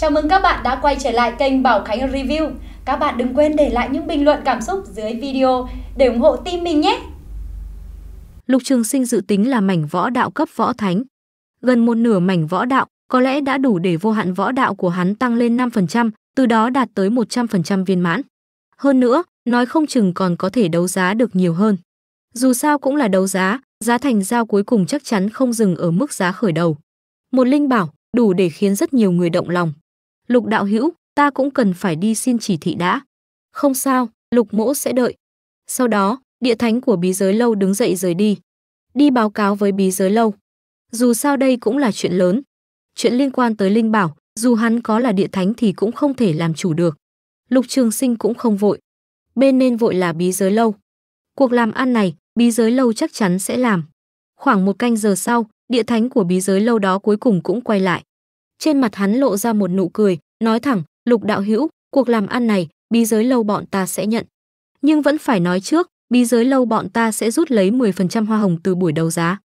Chào mừng các bạn đã quay trở lại kênh Bảo Khánh Review. Các bạn đừng quên để lại những bình luận cảm xúc dưới video để ủng hộ team mình nhé. Lục Trường Sinh dự tính là mảnh võ đạo cấp võ thánh. Gần một nửa mảnh võ đạo có lẽ đã đủ để vô hạn võ đạo của hắn tăng lên 5%, từ đó đạt tới 100% viên mãn. Hơn nữa, nói không chừng còn có thể đấu giá được nhiều hơn. Dù sao cũng là đấu giá, giá thành giao cuối cùng chắc chắn không dừng ở mức giá khởi đầu. Một linh bảo đủ để khiến rất nhiều người động lòng. Lục đạo hữu, ta cũng cần phải đi xin chỉ thị đã. Không sao, lục mỗ sẽ đợi. Sau đó, địa thánh của bí giới lâu đứng dậy rời đi. Đi báo cáo với bí giới lâu. Dù sao đây cũng là chuyện lớn. Chuyện liên quan tới Linh Bảo, dù hắn có là địa thánh thì cũng không thể làm chủ được. Lục Trường Sinh cũng không vội. Bên nên vội là bí giới lâu. Cuộc làm ăn này, bí giới lâu chắc chắn sẽ làm. Khoảng một canh giờ sau, địa thánh của bí giới lâu đó cuối cùng cũng quay lại trên mặt hắn lộ ra một nụ cười, nói thẳng, "Lục đạo hữu, cuộc làm ăn này, bí giới lâu bọn ta sẽ nhận. Nhưng vẫn phải nói trước, bí giới lâu bọn ta sẽ rút lấy 10% hoa hồng từ buổi đấu giá."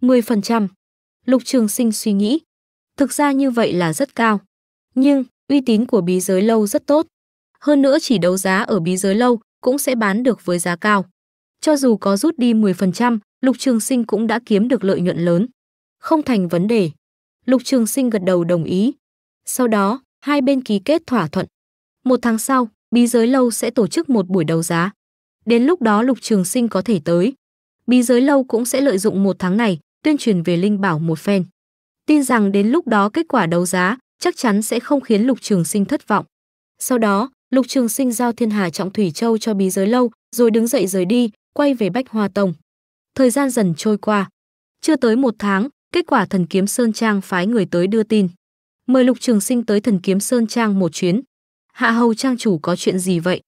10%? Lục Trường Sinh suy nghĩ, thực ra như vậy là rất cao, nhưng uy tín của bí giới lâu rất tốt. Hơn nữa chỉ đấu giá ở bí giới lâu cũng sẽ bán được với giá cao. Cho dù có rút đi 10%, Lục Trường Sinh cũng đã kiếm được lợi nhuận lớn. Không thành vấn đề. Lục Trường Sinh gật đầu đồng ý. Sau đó, hai bên ký kết thỏa thuận. Một tháng sau, Bí Giới Lâu sẽ tổ chức một buổi đấu giá. Đến lúc đó Lục Trường Sinh có thể tới. Bí Giới Lâu cũng sẽ lợi dụng một tháng này, tuyên truyền về Linh Bảo một phen. Tin rằng đến lúc đó kết quả đấu giá chắc chắn sẽ không khiến Lục Trường Sinh thất vọng. Sau đó, Lục Trường Sinh giao Thiên Hà Trọng Thủy Châu cho Bí Giới Lâu, rồi đứng dậy rời đi, quay về Bách Hoa Tông. Thời gian dần trôi qua. Chưa tới một tháng, Kết quả Thần Kiếm Sơn Trang phái người tới đưa tin, mời Lục Trường Sinh tới Thần Kiếm Sơn Trang một chuyến. Hạ hầu trang chủ có chuyện gì vậy?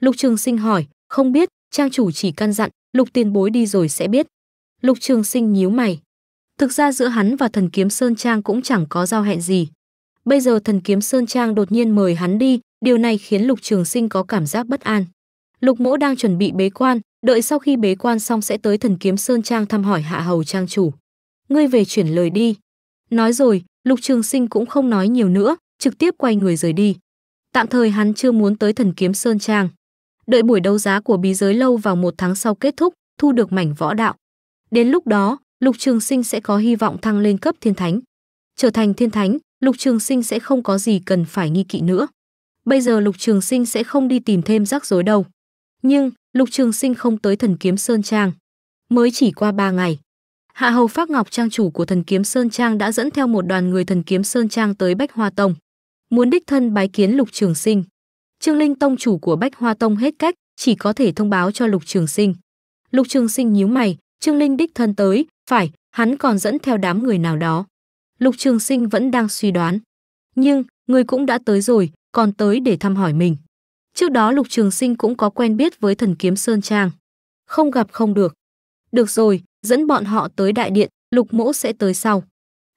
Lục Trường Sinh hỏi, không biết, trang chủ chỉ căn dặn, Lục tiền bối đi rồi sẽ biết. Lục Trường Sinh nhíu mày. Thực ra giữa hắn và Thần Kiếm Sơn Trang cũng chẳng có giao hẹn gì. Bây giờ Thần Kiếm Sơn Trang đột nhiên mời hắn đi, điều này khiến Lục Trường Sinh có cảm giác bất an. Lục Mỗ đang chuẩn bị bế quan, đợi sau khi bế quan xong sẽ tới Thần Kiếm Sơn Trang thăm hỏi Hạ Hầu trang chủ ngươi về chuyển lời đi. Nói rồi, Lục Trường Sinh cũng không nói nhiều nữa, trực tiếp quay người rời đi. Tạm thời hắn chưa muốn tới Thần Kiếm Sơn Trang. Đợi buổi đấu giá của bí giới lâu vào một tháng sau kết thúc, thu được mảnh võ đạo. Đến lúc đó, Lục Trường Sinh sẽ có hy vọng thăng lên cấp thiên thánh. Trở thành thiên thánh, Lục Trường Sinh sẽ không có gì cần phải nghi kỵ nữa. Bây giờ Lục Trường Sinh sẽ không đi tìm thêm rắc rối đâu. Nhưng, Lục Trường Sinh không tới Thần Kiếm Sơn Trang. Mới chỉ qua ba ngày, Hạ hầu Phác Ngọc trang chủ của Thần Kiếm Sơn Trang đã dẫn theo một đoàn người Thần Kiếm Sơn Trang tới Bách Hoa Tông, muốn đích thân bái kiến Lục Trường Sinh. Trương Linh Tông chủ của Bách Hoa Tông hết cách, chỉ có thể thông báo cho Lục Trường Sinh. Lục Trường Sinh nhíu mày, Trương Linh đích thân tới, phải, hắn còn dẫn theo đám người nào đó. Lục Trường Sinh vẫn đang suy đoán. Nhưng, người cũng đã tới rồi, còn tới để thăm hỏi mình. Trước đó Lục Trường Sinh cũng có quen biết với thần kiếm Sơn Trang. Không gặp không được. Được rồi, dẫn bọn họ tới đại điện, Lục Mỗ sẽ tới sau.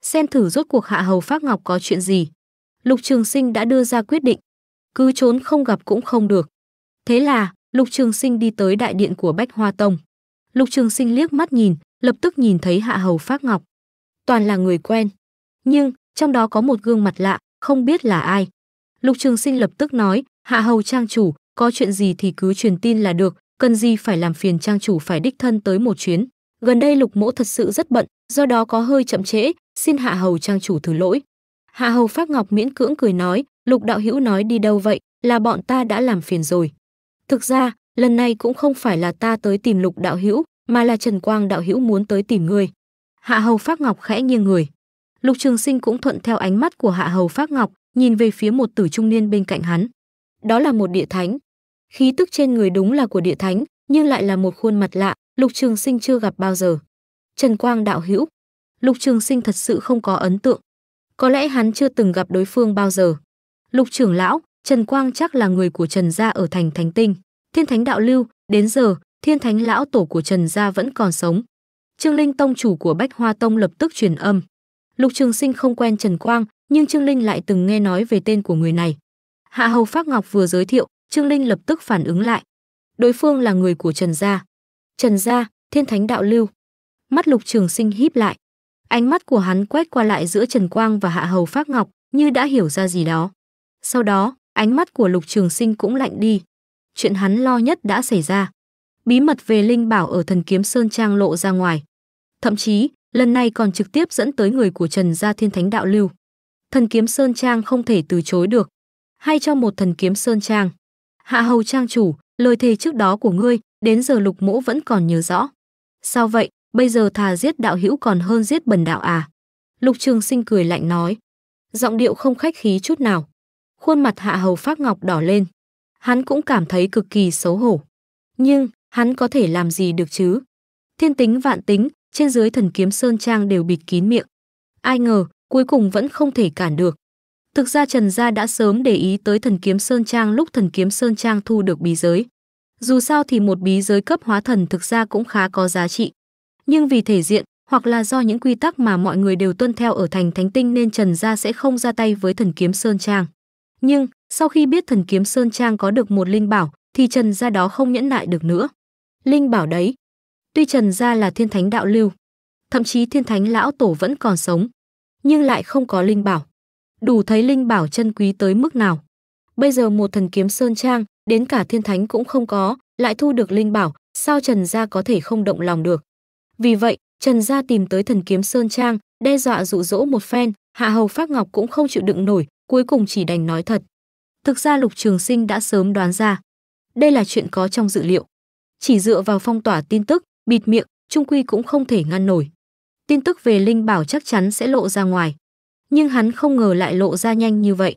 Xem thử rốt cuộc Hạ Hầu Phác Ngọc có chuyện gì. Lục Trường Sinh đã đưa ra quyết định, cứ trốn không gặp cũng không được. Thế là, Lục Trường Sinh đi tới đại điện của Bách Hoa Tông. Lục Trường Sinh liếc mắt nhìn, lập tức nhìn thấy Hạ Hầu Phác Ngọc. Toàn là người quen, nhưng trong đó có một gương mặt lạ, không biết là ai. Lục Trường Sinh lập tức nói, Hạ Hầu Trang Chủ, có chuyện gì thì cứ truyền tin là được, cần gì phải làm phiền Trang Chủ phải đích thân tới một chuyến gần đây lục mỗ thật sự rất bận do đó có hơi chậm trễ xin hạ hầu trang chủ thứ lỗi hạ hầu phát ngọc miễn cưỡng cười nói lục đạo hữu nói đi đâu vậy là bọn ta đã làm phiền rồi thực ra lần này cũng không phải là ta tới tìm lục đạo hữu mà là trần quang đạo hữu muốn tới tìm ngươi hạ hầu phát ngọc khẽ nghiêng người lục trường sinh cũng thuận theo ánh mắt của hạ hầu phát ngọc nhìn về phía một tử trung niên bên cạnh hắn đó là một địa thánh khí tức trên người đúng là của địa thánh nhưng lại là một khuôn mặt lạ Lục Trường Sinh chưa gặp bao giờ. Trần Quang đạo hữu. Lục Trường Sinh thật sự không có ấn tượng. Có lẽ hắn chưa từng gặp đối phương bao giờ. Lục Trường lão, Trần Quang chắc là người của Trần Gia ở thành Thánh Tinh. Thiên Thánh Đạo Lưu, đến giờ, Thiên Thánh Lão Tổ của Trần Gia vẫn còn sống. Trương Linh Tông chủ của Bách Hoa Tông lập tức truyền âm. Lục Trường Sinh không quen Trần Quang, nhưng Trương Linh lại từng nghe nói về tên của người này. Hạ Hầu Phác Ngọc vừa giới thiệu, Trương Linh lập tức phản ứng lại. Đối phương là người của Trần Gia, Trần gia, Thiên Thánh đạo lưu. Mắt Lục Trường Sinh híp lại. Ánh mắt của hắn quét qua lại giữa Trần Quang và Hạ Hầu Phác Ngọc, như đã hiểu ra gì đó. Sau đó, ánh mắt của Lục Trường Sinh cũng lạnh đi. Chuyện hắn lo nhất đã xảy ra. Bí mật về linh bảo ở Thần Kiếm Sơn Trang lộ ra ngoài. Thậm chí, lần này còn trực tiếp dẫn tới người của Trần gia Thiên Thánh đạo lưu. Thần Kiếm Sơn Trang không thể từ chối được. Hay cho một Thần Kiếm Sơn Trang. Hạ Hầu Trang chủ, lời thề trước đó của ngươi, đến giờ lục mỗ vẫn còn nhớ rõ sao vậy bây giờ thà giết đạo hữu còn hơn giết bần đạo à lục trường sinh cười lạnh nói giọng điệu không khách khí chút nào khuôn mặt hạ hầu phát ngọc đỏ lên hắn cũng cảm thấy cực kỳ xấu hổ nhưng hắn có thể làm gì được chứ thiên tính vạn tính trên dưới thần kiếm sơn trang đều bịt kín miệng ai ngờ cuối cùng vẫn không thể cản được thực ra trần gia đã sớm để ý tới thần kiếm sơn trang lúc thần kiếm sơn trang thu được bí giới dù sao thì một bí giới cấp hóa thần thực ra cũng khá có giá trị. Nhưng vì thể diện, hoặc là do những quy tắc mà mọi người đều tuân theo ở thành thánh tinh nên Trần Gia sẽ không ra tay với thần kiếm Sơn Trang. Nhưng, sau khi biết thần kiếm Sơn Trang có được một linh bảo, thì Trần Gia đó không nhẫn nại được nữa. Linh bảo đấy. Tuy Trần Gia là thiên thánh đạo lưu, thậm chí thiên thánh lão tổ vẫn còn sống, nhưng lại không có linh bảo. Đủ thấy linh bảo chân quý tới mức nào. Bây giờ một thần kiếm Sơn Trang, đến cả thiên thánh cũng không có, lại thu được linh bảo, sao Trần gia có thể không động lòng được. Vì vậy, Trần gia tìm tới Thần Kiếm Sơn Trang, đe dọa dụ dỗ một phen, Hạ Hầu Phát Ngọc cũng không chịu đựng nổi, cuối cùng chỉ đành nói thật. Thực ra Lục Trường Sinh đã sớm đoán ra, đây là chuyện có trong dự liệu. Chỉ dựa vào phong tỏa tin tức, bịt miệng, trung quy cũng không thể ngăn nổi. Tin tức về linh bảo chắc chắn sẽ lộ ra ngoài, nhưng hắn không ngờ lại lộ ra nhanh như vậy.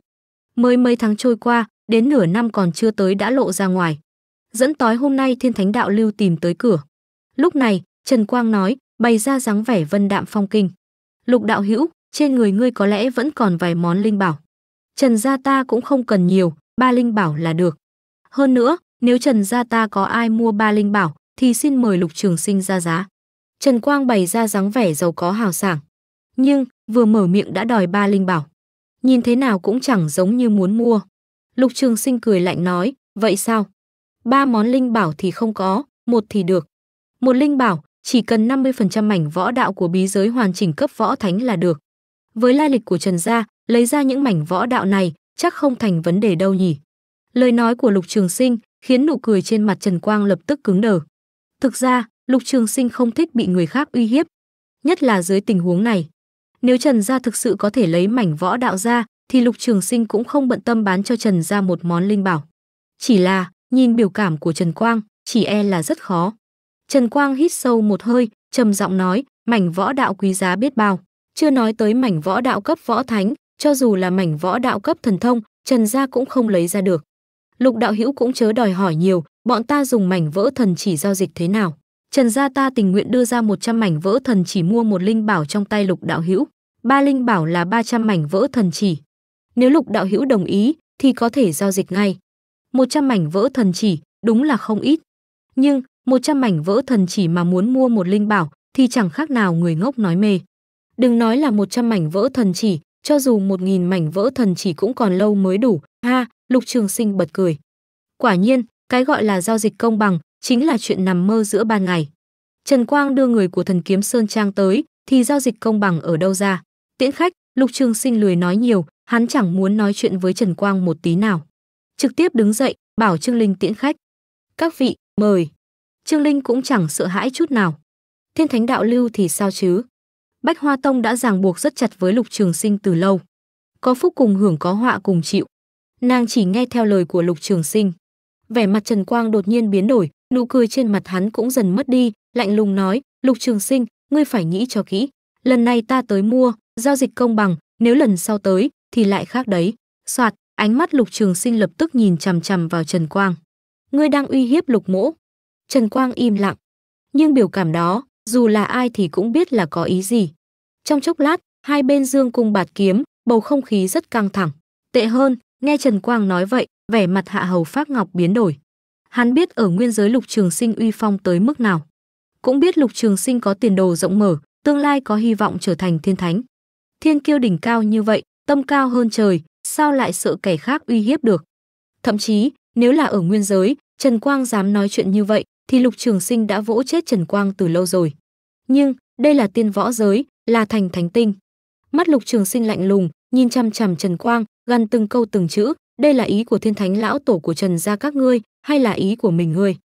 Mới mấy tháng trôi qua, đến nửa năm còn chưa tới đã lộ ra ngoài. Dẫn tối hôm nay Thiên Thánh Đạo Lưu tìm tới cửa. Lúc này, Trần Quang nói, bày ra dáng vẻ vân đạm phong kinh. Lục đạo hữu, trên người ngươi có lẽ vẫn còn vài món linh bảo. Trần gia ta cũng không cần nhiều, ba linh bảo là được. Hơn nữa, nếu Trần gia ta có ai mua ba linh bảo, thì xin mời Lục Trường Sinh ra giá. Trần Quang bày ra dáng vẻ giàu có hào sảng, nhưng vừa mở miệng đã đòi ba linh bảo. Nhìn thế nào cũng chẳng giống như muốn mua. Lục Trường Sinh cười lạnh nói, vậy sao? Ba món linh bảo thì không có, một thì được. Một linh bảo, chỉ cần 50% mảnh võ đạo của bí giới hoàn chỉnh cấp võ thánh là được. Với lai lịch của Trần Gia, lấy ra những mảnh võ đạo này, chắc không thành vấn đề đâu nhỉ. Lời nói của Lục Trường Sinh khiến nụ cười trên mặt Trần Quang lập tức cứng đờ. Thực ra, Lục Trường Sinh không thích bị người khác uy hiếp, nhất là dưới tình huống này. Nếu Trần Gia thực sự có thể lấy mảnh võ đạo ra, thì Lục Trường Sinh cũng không bận tâm bán cho Trần ra một món linh bảo. Chỉ là, nhìn biểu cảm của Trần Quang, chỉ e là rất khó. Trần Quang hít sâu một hơi, trầm giọng nói, mảnh võ đạo quý giá biết bao. Chưa nói tới mảnh võ đạo cấp võ thánh, cho dù là mảnh võ đạo cấp thần thông, Trần gia cũng không lấy ra được. Lục đạo hữu cũng chớ đòi hỏi nhiều, bọn ta dùng mảnh vỡ thần chỉ giao dịch thế nào? Trần gia ta tình nguyện đưa ra 100 mảnh vỡ thần chỉ mua một linh bảo trong tay Lục đạo hữu. Ba linh bảo là 300 mảnh vỡ thần chỉ, nếu Lục Đạo Hữu đồng ý thì có thể giao dịch ngay. 100 mảnh vỡ thần chỉ, đúng là không ít. Nhưng 100 mảnh vỡ thần chỉ mà muốn mua một linh bảo thì chẳng khác nào người ngốc nói mê. Đừng nói là 100 mảnh vỡ thần chỉ, cho dù 1000 mảnh vỡ thần chỉ cũng còn lâu mới đủ. Ha, Lục Trường Sinh bật cười. Quả nhiên, cái gọi là giao dịch công bằng chính là chuyện nằm mơ giữa ban ngày. Trần Quang đưa người của Thần Kiếm Sơn Trang tới, thì giao dịch công bằng ở đâu ra? Tiễn khách, Lục Trường Sinh lười nói nhiều, hắn chẳng muốn nói chuyện với Trần Quang một tí nào. Trực tiếp đứng dậy, bảo Trương Linh tiễn khách. Các vị, mời. Trương Linh cũng chẳng sợ hãi chút nào. Thiên thánh đạo lưu thì sao chứ? Bách Hoa Tông đã ràng buộc rất chặt với lục trường sinh từ lâu. Có phúc cùng hưởng có họa cùng chịu. Nàng chỉ nghe theo lời của lục trường sinh. Vẻ mặt Trần Quang đột nhiên biến đổi, nụ cười trên mặt hắn cũng dần mất đi, lạnh lùng nói, lục trường sinh, ngươi phải nghĩ cho kỹ. Lần này ta tới mua, giao dịch công bằng, nếu lần sau tới, thì lại khác đấy. Soạt, ánh mắt Lục Trường Sinh lập tức nhìn chằm chằm vào Trần Quang. Ngươi đang uy hiếp Lục Mỗ. Trần Quang im lặng, nhưng biểu cảm đó, dù là ai thì cũng biết là có ý gì. Trong chốc lát, hai bên dương cung bạt kiếm, bầu không khí rất căng thẳng. Tệ hơn, nghe Trần Quang nói vậy, vẻ mặt Hạ Hầu Phác Ngọc biến đổi. Hắn biết ở nguyên giới Lục Trường Sinh uy phong tới mức nào, cũng biết Lục Trường Sinh có tiền đồ rộng mở, tương lai có hy vọng trở thành thiên thánh. Thiên kiêu đỉnh cao như vậy, tâm cao hơn trời, sao lại sợ kẻ khác uy hiếp được. Thậm chí, nếu là ở nguyên giới, Trần Quang dám nói chuyện như vậy, thì Lục Trường Sinh đã vỗ chết Trần Quang từ lâu rồi. Nhưng, đây là tiên võ giới, là thành thánh tinh. Mắt Lục Trường Sinh lạnh lùng, nhìn chằm chằm Trần Quang, gằn từng câu từng chữ, đây là ý của Thiên Thánh lão tổ của Trần gia các ngươi, hay là ý của mình ngươi?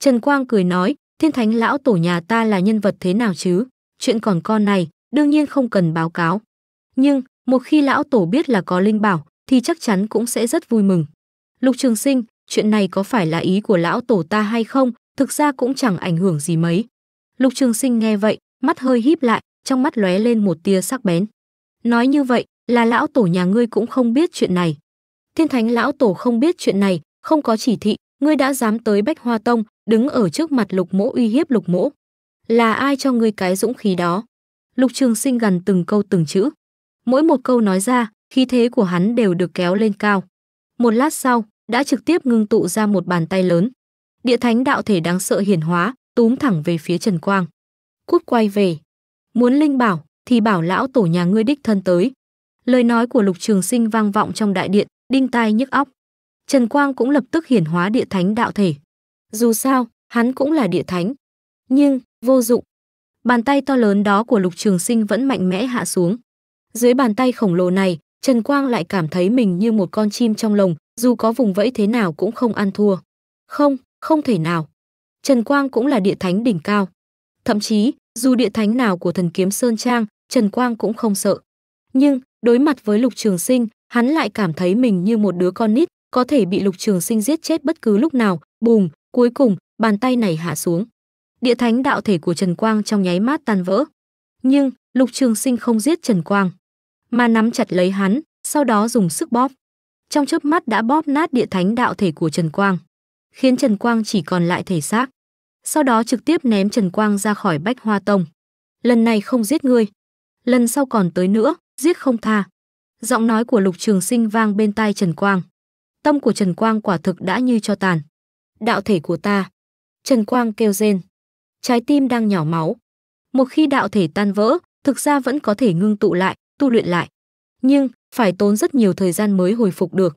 Trần Quang cười nói, Thiên Thánh lão tổ nhà ta là nhân vật thế nào chứ? Chuyện còn con này, đương nhiên không cần báo cáo. Nhưng, một khi lão tổ biết là có linh bảo thì chắc chắn cũng sẽ rất vui mừng lục trường sinh chuyện này có phải là ý của lão tổ ta hay không thực ra cũng chẳng ảnh hưởng gì mấy lục trường sinh nghe vậy mắt hơi híp lại trong mắt lóe lên một tia sắc bén nói như vậy là lão tổ nhà ngươi cũng không biết chuyện này thiên thánh lão tổ không biết chuyện này không có chỉ thị ngươi đã dám tới bách hoa tông đứng ở trước mặt lục mỗ uy hiếp lục mỗ là ai cho ngươi cái dũng khí đó lục trường sinh gần từng câu từng chữ Mỗi một câu nói ra, khí thế của hắn đều được kéo lên cao. Một lát sau, đã trực tiếp ngưng tụ ra một bàn tay lớn. Địa thánh đạo thể đáng sợ hiển hóa, túm thẳng về phía Trần Quang. Cút quay về. Muốn linh bảo, thì bảo lão tổ nhà ngươi đích thân tới. Lời nói của Lục Trường Sinh vang vọng trong đại điện, đinh tai nhức óc. Trần Quang cũng lập tức hiển hóa địa thánh đạo thể. Dù sao, hắn cũng là địa thánh. Nhưng, vô dụng. Bàn tay to lớn đó của Lục Trường Sinh vẫn mạnh mẽ hạ xuống. Dưới bàn tay khổng lồ này, Trần Quang lại cảm thấy mình như một con chim trong lồng, dù có vùng vẫy thế nào cũng không ăn thua. Không, không thể nào. Trần Quang cũng là địa thánh đỉnh cao. Thậm chí, dù địa thánh nào của thần kiếm Sơn Trang, Trần Quang cũng không sợ. Nhưng, đối mặt với Lục Trường Sinh, hắn lại cảm thấy mình như một đứa con nít, có thể bị Lục Trường Sinh giết chết bất cứ lúc nào. Bùm, cuối cùng, bàn tay này hạ xuống. Địa thánh đạo thể của Trần Quang trong nháy mắt tan vỡ. Nhưng, Lục Trường Sinh không giết Trần Quang mà nắm chặt lấy hắn, sau đó dùng sức bóp. Trong chớp mắt đã bóp nát địa thánh đạo thể của Trần Quang, khiến Trần Quang chỉ còn lại thể xác. Sau đó trực tiếp ném Trần Quang ra khỏi Bách Hoa Tông. Lần này không giết ngươi, lần sau còn tới nữa, giết không tha. Giọng nói của Lục Trường Sinh vang bên tai Trần Quang. Tâm của Trần Quang quả thực đã như cho tàn. Đạo thể của ta. Trần Quang kêu rên. Trái tim đang nhỏ máu. Một khi đạo thể tan vỡ, thực ra vẫn có thể ngưng tụ lại, tu luyện lại. Nhưng phải tốn rất nhiều thời gian mới hồi phục được.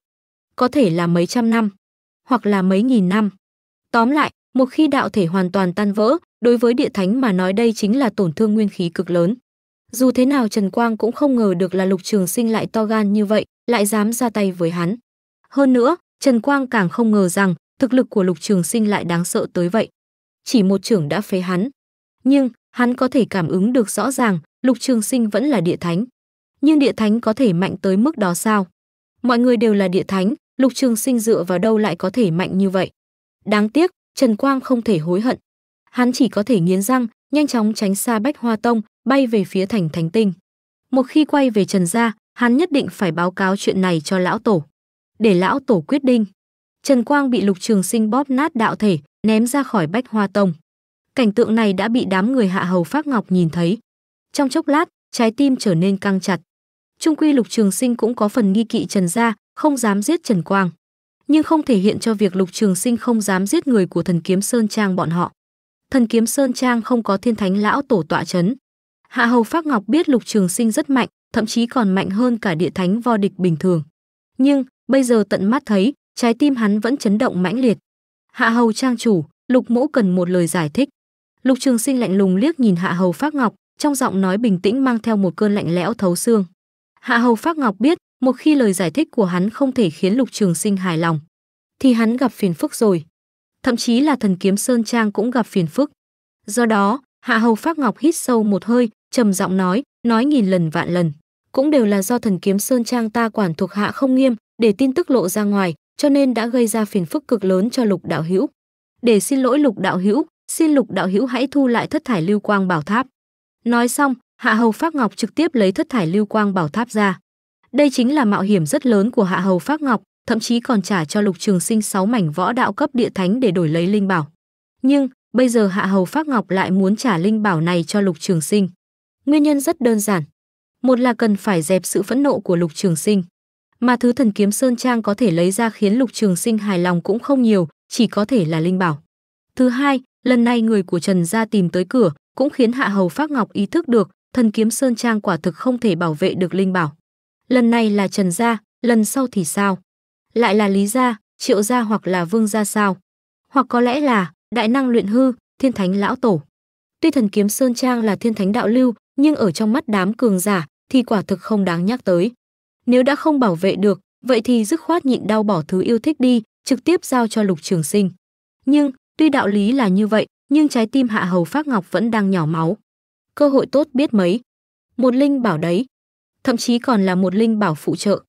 Có thể là mấy trăm năm, hoặc là mấy nghìn năm. Tóm lại, một khi đạo thể hoàn toàn tan vỡ, đối với địa thánh mà nói đây chính là tổn thương nguyên khí cực lớn. Dù thế nào Trần Quang cũng không ngờ được là Lục Trường Sinh lại to gan như vậy, lại dám ra tay với hắn. Hơn nữa, Trần Quang càng không ngờ rằng thực lực của Lục Trường Sinh lại đáng sợ tới vậy. Chỉ một trưởng đã phế hắn. Nhưng, hắn có thể cảm ứng được rõ ràng, Lục Trường Sinh vẫn là địa thánh nhưng địa thánh có thể mạnh tới mức đó sao? Mọi người đều là địa thánh, Lục Trường Sinh dựa vào đâu lại có thể mạnh như vậy? Đáng tiếc, Trần Quang không thể hối hận. Hắn chỉ có thể nghiến răng, nhanh chóng tránh xa Bách Hoa Tông, bay về phía thành Thánh Tinh. Một khi quay về Trần gia, hắn nhất định phải báo cáo chuyện này cho lão tổ, để lão tổ quyết định. Trần Quang bị Lục Trường Sinh bóp nát đạo thể, ném ra khỏi Bách Hoa Tông. Cảnh tượng này đã bị đám người Hạ Hầu Phác Ngọc nhìn thấy. Trong chốc lát, trái tim trở nên căng chặt. Trung quy Lục Trường Sinh cũng có phần nghi kỵ Trần gia, không dám giết Trần Quang, nhưng không thể hiện cho việc Lục Trường Sinh không dám giết người của Thần Kiếm Sơn Trang bọn họ. Thần Kiếm Sơn Trang không có Thiên Thánh lão tổ tọa trấn. Hạ Hầu Phác Ngọc biết Lục Trường Sinh rất mạnh, thậm chí còn mạnh hơn cả địa thánh vo địch bình thường. Nhưng, bây giờ tận mắt thấy, trái tim hắn vẫn chấn động mãnh liệt. Hạ Hầu trang chủ, Lục Mỗ cần một lời giải thích. Lục Trường Sinh lạnh lùng liếc nhìn Hạ Hầu Phác Ngọc, trong giọng nói bình tĩnh mang theo một cơn lạnh lẽo thấu xương. Hạ Hầu Phác Ngọc biết, một khi lời giải thích của hắn không thể khiến Lục Trường Sinh hài lòng, thì hắn gặp phiền phức rồi. Thậm chí là thần kiếm Sơn Trang cũng gặp phiền phức. Do đó, Hạ Hầu Phác Ngọc hít sâu một hơi, trầm giọng nói, nói nghìn lần vạn lần. Cũng đều là do thần kiếm Sơn Trang ta quản thuộc hạ không nghiêm, để tin tức lộ ra ngoài, cho nên đã gây ra phiền phức cực lớn cho Lục Đạo Hữu. Để xin lỗi Lục Đạo Hữu, xin Lục Đạo Hữu hãy thu lại thất thải lưu quang bảo tháp. Nói xong, Hạ Hầu Phác Ngọc trực tiếp lấy thất thải lưu quang bảo tháp ra. Đây chính là mạo hiểm rất lớn của Hạ Hầu Phác Ngọc, thậm chí còn trả cho Lục Trường Sinh 6 mảnh võ đạo cấp địa thánh để đổi lấy linh bảo. Nhưng, bây giờ Hạ Hầu Phác Ngọc lại muốn trả linh bảo này cho Lục Trường Sinh. Nguyên nhân rất đơn giản. Một là cần phải dẹp sự phẫn nộ của Lục Trường Sinh. Mà thứ thần kiếm Sơn Trang có thể lấy ra khiến Lục Trường Sinh hài lòng cũng không nhiều, chỉ có thể là linh bảo. Thứ hai, lần này người của Trần gia tìm tới cửa, cũng khiến Hạ Hầu Phác Ngọc ý thức được thần kiếm sơn trang quả thực không thể bảo vệ được linh bảo. Lần này là Trần gia, lần sau thì sao? Lại là Lý gia, Triệu gia hoặc là Vương gia sao? Hoặc có lẽ là đại năng luyện hư, thiên thánh lão tổ. Tuy thần kiếm sơn trang là thiên thánh đạo lưu, nhưng ở trong mắt đám cường giả thì quả thực không đáng nhắc tới. Nếu đã không bảo vệ được, vậy thì dứt khoát nhịn đau bỏ thứ yêu thích đi, trực tiếp giao cho Lục Trường Sinh. Nhưng, tuy đạo lý là như vậy, nhưng trái tim Hạ Hầu Phác Ngọc vẫn đang nhỏ máu cơ hội tốt biết mấy. Một linh bảo đấy, thậm chí còn là một linh bảo phụ trợ,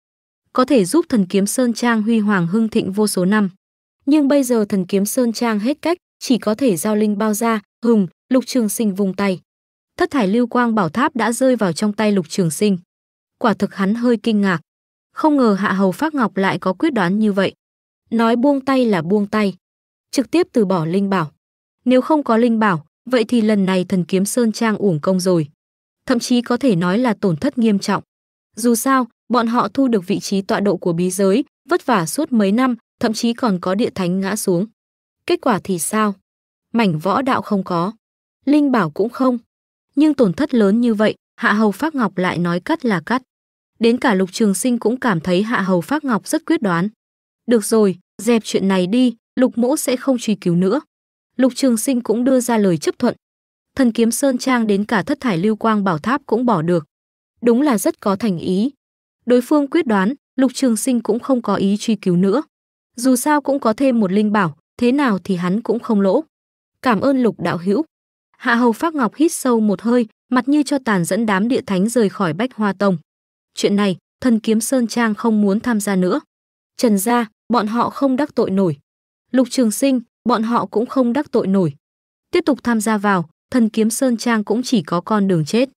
có thể giúp thần kiếm Sơn Trang huy hoàng hưng thịnh vô số năm. Nhưng bây giờ thần kiếm Sơn Trang hết cách, chỉ có thể giao linh bao ra, hùng, lục trường sinh vùng tay. Thất thải lưu quang bảo tháp đã rơi vào trong tay lục trường sinh. Quả thực hắn hơi kinh ngạc. Không ngờ hạ hầu phát ngọc lại có quyết đoán như vậy. Nói buông tay là buông tay. Trực tiếp từ bỏ linh bảo. Nếu không có linh bảo, Vậy thì lần này thần kiếm Sơn Trang uổng công rồi. Thậm chí có thể nói là tổn thất nghiêm trọng. Dù sao, bọn họ thu được vị trí tọa độ của bí giới, vất vả suốt mấy năm, thậm chí còn có địa thánh ngã xuống. Kết quả thì sao? Mảnh võ đạo không có. Linh bảo cũng không. Nhưng tổn thất lớn như vậy, Hạ Hầu Phác Ngọc lại nói cắt là cắt. Đến cả Lục Trường Sinh cũng cảm thấy Hạ Hầu Phác Ngọc rất quyết đoán. Được rồi, dẹp chuyện này đi, Lục Mỗ sẽ không truy cứu nữa. Lục Trường Sinh cũng đưa ra lời chấp thuận. Thần kiếm sơn trang đến cả thất thải lưu quang bảo tháp cũng bỏ được. Đúng là rất có thành ý. Đối phương quyết đoán, Lục Trường Sinh cũng không có ý truy cứu nữa. Dù sao cũng có thêm một linh bảo, thế nào thì hắn cũng không lỗ. Cảm ơn Lục đạo hữu. Hạ Hầu Phác Ngọc hít sâu một hơi, mặt như cho tàn dẫn đám địa thánh rời khỏi Bách Hoa Tông. Chuyện này, thần kiếm Sơn Trang không muốn tham gia nữa. Trần gia, bọn họ không đắc tội nổi. Lục Trường Sinh, bọn họ cũng không đắc tội nổi. Tiếp tục tham gia vào, thần kiếm Sơn Trang cũng chỉ có con đường chết.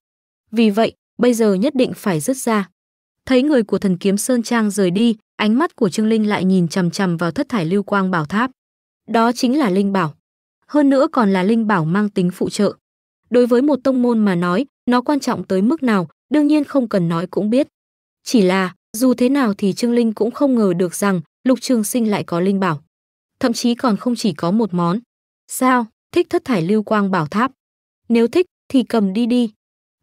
Vì vậy, bây giờ nhất định phải rứt ra. Thấy người của thần kiếm Sơn Trang rời đi, ánh mắt của Trương Linh lại nhìn chằm chằm vào thất thải lưu quang bảo tháp. Đó chính là Linh Bảo. Hơn nữa còn là Linh Bảo mang tính phụ trợ. Đối với một tông môn mà nói, nó quan trọng tới mức nào, đương nhiên không cần nói cũng biết. Chỉ là, dù thế nào thì Trương Linh cũng không ngờ được rằng Lục Trường Sinh lại có Linh Bảo thậm chí còn không chỉ có một món. Sao, thích thất thải lưu quang bảo tháp. Nếu thích thì cầm đi đi.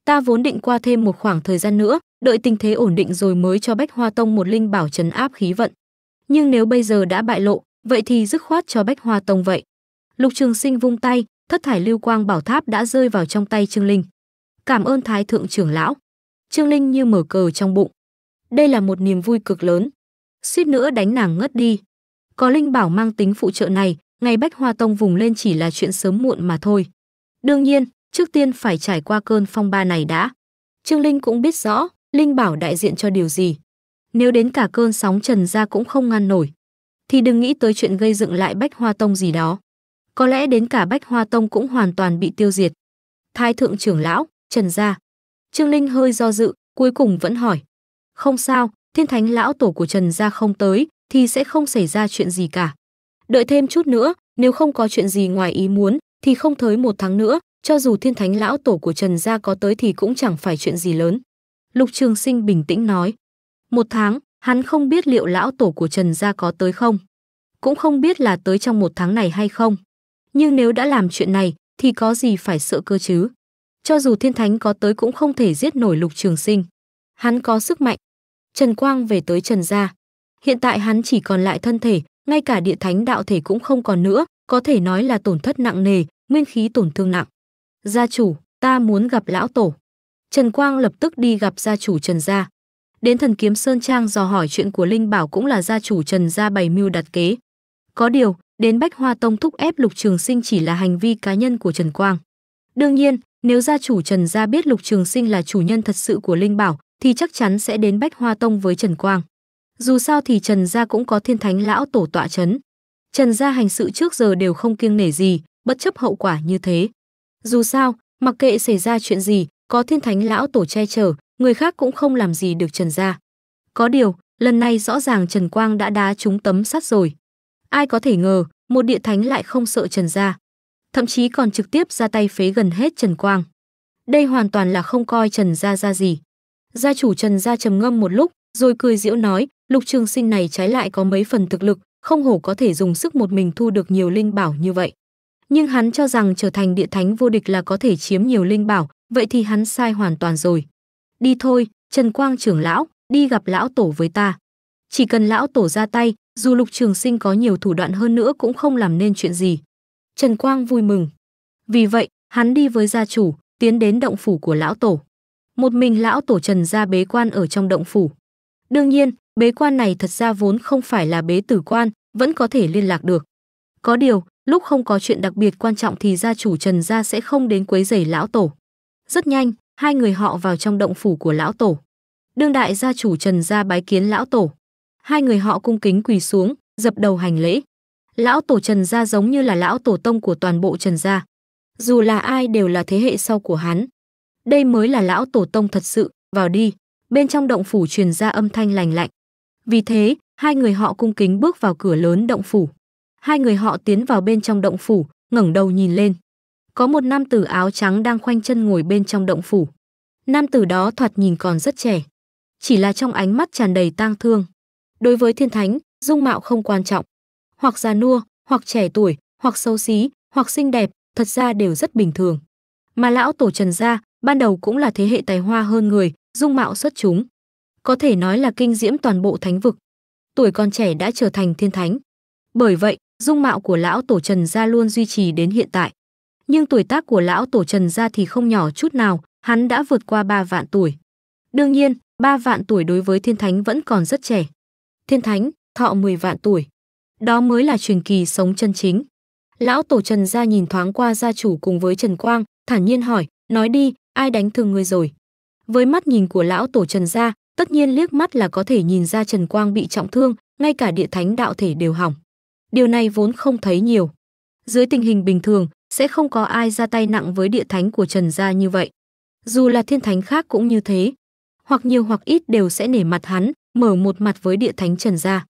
Ta vốn định qua thêm một khoảng thời gian nữa, đợi tình thế ổn định rồi mới cho Bách Hoa Tông một linh bảo trấn áp khí vận. Nhưng nếu bây giờ đã bại lộ, vậy thì dứt khoát cho Bách Hoa Tông vậy. Lục Trường Sinh vung tay, thất thải lưu quang bảo tháp đã rơi vào trong tay Trương Linh. Cảm ơn Thái Thượng trưởng lão. Trương Linh như mở cờ trong bụng. Đây là một niềm vui cực lớn. Suýt nữa đánh nàng ngất đi. Có linh bảo mang tính phụ trợ này, ngày Bách Hoa Tông vùng lên chỉ là chuyện sớm muộn mà thôi. Đương nhiên, trước tiên phải trải qua cơn phong ba này đã. Trương Linh cũng biết rõ, linh bảo đại diện cho điều gì. Nếu đến cả cơn sóng trần ra cũng không ngăn nổi, thì đừng nghĩ tới chuyện gây dựng lại Bách Hoa Tông gì đó. Có lẽ đến cả Bách Hoa Tông cũng hoàn toàn bị tiêu diệt. Thái thượng trưởng lão, Trần gia. Trương Linh hơi do dự, cuối cùng vẫn hỏi. Không sao, thiên thánh lão tổ của Trần gia không tới, thì sẽ không xảy ra chuyện gì cả. Đợi thêm chút nữa, nếu không có chuyện gì ngoài ý muốn, thì không tới một tháng nữa, cho dù thiên thánh lão tổ của Trần Gia có tới thì cũng chẳng phải chuyện gì lớn. Lục Trường Sinh bình tĩnh nói. Một tháng, hắn không biết liệu lão tổ của Trần Gia có tới không. Cũng không biết là tới trong một tháng này hay không. Nhưng nếu đã làm chuyện này, thì có gì phải sợ cơ chứ. Cho dù thiên thánh có tới cũng không thể giết nổi Lục Trường Sinh. Hắn có sức mạnh. Trần Quang về tới Trần Gia. Hiện tại hắn chỉ còn lại thân thể, ngay cả địa thánh đạo thể cũng không còn nữa, có thể nói là tổn thất nặng nề, nguyên khí tổn thương nặng. Gia chủ, ta muốn gặp lão tổ. Trần Quang lập tức đi gặp gia chủ Trần Gia. Đến thần kiếm Sơn Trang dò hỏi chuyện của Linh Bảo cũng là gia chủ Trần Gia bày mưu đặt kế. Có điều, đến Bách Hoa Tông thúc ép Lục Trường Sinh chỉ là hành vi cá nhân của Trần Quang. Đương nhiên, nếu gia chủ Trần Gia biết Lục Trường Sinh là chủ nhân thật sự của Linh Bảo, thì chắc chắn sẽ đến Bách Hoa Tông với Trần Quang. Dù sao thì Trần gia cũng có thiên thánh lão tổ tọa chấn. Trần gia hành sự trước giờ đều không kiêng nể gì, bất chấp hậu quả như thế. Dù sao, mặc kệ xảy ra chuyện gì, có thiên thánh lão tổ che chở, người khác cũng không làm gì được Trần gia. Có điều, lần này rõ ràng Trần Quang đã đá trúng tấm sắt rồi. Ai có thể ngờ, một địa thánh lại không sợ Trần gia, thậm chí còn trực tiếp ra tay phế gần hết Trần Quang. Đây hoàn toàn là không coi Trần gia ra gì. Gia chủ Trần gia trầm ngâm một lúc, rồi cười diễu nói, Lục Trường Sinh này trái lại có mấy phần thực lực, không hổ có thể dùng sức một mình thu được nhiều linh bảo như vậy. Nhưng hắn cho rằng trở thành địa thánh vô địch là có thể chiếm nhiều linh bảo, vậy thì hắn sai hoàn toàn rồi. Đi thôi, Trần Quang trưởng lão, đi gặp lão tổ với ta. Chỉ cần lão tổ ra tay, dù Lục Trường Sinh có nhiều thủ đoạn hơn nữa cũng không làm nên chuyện gì. Trần Quang vui mừng. Vì vậy, hắn đi với gia chủ, tiến đến động phủ của lão tổ. Một mình lão tổ Trần gia bế quan ở trong động phủ. Đương nhiên, bế quan này thật ra vốn không phải là bế tử quan, vẫn có thể liên lạc được. Có điều, lúc không có chuyện đặc biệt quan trọng thì gia chủ Trần gia sẽ không đến quấy rầy lão tổ. Rất nhanh, hai người họ vào trong động phủ của lão tổ. Đương đại gia chủ Trần gia bái kiến lão tổ. Hai người họ cung kính quỳ xuống, dập đầu hành lễ. Lão tổ Trần gia giống như là lão tổ tông của toàn bộ Trần gia. Dù là ai đều là thế hệ sau của hắn. Đây mới là lão tổ tông thật sự, vào đi. Bên trong động phủ truyền ra âm thanh lành lạnh. Vì thế, hai người họ cung kính bước vào cửa lớn động phủ. Hai người họ tiến vào bên trong động phủ, ngẩng đầu nhìn lên. Có một nam tử áo trắng đang khoanh chân ngồi bên trong động phủ. Nam tử đó thoạt nhìn còn rất trẻ, chỉ là trong ánh mắt tràn đầy tang thương. Đối với thiên thánh, dung mạo không quan trọng, hoặc già nua, hoặc trẻ tuổi, hoặc xấu xí, hoặc xinh đẹp, thật ra đều rất bình thường. Mà lão tổ Trần gia, ban đầu cũng là thế hệ tài hoa hơn người, dung mạo xuất chúng có thể nói là kinh diễm toàn bộ thánh vực. Tuổi còn trẻ đã trở thành thiên thánh. Bởi vậy, dung mạo của lão tổ Trần gia luôn duy trì đến hiện tại. Nhưng tuổi tác của lão tổ Trần gia thì không nhỏ chút nào, hắn đã vượt qua ba vạn tuổi. Đương nhiên, ba vạn tuổi đối với thiên thánh vẫn còn rất trẻ. Thiên thánh, thọ 10 vạn tuổi. Đó mới là truyền kỳ sống chân chính. Lão tổ Trần gia nhìn thoáng qua gia chủ cùng với Trần Quang, thản nhiên hỏi, nói đi, ai đánh thương ngươi rồi? Với mắt nhìn của lão tổ Trần gia, tất nhiên liếc mắt là có thể nhìn ra Trần Quang bị trọng thương, ngay cả địa thánh đạo thể đều hỏng. Điều này vốn không thấy nhiều. Dưới tình hình bình thường, sẽ không có ai ra tay nặng với địa thánh của Trần gia như vậy. Dù là thiên thánh khác cũng như thế, hoặc nhiều hoặc ít đều sẽ nể mặt hắn, mở một mặt với địa thánh Trần gia.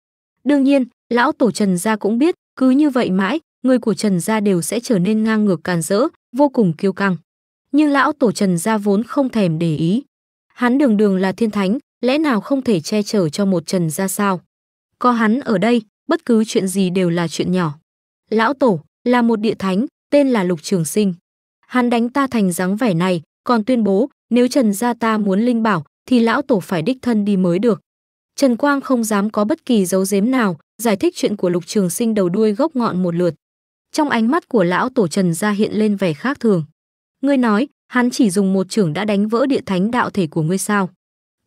Đương nhiên, lão tổ Trần gia cũng biết, cứ như vậy mãi, người của Trần gia đều sẽ trở nên ngang ngược càn rỡ, vô cùng kiêu căng. Nhưng lão tổ Trần gia vốn không thèm để ý. Hắn đường đường là thiên thánh, lẽ nào không thể che chở cho một Trần ra sao? Có hắn ở đây, bất cứ chuyện gì đều là chuyện nhỏ. Lão Tổ là một địa thánh, tên là Lục Trường Sinh. Hắn đánh ta thành dáng vẻ này, còn tuyên bố nếu Trần gia ta muốn linh bảo thì lão tổ phải đích thân đi mới được. Trần Quang không dám có bất kỳ dấu giếm nào, giải thích chuyện của Lục Trường Sinh đầu đuôi gốc ngọn một lượt. Trong ánh mắt của lão tổ Trần gia hiện lên vẻ khác thường. Ngươi nói, hắn chỉ dùng một trưởng đã đánh vỡ địa thánh đạo thể của ngươi sao?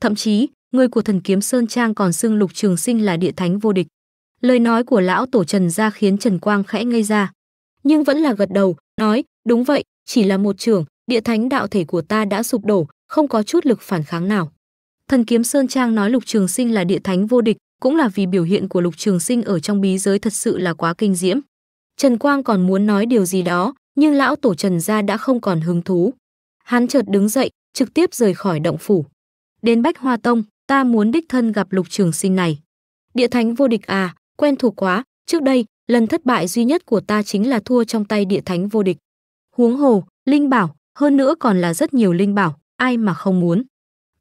Thậm chí, người của thần kiếm Sơn Trang còn xưng Lục Trường Sinh là địa thánh vô địch. Lời nói của lão tổ Trần gia khiến Trần Quang khẽ ngây ra, nhưng vẫn là gật đầu, nói, đúng vậy, chỉ là một trưởng, địa thánh đạo thể của ta đã sụp đổ, không có chút lực phản kháng nào. Thần kiếm Sơn Trang nói Lục Trường Sinh là địa thánh vô địch, cũng là vì biểu hiện của Lục Trường Sinh ở trong bí giới thật sự là quá kinh diễm. Trần Quang còn muốn nói điều gì đó, nhưng lão tổ Trần gia đã không còn hứng thú. Hắn chợt đứng dậy, trực tiếp rời khỏi động phủ. Đến Bách Hoa Tông, ta muốn đích thân gặp lục trường sinh này. Địa thánh vô địch à, quen thuộc quá, trước đây, lần thất bại duy nhất của ta chính là thua trong tay địa thánh vô địch. Huống hồ, linh bảo, hơn nữa còn là rất nhiều linh bảo, ai mà không muốn.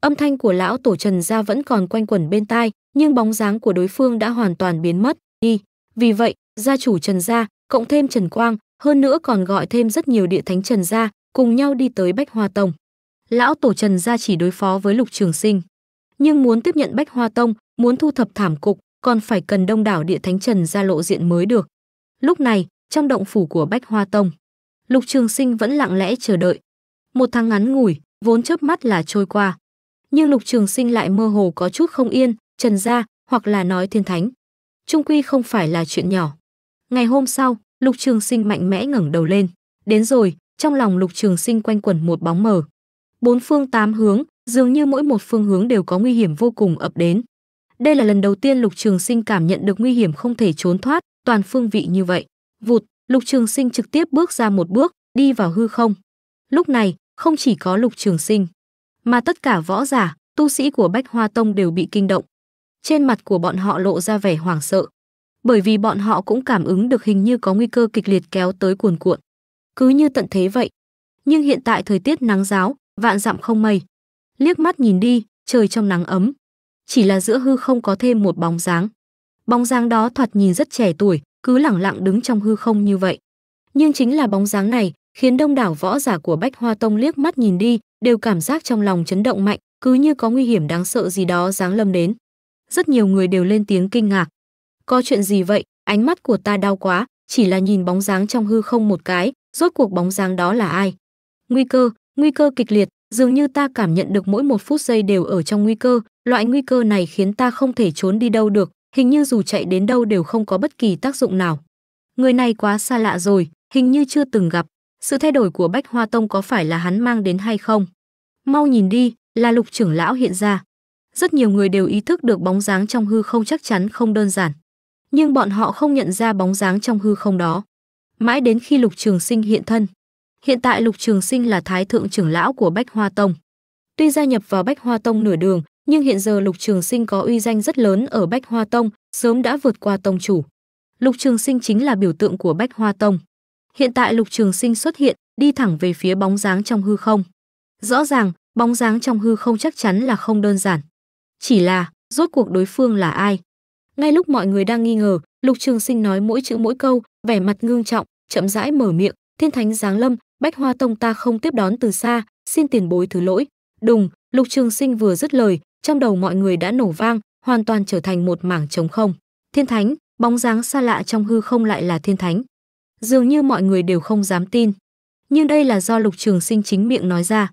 Âm thanh của lão tổ Trần gia vẫn còn quanh quẩn bên tai, nhưng bóng dáng của đối phương đã hoàn toàn biến mất, đi. Vì vậy, gia chủ Trần gia, cộng thêm Trần Quang, hơn nữa còn gọi thêm rất nhiều địa thánh Trần gia, cùng nhau đi tới Bách Hoa Tông lão tổ Trần gia chỉ đối phó với Lục Trường Sinh, nhưng muốn tiếp nhận Bách Hoa Tông, muốn thu thập thảm cục, còn phải cần đông đảo địa thánh Trần gia lộ diện mới được. Lúc này, trong động phủ của Bách Hoa Tông, Lục Trường Sinh vẫn lặng lẽ chờ đợi. Một tháng ngắn ngủi, vốn chớp mắt là trôi qua, nhưng Lục Trường Sinh lại mơ hồ có chút không yên, Trần gia, hoặc là nói thiên thánh, trung quy không phải là chuyện nhỏ. Ngày hôm sau, Lục Trường Sinh mạnh mẽ ngẩng đầu lên, đến rồi, trong lòng Lục Trường Sinh quanh quẩn một bóng mờ bốn phương tám hướng, dường như mỗi một phương hướng đều có nguy hiểm vô cùng ập đến. Đây là lần đầu tiên Lục Trường Sinh cảm nhận được nguy hiểm không thể trốn thoát, toàn phương vị như vậy. Vụt, Lục Trường Sinh trực tiếp bước ra một bước, đi vào hư không. Lúc này, không chỉ có Lục Trường Sinh, mà tất cả võ giả, tu sĩ của Bách Hoa Tông đều bị kinh động. Trên mặt của bọn họ lộ ra vẻ hoảng sợ, bởi vì bọn họ cũng cảm ứng được hình như có nguy cơ kịch liệt kéo tới cuồn cuộn. Cứ như tận thế vậy. Nhưng hiện tại thời tiết nắng giáo, vạn dặm không mây. Liếc mắt nhìn đi, trời trong nắng ấm. Chỉ là giữa hư không có thêm một bóng dáng. Bóng dáng đó thoạt nhìn rất trẻ tuổi, cứ lẳng lặng đứng trong hư không như vậy. Nhưng chính là bóng dáng này khiến đông đảo võ giả của Bách Hoa Tông liếc mắt nhìn đi, đều cảm giác trong lòng chấn động mạnh, cứ như có nguy hiểm đáng sợ gì đó giáng lâm đến. Rất nhiều người đều lên tiếng kinh ngạc. Có chuyện gì vậy? Ánh mắt của ta đau quá, chỉ là nhìn bóng dáng trong hư không một cái, rốt cuộc bóng dáng đó là ai? Nguy cơ, Nguy cơ kịch liệt, dường như ta cảm nhận được mỗi một phút giây đều ở trong nguy cơ, loại nguy cơ này khiến ta không thể trốn đi đâu được, hình như dù chạy đến đâu đều không có bất kỳ tác dụng nào. Người này quá xa lạ rồi, hình như chưa từng gặp. Sự thay đổi của Bách Hoa Tông có phải là hắn mang đến hay không? Mau nhìn đi, là lục trưởng lão hiện ra. Rất nhiều người đều ý thức được bóng dáng trong hư không chắc chắn không đơn giản. Nhưng bọn họ không nhận ra bóng dáng trong hư không đó. Mãi đến khi lục trường sinh hiện thân, Hiện tại Lục Trường Sinh là thái thượng trưởng lão của Bách Hoa Tông. Tuy gia nhập vào Bách Hoa Tông nửa đường, nhưng hiện giờ Lục Trường Sinh có uy danh rất lớn ở Bách Hoa Tông, sớm đã vượt qua tông chủ. Lục Trường Sinh chính là biểu tượng của Bách Hoa Tông. Hiện tại Lục Trường Sinh xuất hiện, đi thẳng về phía bóng dáng trong hư không. Rõ ràng, bóng dáng trong hư không chắc chắn là không đơn giản. Chỉ là, rốt cuộc đối phương là ai? Ngay lúc mọi người đang nghi ngờ, Lục Trường Sinh nói mỗi chữ mỗi câu, vẻ mặt ngương trọng, chậm rãi mở miệng, "Thiên Thánh giáng lâm, bách hoa tông ta không tiếp đón từ xa xin tiền bối thứ lỗi đùng lục trường sinh vừa dứt lời trong đầu mọi người đã nổ vang hoàn toàn trở thành một mảng trống không thiên thánh bóng dáng xa lạ trong hư không lại là thiên thánh dường như mọi người đều không dám tin nhưng đây là do lục trường sinh chính miệng nói ra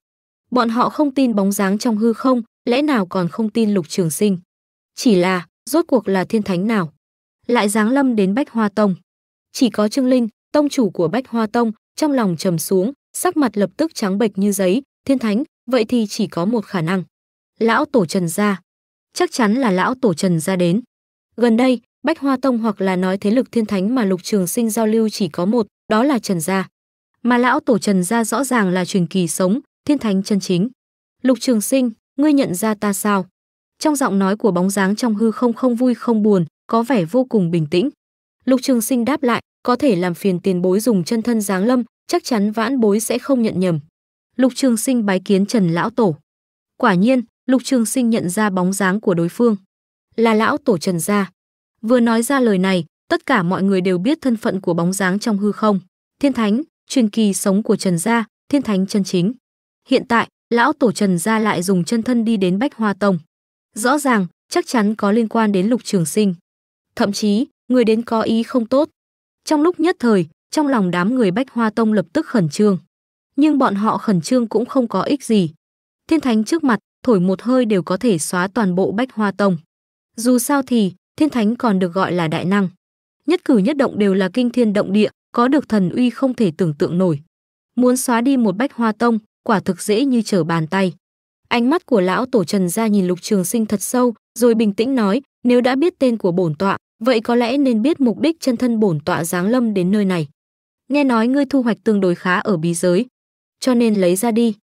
bọn họ không tin bóng dáng trong hư không lẽ nào còn không tin lục trường sinh chỉ là rốt cuộc là thiên thánh nào lại giáng lâm đến bách hoa tông chỉ có trương linh tông chủ của bách hoa tông trong lòng trầm xuống, sắc mặt lập tức trắng bệch như giấy, thiên thánh, vậy thì chỉ có một khả năng. Lão tổ Trần gia. Chắc chắn là lão tổ Trần gia đến. Gần đây, Bách Hoa Tông hoặc là nói thế lực thiên thánh mà Lục Trường Sinh giao lưu chỉ có một, đó là Trần gia. Mà lão tổ Trần gia rõ ràng là truyền kỳ sống, thiên thánh chân chính. Lục Trường Sinh, ngươi nhận ra ta sao? Trong giọng nói của bóng dáng trong hư không không vui không buồn, có vẻ vô cùng bình tĩnh. Lục Trường Sinh đáp lại, có thể làm phiền tiền bối dùng chân thân giáng lâm, chắc chắn vãn bối sẽ không nhận nhầm. Lục Trường Sinh bái kiến Trần lão tổ. Quả nhiên, Lục Trường Sinh nhận ra bóng dáng của đối phương, là lão tổ Trần gia. Vừa nói ra lời này, tất cả mọi người đều biết thân phận của bóng dáng trong hư không, Thiên Thánh, truyền kỳ sống của Trần gia, Thiên Thánh chân chính. Hiện tại, lão tổ Trần gia lại dùng chân thân đi đến Bách Hoa Tông. Rõ ràng, chắc chắn có liên quan đến Lục Trường Sinh. Thậm chí, người đến có ý không tốt, trong lúc nhất thời, trong lòng đám người Bách Hoa Tông lập tức khẩn trương. Nhưng bọn họ khẩn trương cũng không có ích gì. Thiên Thánh trước mặt, thổi một hơi đều có thể xóa toàn bộ Bách Hoa Tông. Dù sao thì, Thiên Thánh còn được gọi là đại năng. Nhất cử nhất động đều là kinh thiên động địa, có được thần uy không thể tưởng tượng nổi. Muốn xóa đi một Bách Hoa Tông, quả thực dễ như trở bàn tay. Ánh mắt của lão tổ Trần ra nhìn Lục Trường Sinh thật sâu, rồi bình tĩnh nói, nếu đã biết tên của bổn tọa, Vậy có lẽ nên biết mục đích chân thân bổn tọa giáng lâm đến nơi này. Nghe nói ngươi thu hoạch tương đối khá ở bí giới, cho nên lấy ra đi.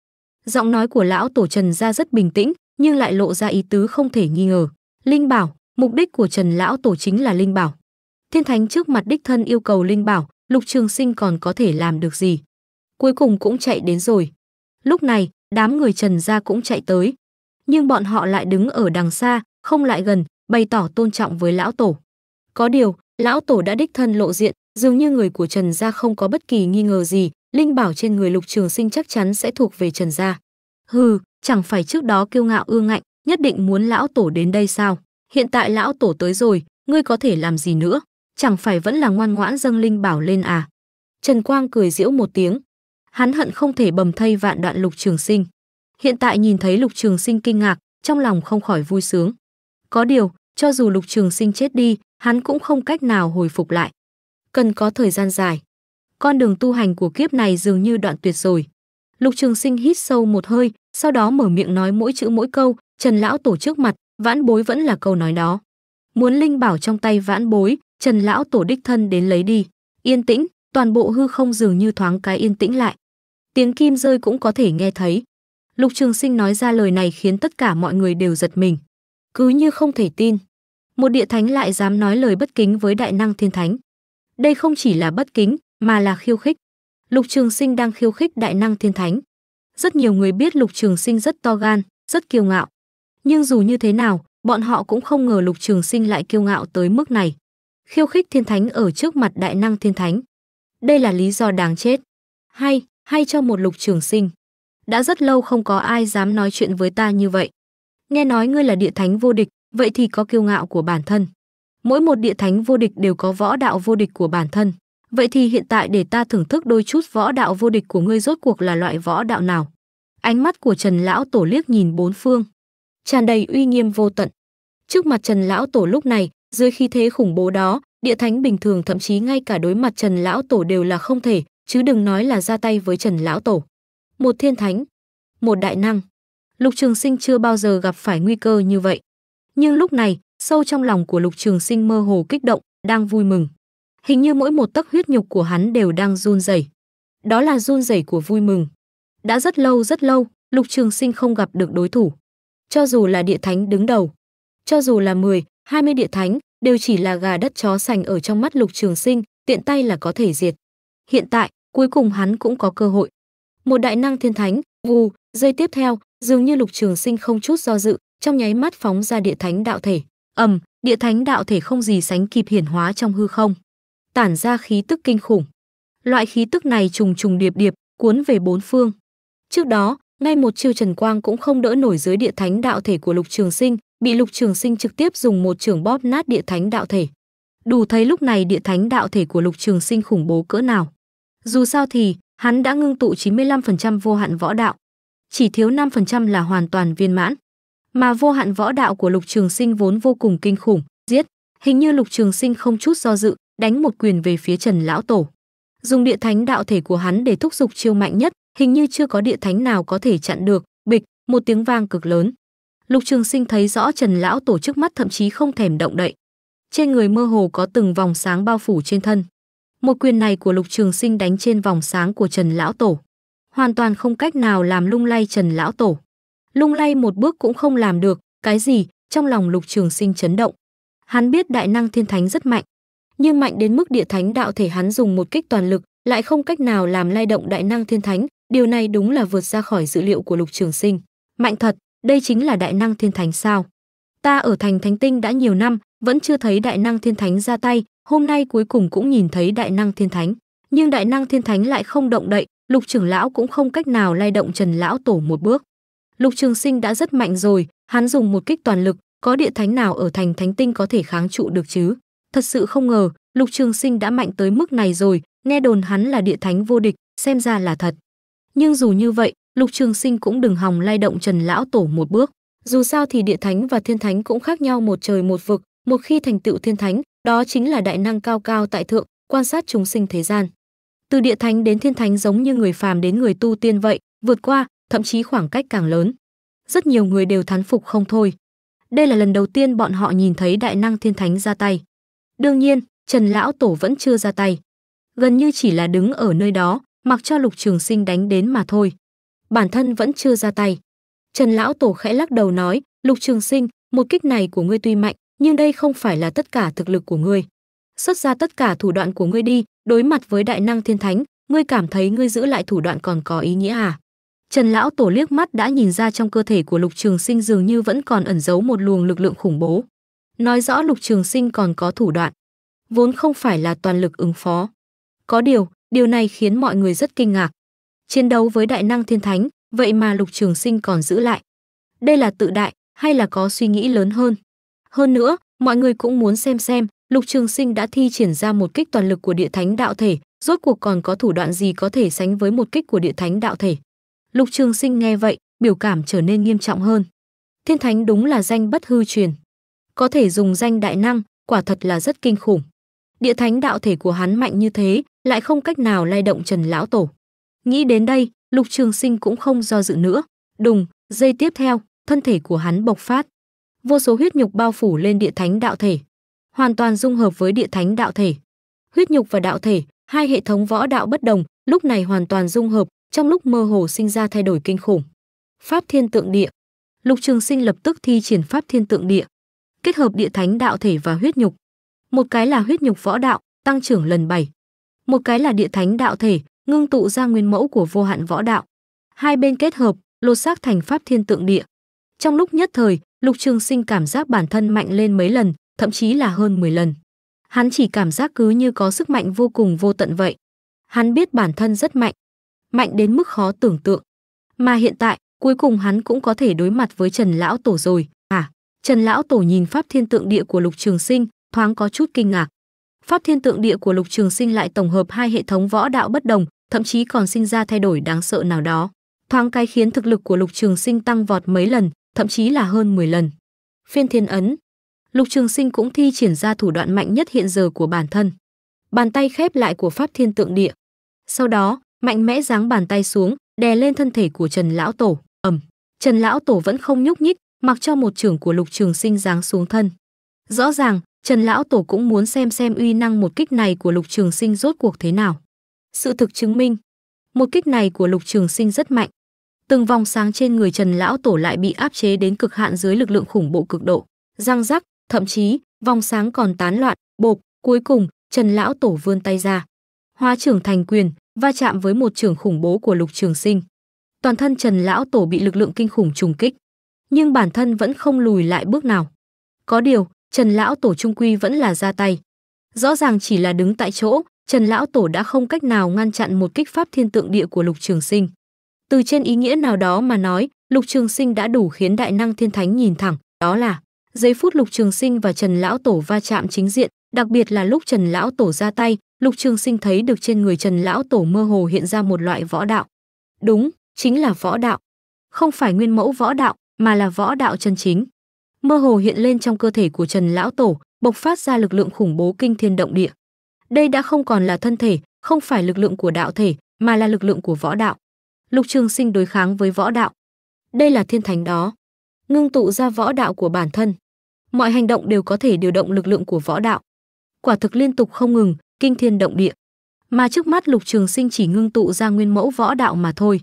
Giọng nói của lão tổ Trần ra rất bình tĩnh, nhưng lại lộ ra ý tứ không thể nghi ngờ. Linh bảo, mục đích của Trần lão tổ chính là linh bảo. Thiên thánh trước mặt đích thân yêu cầu linh bảo, Lục Trường Sinh còn có thể làm được gì? Cuối cùng cũng chạy đến rồi. Lúc này, đám người Trần gia cũng chạy tới, nhưng bọn họ lại đứng ở đằng xa, không lại gần, bày tỏ tôn trọng với lão tổ. Có điều, lão tổ đã đích thân lộ diện, dường như người của Trần gia không có bất kỳ nghi ngờ gì, linh bảo trên người Lục Trường Sinh chắc chắn sẽ thuộc về Trần gia. Hừ, chẳng phải trước đó kiêu ngạo ương ngạnh, nhất định muốn lão tổ đến đây sao? Hiện tại lão tổ tới rồi, ngươi có thể làm gì nữa? Chẳng phải vẫn là ngoan ngoãn dâng linh bảo lên à? Trần Quang cười giễu một tiếng. Hắn hận không thể bầm thay vạn đoạn Lục Trường Sinh. Hiện tại nhìn thấy Lục Trường Sinh kinh ngạc, trong lòng không khỏi vui sướng. Có điều, cho dù Lục Trường Sinh chết đi, hắn cũng không cách nào hồi phục lại. Cần có thời gian dài. Con đường tu hành của kiếp này dường như đoạn tuyệt rồi. Lục Trường Sinh hít sâu một hơi, sau đó mở miệng nói mỗi chữ mỗi câu, Trần lão tổ trước mặt, vãn bối vẫn là câu nói đó. Muốn linh bảo trong tay vãn bối, Trần lão tổ đích thân đến lấy đi. Yên tĩnh, toàn bộ hư không dường như thoáng cái yên tĩnh lại. Tiếng kim rơi cũng có thể nghe thấy. Lục Trường Sinh nói ra lời này khiến tất cả mọi người đều giật mình, cứ như không thể tin một địa thánh lại dám nói lời bất kính với đại năng thiên thánh. Đây không chỉ là bất kính, mà là khiêu khích. Lục Trường Sinh đang khiêu khích đại năng thiên thánh. Rất nhiều người biết Lục Trường Sinh rất to gan, rất kiêu ngạo. Nhưng dù như thế nào, bọn họ cũng không ngờ Lục Trường Sinh lại kiêu ngạo tới mức này. Khiêu khích thiên thánh ở trước mặt đại năng thiên thánh. Đây là lý do đáng chết. Hay, hay cho một Lục Trường Sinh. Đã rất lâu không có ai dám nói chuyện với ta như vậy. Nghe nói ngươi là địa thánh vô địch, vậy thì có kiêu ngạo của bản thân. Mỗi một địa thánh vô địch đều có võ đạo vô địch của bản thân. Vậy thì hiện tại để ta thưởng thức đôi chút võ đạo vô địch của ngươi rốt cuộc là loại võ đạo nào? Ánh mắt của Trần lão tổ liếc nhìn bốn phương, tràn đầy uy nghiêm vô tận. Trước mặt Trần lão tổ lúc này, dưới khí thế khủng bố đó, địa thánh bình thường thậm chí ngay cả đối mặt Trần lão tổ đều là không thể, chứ đừng nói là ra tay với Trần lão tổ. Một thiên thánh, một đại năng. Lục Trường Sinh chưa bao giờ gặp phải nguy cơ như vậy. Nhưng lúc này, sâu trong lòng của Lục Trường Sinh mơ hồ kích động, đang vui mừng. Hình như mỗi một tấc huyết nhục của hắn đều đang run rẩy. Đó là run rẩy của vui mừng. Đã rất lâu rất lâu, Lục Trường Sinh không gặp được đối thủ. Cho dù là địa thánh đứng đầu, cho dù là 10, 20 địa thánh, đều chỉ là gà đất chó sành ở trong mắt Lục Trường Sinh, tiện tay là có thể diệt. Hiện tại, cuối cùng hắn cũng có cơ hội. Một đại năng thiên thánh, vù, giây tiếp theo, dường như Lục Trường Sinh không chút do dự, trong nháy mắt phóng ra địa thánh đạo thể ầm địa thánh đạo thể không gì sánh kịp hiển hóa trong hư không tản ra khí tức kinh khủng loại khí tức này trùng trùng điệp điệp cuốn về bốn phương trước đó ngay một chiêu trần quang cũng không đỡ nổi dưới địa thánh đạo thể của lục trường sinh bị lục trường sinh trực tiếp dùng một trường bóp nát địa thánh đạo thể đủ thấy lúc này địa thánh đạo thể của lục trường sinh khủng bố cỡ nào dù sao thì hắn đã ngưng tụ 95% vô hạn võ đạo chỉ thiếu 5% là hoàn toàn viên mãn mà vô hạn võ đạo của Lục Trường Sinh vốn vô cùng kinh khủng, giết, hình như Lục Trường Sinh không chút do dự, đánh một quyền về phía Trần lão tổ. Dùng địa thánh đạo thể của hắn để thúc giục chiêu mạnh nhất, hình như chưa có địa thánh nào có thể chặn được, bịch, một tiếng vang cực lớn. Lục Trường Sinh thấy rõ Trần lão tổ trước mắt thậm chí không thèm động đậy. Trên người mơ hồ có từng vòng sáng bao phủ trên thân. Một quyền này của Lục Trường Sinh đánh trên vòng sáng của Trần lão tổ, hoàn toàn không cách nào làm lung lay Trần lão tổ lung lay một bước cũng không làm được, cái gì, trong lòng lục trường sinh chấn động. Hắn biết đại năng thiên thánh rất mạnh, nhưng mạnh đến mức địa thánh đạo thể hắn dùng một kích toàn lực, lại không cách nào làm lay động đại năng thiên thánh, điều này đúng là vượt ra khỏi dự liệu của lục trường sinh. Mạnh thật, đây chính là đại năng thiên thánh sao. Ta ở thành thánh tinh đã nhiều năm, vẫn chưa thấy đại năng thiên thánh ra tay, hôm nay cuối cùng cũng nhìn thấy đại năng thiên thánh. Nhưng đại năng thiên thánh lại không động đậy, lục trưởng lão cũng không cách nào lay động trần lão tổ một bước Lục Trường Sinh đã rất mạnh rồi, hắn dùng một kích toàn lực, có địa thánh nào ở thành thánh tinh có thể kháng trụ được chứ? Thật sự không ngờ, Lục Trường Sinh đã mạnh tới mức này rồi, nghe đồn hắn là địa thánh vô địch, xem ra là thật. Nhưng dù như vậy, Lục Trường Sinh cũng đừng hòng lay động Trần lão tổ một bước. Dù sao thì địa thánh và thiên thánh cũng khác nhau một trời một vực, một khi thành tựu thiên thánh, đó chính là đại năng cao cao tại thượng, quan sát chúng sinh thế gian. Từ địa thánh đến thiên thánh giống như người phàm đến người tu tiên vậy, vượt qua, thậm chí khoảng cách càng lớn. Rất nhiều người đều thán phục không thôi. Đây là lần đầu tiên bọn họ nhìn thấy đại năng thiên thánh ra tay. Đương nhiên, Trần Lão Tổ vẫn chưa ra tay. Gần như chỉ là đứng ở nơi đó, mặc cho lục trường sinh đánh đến mà thôi. Bản thân vẫn chưa ra tay. Trần Lão Tổ khẽ lắc đầu nói, lục trường sinh, một kích này của ngươi tuy mạnh, nhưng đây không phải là tất cả thực lực của ngươi. Xuất ra tất cả thủ đoạn của ngươi đi, đối mặt với đại năng thiên thánh, ngươi cảm thấy ngươi giữ lại thủ đoạn còn có ý nghĩa à? Trần Lão Tổ liếc mắt đã nhìn ra trong cơ thể của Lục Trường Sinh dường như vẫn còn ẩn giấu một luồng lực lượng khủng bố. Nói rõ Lục Trường Sinh còn có thủ đoạn, vốn không phải là toàn lực ứng phó. Có điều, điều này khiến mọi người rất kinh ngạc. Chiến đấu với đại năng thiên thánh, vậy mà Lục Trường Sinh còn giữ lại. Đây là tự đại hay là có suy nghĩ lớn hơn? Hơn nữa, mọi người cũng muốn xem xem Lục Trường Sinh đã thi triển ra một kích toàn lực của địa thánh đạo thể, rốt cuộc còn có thủ đoạn gì có thể sánh với một kích của địa thánh đạo thể. Lục Trường Sinh nghe vậy, biểu cảm trở nên nghiêm trọng hơn. Thiên Thánh đúng là danh bất hư truyền. Có thể dùng danh đại năng, quả thật là rất kinh khủng. Địa Thánh đạo thể của hắn mạnh như thế, lại không cách nào lay động Trần lão tổ. Nghĩ đến đây, Lục Trường Sinh cũng không do dự nữa, đùng, dây tiếp theo, thân thể của hắn bộc phát. Vô số huyết nhục bao phủ lên địa thánh đạo thể, hoàn toàn dung hợp với địa thánh đạo thể. Huyết nhục và đạo thể, hai hệ thống võ đạo bất đồng, lúc này hoàn toàn dung hợp, trong lúc mơ hồ sinh ra thay đổi kinh khủng. Pháp thiên tượng địa. Lục Trường Sinh lập tức thi triển pháp thiên tượng địa, kết hợp địa thánh đạo thể và huyết nhục. Một cái là huyết nhục võ đạo, tăng trưởng lần 7. Một cái là địa thánh đạo thể, ngưng tụ ra nguyên mẫu của vô hạn võ đạo. Hai bên kết hợp, lột xác thành pháp thiên tượng địa. Trong lúc nhất thời, Lục Trường Sinh cảm giác bản thân mạnh lên mấy lần, thậm chí là hơn 10 lần. Hắn chỉ cảm giác cứ như có sức mạnh vô cùng vô tận vậy. Hắn biết bản thân rất mạnh, mạnh đến mức khó tưởng tượng. Mà hiện tại, cuối cùng hắn cũng có thể đối mặt với Trần Lão Tổ rồi. À, Trần Lão Tổ nhìn Pháp Thiên Tượng Địa của Lục Trường Sinh, thoáng có chút kinh ngạc. Pháp Thiên Tượng Địa của Lục Trường Sinh lại tổng hợp hai hệ thống võ đạo bất đồng, thậm chí còn sinh ra thay đổi đáng sợ nào đó. Thoáng cái khiến thực lực của Lục Trường Sinh tăng vọt mấy lần, thậm chí là hơn 10 lần. Phiên Thiên Ấn Lục Trường Sinh cũng thi triển ra thủ đoạn mạnh nhất hiện giờ của bản thân. Bàn tay khép lại của Pháp Thiên Tượng Địa. Sau đó, mạnh mẽ giáng bàn tay xuống đè lên thân thể của trần lão tổ ầm trần lão tổ vẫn không nhúc nhích mặc cho một trưởng của lục trường sinh giáng xuống thân rõ ràng trần lão tổ cũng muốn xem xem uy năng một kích này của lục trường sinh rốt cuộc thế nào sự thực chứng minh một kích này của lục trường sinh rất mạnh từng vòng sáng trên người trần lão tổ lại bị áp chế đến cực hạn dưới lực lượng khủng bộ cực độ răng rắc thậm chí vòng sáng còn tán loạn bộp cuối cùng trần lão tổ vươn tay ra hóa trưởng thành quyền va chạm với một trường khủng bố của Lục Trường Sinh. Toàn thân Trần lão tổ bị lực lượng kinh khủng trùng kích, nhưng bản thân vẫn không lùi lại bước nào. Có điều, Trần lão tổ trung quy vẫn là ra tay. Rõ ràng chỉ là đứng tại chỗ, Trần lão tổ đã không cách nào ngăn chặn một kích pháp thiên tượng địa của Lục Trường Sinh. Từ trên ý nghĩa nào đó mà nói, Lục Trường Sinh đã đủ khiến đại năng thiên thánh nhìn thẳng, đó là giây phút Lục Trường Sinh và Trần lão tổ va chạm chính diện, đặc biệt là lúc Trần lão tổ ra tay, Lục Trường Sinh thấy được trên người Trần lão tổ mơ hồ hiện ra một loại võ đạo. Đúng, chính là võ đạo. Không phải nguyên mẫu võ đạo, mà là võ đạo chân chính. Mơ hồ hiện lên trong cơ thể của Trần lão tổ, bộc phát ra lực lượng khủng bố kinh thiên động địa. Đây đã không còn là thân thể, không phải lực lượng của đạo thể, mà là lực lượng của võ đạo. Lục Trường Sinh đối kháng với võ đạo. Đây là thiên thánh đó, ngưng tụ ra võ đạo của bản thân. Mọi hành động đều có thể điều động lực lượng của võ đạo. Quả thực liên tục không ngừng, kinh thiên động địa. Mà trước mắt Lục Trường Sinh chỉ ngưng tụ ra nguyên mẫu võ đạo mà thôi.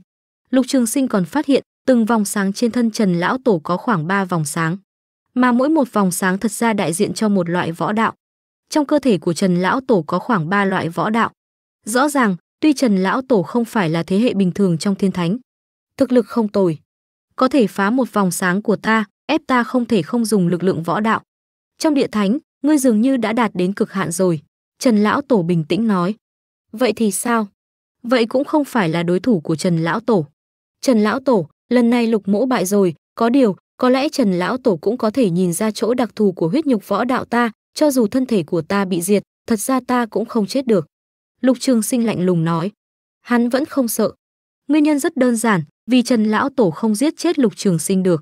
Lục Trường Sinh còn phát hiện, từng vòng sáng trên thân Trần lão tổ có khoảng 3 vòng sáng, mà mỗi một vòng sáng thật ra đại diện cho một loại võ đạo. Trong cơ thể của Trần lão tổ có khoảng 3 loại võ đạo. Rõ ràng, tuy Trần lão tổ không phải là thế hệ bình thường trong thiên thánh, thực lực không tồi, có thể phá một vòng sáng của ta, ép ta không thể không dùng lực lượng võ đạo. Trong địa thánh, ngươi dường như đã đạt đến cực hạn rồi. Trần Lão Tổ bình tĩnh nói. Vậy thì sao? Vậy cũng không phải là đối thủ của Trần Lão Tổ. Trần Lão Tổ, lần này lục mỗ bại rồi, có điều, có lẽ Trần Lão Tổ cũng có thể nhìn ra chỗ đặc thù của huyết nhục võ đạo ta, cho dù thân thể của ta bị diệt, thật ra ta cũng không chết được. Lục Trường Sinh lạnh lùng nói. Hắn vẫn không sợ. Nguyên nhân rất đơn giản, vì Trần Lão Tổ không giết chết Lục Trường Sinh được.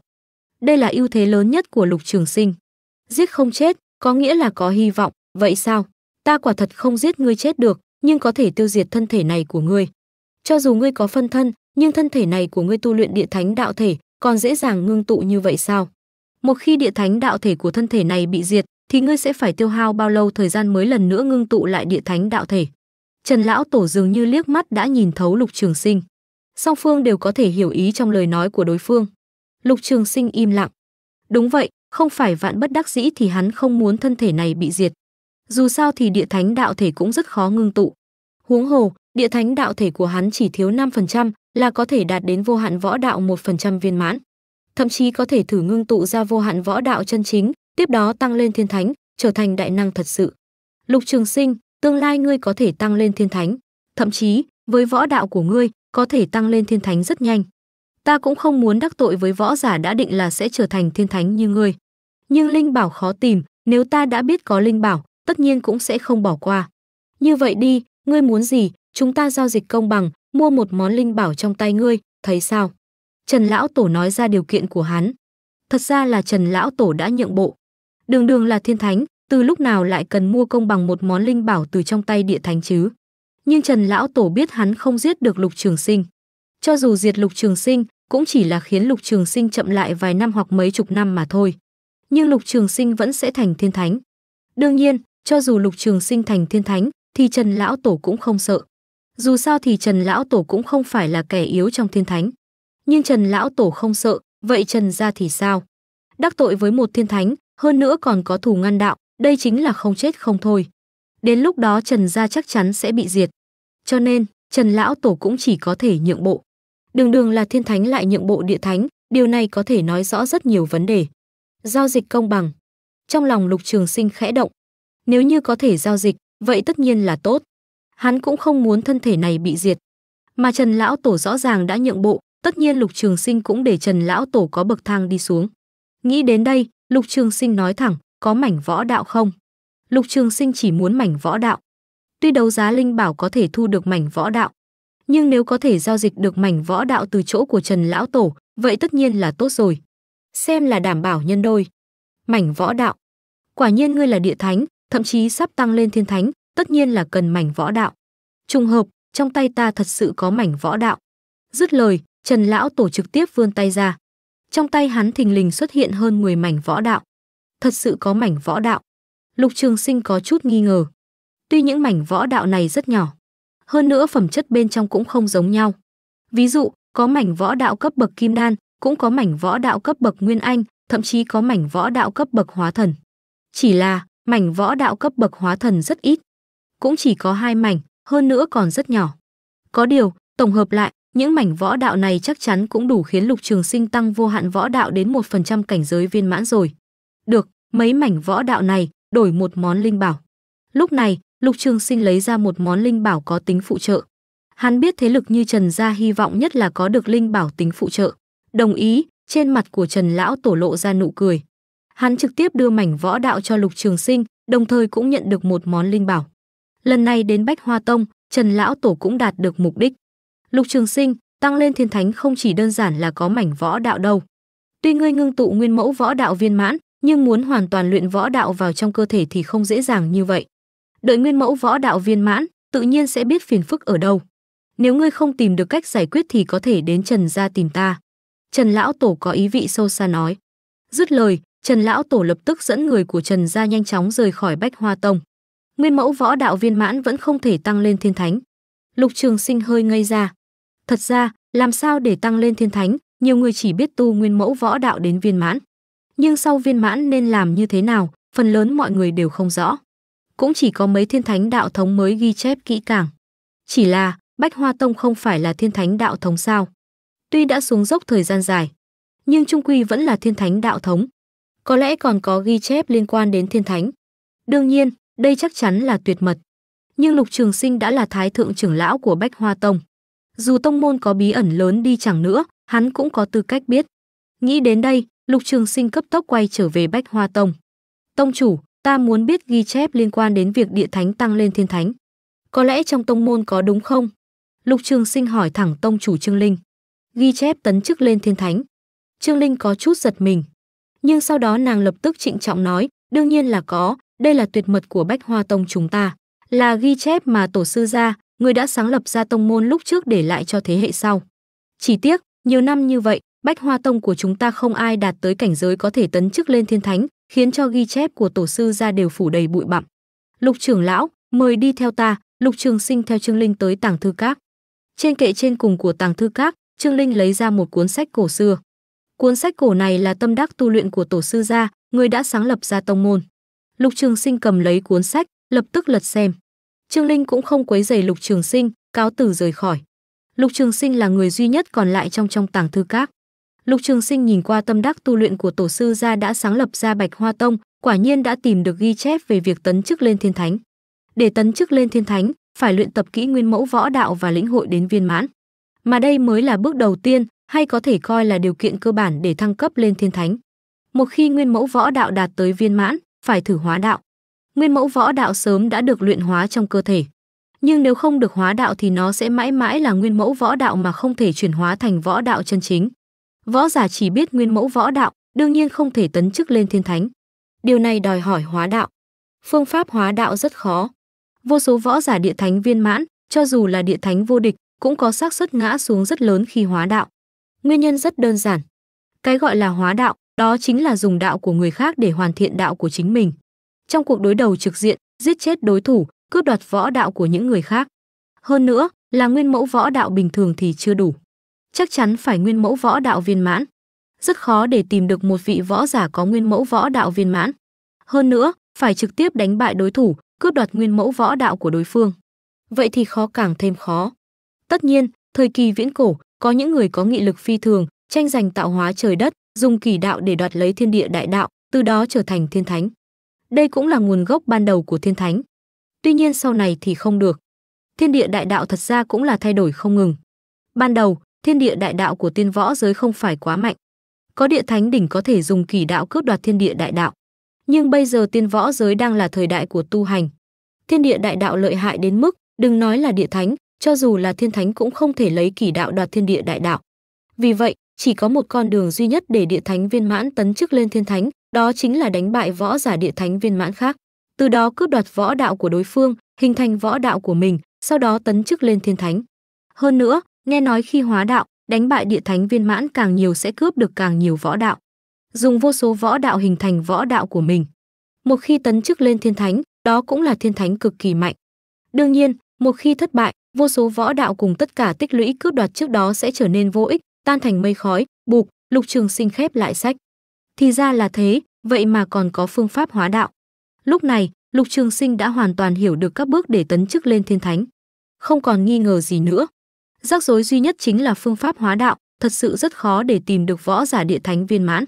Đây là ưu thế lớn nhất của Lục Trường Sinh. Giết không chết, có nghĩa là có hy vọng, vậy sao? ta quả thật không giết ngươi chết được, nhưng có thể tiêu diệt thân thể này của ngươi. Cho dù ngươi có phân thân, nhưng thân thể này của ngươi tu luyện địa thánh đạo thể, còn dễ dàng ngưng tụ như vậy sao? Một khi địa thánh đạo thể của thân thể này bị diệt, thì ngươi sẽ phải tiêu hao bao lâu thời gian mới lần nữa ngưng tụ lại địa thánh đạo thể? Trần lão tổ dường như liếc mắt đã nhìn thấu Lục Trường Sinh. Song phương đều có thể hiểu ý trong lời nói của đối phương. Lục Trường Sinh im lặng. Đúng vậy, không phải vạn bất đắc dĩ thì hắn không muốn thân thể này bị diệt. Dù sao thì địa thánh đạo thể cũng rất khó ngưng tụ. Huống hồ, địa thánh đạo thể của hắn chỉ thiếu 5% là có thể đạt đến vô hạn võ đạo 1% viên mãn. Thậm chí có thể thử ngưng tụ ra vô hạn võ đạo chân chính, tiếp đó tăng lên thiên thánh, trở thành đại năng thật sự. Lục Trường Sinh, tương lai ngươi có thể tăng lên thiên thánh, thậm chí với võ đạo của ngươi có thể tăng lên thiên thánh rất nhanh. Ta cũng không muốn đắc tội với võ giả đã định là sẽ trở thành thiên thánh như ngươi. Nhưng linh bảo khó tìm, nếu ta đã biết có linh bảo, tất nhiên cũng sẽ không bỏ qua. Như vậy đi, ngươi muốn gì, chúng ta giao dịch công bằng, mua một món linh bảo trong tay ngươi, thấy sao? Trần Lão Tổ nói ra điều kiện của hắn. Thật ra là Trần Lão Tổ đã nhượng bộ. Đường đường là thiên thánh, từ lúc nào lại cần mua công bằng một món linh bảo từ trong tay địa thánh chứ? Nhưng Trần Lão Tổ biết hắn không giết được lục trường sinh. Cho dù diệt lục trường sinh, cũng chỉ là khiến lục trường sinh chậm lại vài năm hoặc mấy chục năm mà thôi. Nhưng lục trường sinh vẫn sẽ thành thiên thánh. Đương nhiên, cho dù lục trường sinh thành thiên thánh thì trần lão tổ cũng không sợ dù sao thì trần lão tổ cũng không phải là kẻ yếu trong thiên thánh nhưng trần lão tổ không sợ vậy trần gia thì sao đắc tội với một thiên thánh hơn nữa còn có thù ngăn đạo đây chính là không chết không thôi đến lúc đó trần gia chắc chắn sẽ bị diệt cho nên trần lão tổ cũng chỉ có thể nhượng bộ đường đường là thiên thánh lại nhượng bộ địa thánh điều này có thể nói rõ rất nhiều vấn đề giao dịch công bằng trong lòng lục trường sinh khẽ động nếu như có thể giao dịch, vậy tất nhiên là tốt. Hắn cũng không muốn thân thể này bị diệt. Mà Trần Lão Tổ rõ ràng đã nhượng bộ, tất nhiên Lục Trường Sinh cũng để Trần Lão Tổ có bậc thang đi xuống. Nghĩ đến đây, Lục Trường Sinh nói thẳng, có mảnh võ đạo không? Lục Trường Sinh chỉ muốn mảnh võ đạo. Tuy đấu giá linh bảo có thể thu được mảnh võ đạo, nhưng nếu có thể giao dịch được mảnh võ đạo từ chỗ của Trần Lão Tổ, vậy tất nhiên là tốt rồi. Xem là đảm bảo nhân đôi. Mảnh võ đạo. Quả nhiên ngươi là địa thánh, thậm chí sắp tăng lên thiên thánh, tất nhiên là cần mảnh võ đạo. Trùng hợp, trong tay ta thật sự có mảnh võ đạo. Dứt lời, Trần lão tổ trực tiếp vươn tay ra. Trong tay hắn thình lình xuất hiện hơn 10 mảnh võ đạo. Thật sự có mảnh võ đạo. Lục Trường Sinh có chút nghi ngờ. Tuy những mảnh võ đạo này rất nhỏ, hơn nữa phẩm chất bên trong cũng không giống nhau. Ví dụ, có mảnh võ đạo cấp bậc kim đan, cũng có mảnh võ đạo cấp bậc nguyên anh, thậm chí có mảnh võ đạo cấp bậc hóa thần. Chỉ là, mảnh võ đạo cấp bậc hóa thần rất ít cũng chỉ có hai mảnh hơn nữa còn rất nhỏ có điều tổng hợp lại những mảnh võ đạo này chắc chắn cũng đủ khiến lục trường sinh tăng vô hạn võ đạo đến một phần trăm cảnh giới viên mãn rồi được mấy mảnh võ đạo này đổi một món linh bảo lúc này lục trường sinh lấy ra một món linh bảo có tính phụ trợ hắn biết thế lực như trần gia hy vọng nhất là có được linh bảo tính phụ trợ đồng ý trên mặt của trần lão tổ lộ ra nụ cười hắn trực tiếp đưa mảnh võ đạo cho Lục Trường Sinh, đồng thời cũng nhận được một món linh bảo. Lần này đến Bách Hoa Tông, Trần lão tổ cũng đạt được mục đích. Lục Trường Sinh, tăng lên thiên thánh không chỉ đơn giản là có mảnh võ đạo đâu. Tuy ngươi ngưng tụ nguyên mẫu võ đạo viên mãn, nhưng muốn hoàn toàn luyện võ đạo vào trong cơ thể thì không dễ dàng như vậy. Đợi nguyên mẫu võ đạo viên mãn, tự nhiên sẽ biết phiền phức ở đâu. Nếu ngươi không tìm được cách giải quyết thì có thể đến Trần gia tìm ta." Trần lão tổ có ý vị sâu xa nói. Dứt lời, Trần Lão Tổ lập tức dẫn người của Trần gia nhanh chóng rời khỏi Bách Hoa Tông. Nguyên mẫu võ đạo viên mãn vẫn không thể tăng lên thiên thánh. Lục Trường Sinh hơi ngây ra. Thật ra, làm sao để tăng lên thiên thánh, nhiều người chỉ biết tu nguyên mẫu võ đạo đến viên mãn. Nhưng sau viên mãn nên làm như thế nào, phần lớn mọi người đều không rõ. Cũng chỉ có mấy thiên thánh đạo thống mới ghi chép kỹ càng. Chỉ là, Bách Hoa Tông không phải là thiên thánh đạo thống sao? Tuy đã xuống dốc thời gian dài, nhưng trung quy vẫn là thiên thánh đạo thống, có lẽ còn có ghi chép liên quan đến thiên thánh. Đương nhiên, đây chắc chắn là tuyệt mật. Nhưng Lục Trường Sinh đã là thái thượng trưởng lão của Bách Hoa Tông. Dù tông môn có bí ẩn lớn đi chẳng nữa, hắn cũng có tư cách biết. Nghĩ đến đây, Lục Trường Sinh cấp tốc quay trở về Bách Hoa Tông. Tông chủ, ta muốn biết ghi chép liên quan đến việc địa thánh tăng lên thiên thánh. Có lẽ trong tông môn có đúng không? Lục Trường Sinh hỏi thẳng tông chủ Trương Linh. Ghi chép tấn chức lên thiên thánh. Trương Linh có chút giật mình nhưng sau đó nàng lập tức trịnh trọng nói, đương nhiên là có, đây là tuyệt mật của Bách Hoa Tông chúng ta, là ghi chép mà tổ sư gia, người đã sáng lập ra tông môn lúc trước để lại cho thế hệ sau. Chỉ tiếc, nhiều năm như vậy, Bách Hoa Tông của chúng ta không ai đạt tới cảnh giới có thể tấn chức lên thiên thánh, khiến cho ghi chép của tổ sư gia đều phủ đầy bụi bặm. Lục trưởng lão, mời đi theo ta, Lục Trường Sinh theo Trương Linh tới tàng thư các. Trên kệ trên cùng của tàng thư các, Trương Linh lấy ra một cuốn sách cổ xưa. Cuốn sách cổ này là tâm đắc tu luyện của tổ sư gia, người đã sáng lập ra tông môn. Lục Trường Sinh cầm lấy cuốn sách, lập tức lật xem. Trương Linh cũng không quấy rầy Lục Trường Sinh, cáo từ rời khỏi. Lục Trường Sinh là người duy nhất còn lại trong trong tàng thư các. Lục Trường Sinh nhìn qua tâm đắc tu luyện của tổ sư gia đã sáng lập ra Bạch Hoa Tông, quả nhiên đã tìm được ghi chép về việc tấn chức lên thiên thánh. Để tấn chức lên thiên thánh, phải luyện tập kỹ nguyên mẫu võ đạo và lĩnh hội đến viên mãn. Mà đây mới là bước đầu tiên, hay có thể coi là điều kiện cơ bản để thăng cấp lên thiên thánh. Một khi nguyên mẫu võ đạo đạt tới viên mãn, phải thử hóa đạo. Nguyên mẫu võ đạo sớm đã được luyện hóa trong cơ thể, nhưng nếu không được hóa đạo thì nó sẽ mãi mãi là nguyên mẫu võ đạo mà không thể chuyển hóa thành võ đạo chân chính. Võ giả chỉ biết nguyên mẫu võ đạo, đương nhiên không thể tấn chức lên thiên thánh. Điều này đòi hỏi hóa đạo. Phương pháp hóa đạo rất khó. Vô số võ giả địa thánh viên mãn, cho dù là địa thánh vô địch, cũng có xác suất ngã xuống rất lớn khi hóa đạo. Nguyên nhân rất đơn giản. Cái gọi là hóa đạo, đó chính là dùng đạo của người khác để hoàn thiện đạo của chính mình. Trong cuộc đối đầu trực diện, giết chết đối thủ, cướp đoạt võ đạo của những người khác. Hơn nữa, là nguyên mẫu võ đạo bình thường thì chưa đủ. Chắc chắn phải nguyên mẫu võ đạo viên mãn. Rất khó để tìm được một vị võ giả có nguyên mẫu võ đạo viên mãn. Hơn nữa, phải trực tiếp đánh bại đối thủ, cướp đoạt nguyên mẫu võ đạo của đối phương. Vậy thì khó càng thêm khó. Tất nhiên, thời kỳ viễn cổ, có những người có nghị lực phi thường tranh giành tạo hóa trời đất dùng kỳ đạo để đoạt lấy thiên địa đại đạo từ đó trở thành thiên thánh đây cũng là nguồn gốc ban đầu của thiên thánh tuy nhiên sau này thì không được thiên địa đại đạo thật ra cũng là thay đổi không ngừng ban đầu thiên địa đại đạo của tiên võ giới không phải quá mạnh có địa thánh đỉnh có thể dùng kỳ đạo cướp đoạt thiên địa đại đạo nhưng bây giờ tiên võ giới đang là thời đại của tu hành thiên địa đại đạo lợi hại đến mức đừng nói là địa thánh cho dù là thiên thánh cũng không thể lấy kỳ đạo đoạt thiên địa đại đạo. Vì vậy, chỉ có một con đường duy nhất để địa thánh viên mãn tấn chức lên thiên thánh, đó chính là đánh bại võ giả địa thánh viên mãn khác, từ đó cướp đoạt võ đạo của đối phương, hình thành võ đạo của mình, sau đó tấn chức lên thiên thánh. Hơn nữa, nghe nói khi hóa đạo, đánh bại địa thánh viên mãn càng nhiều sẽ cướp được càng nhiều võ đạo. Dùng vô số võ đạo hình thành võ đạo của mình. Một khi tấn chức lên thiên thánh, đó cũng là thiên thánh cực kỳ mạnh. Đương nhiên, một khi thất bại, vô số võ đạo cùng tất cả tích lũy cướp đoạt trước đó sẽ trở nên vô ích tan thành mây khói bụp lục trường sinh khép lại sách thì ra là thế vậy mà còn có phương pháp hóa đạo lúc này lục trường sinh đã hoàn toàn hiểu được các bước để tấn chức lên thiên thánh không còn nghi ngờ gì nữa rắc rối duy nhất chính là phương pháp hóa đạo thật sự rất khó để tìm được võ giả địa thánh viên mãn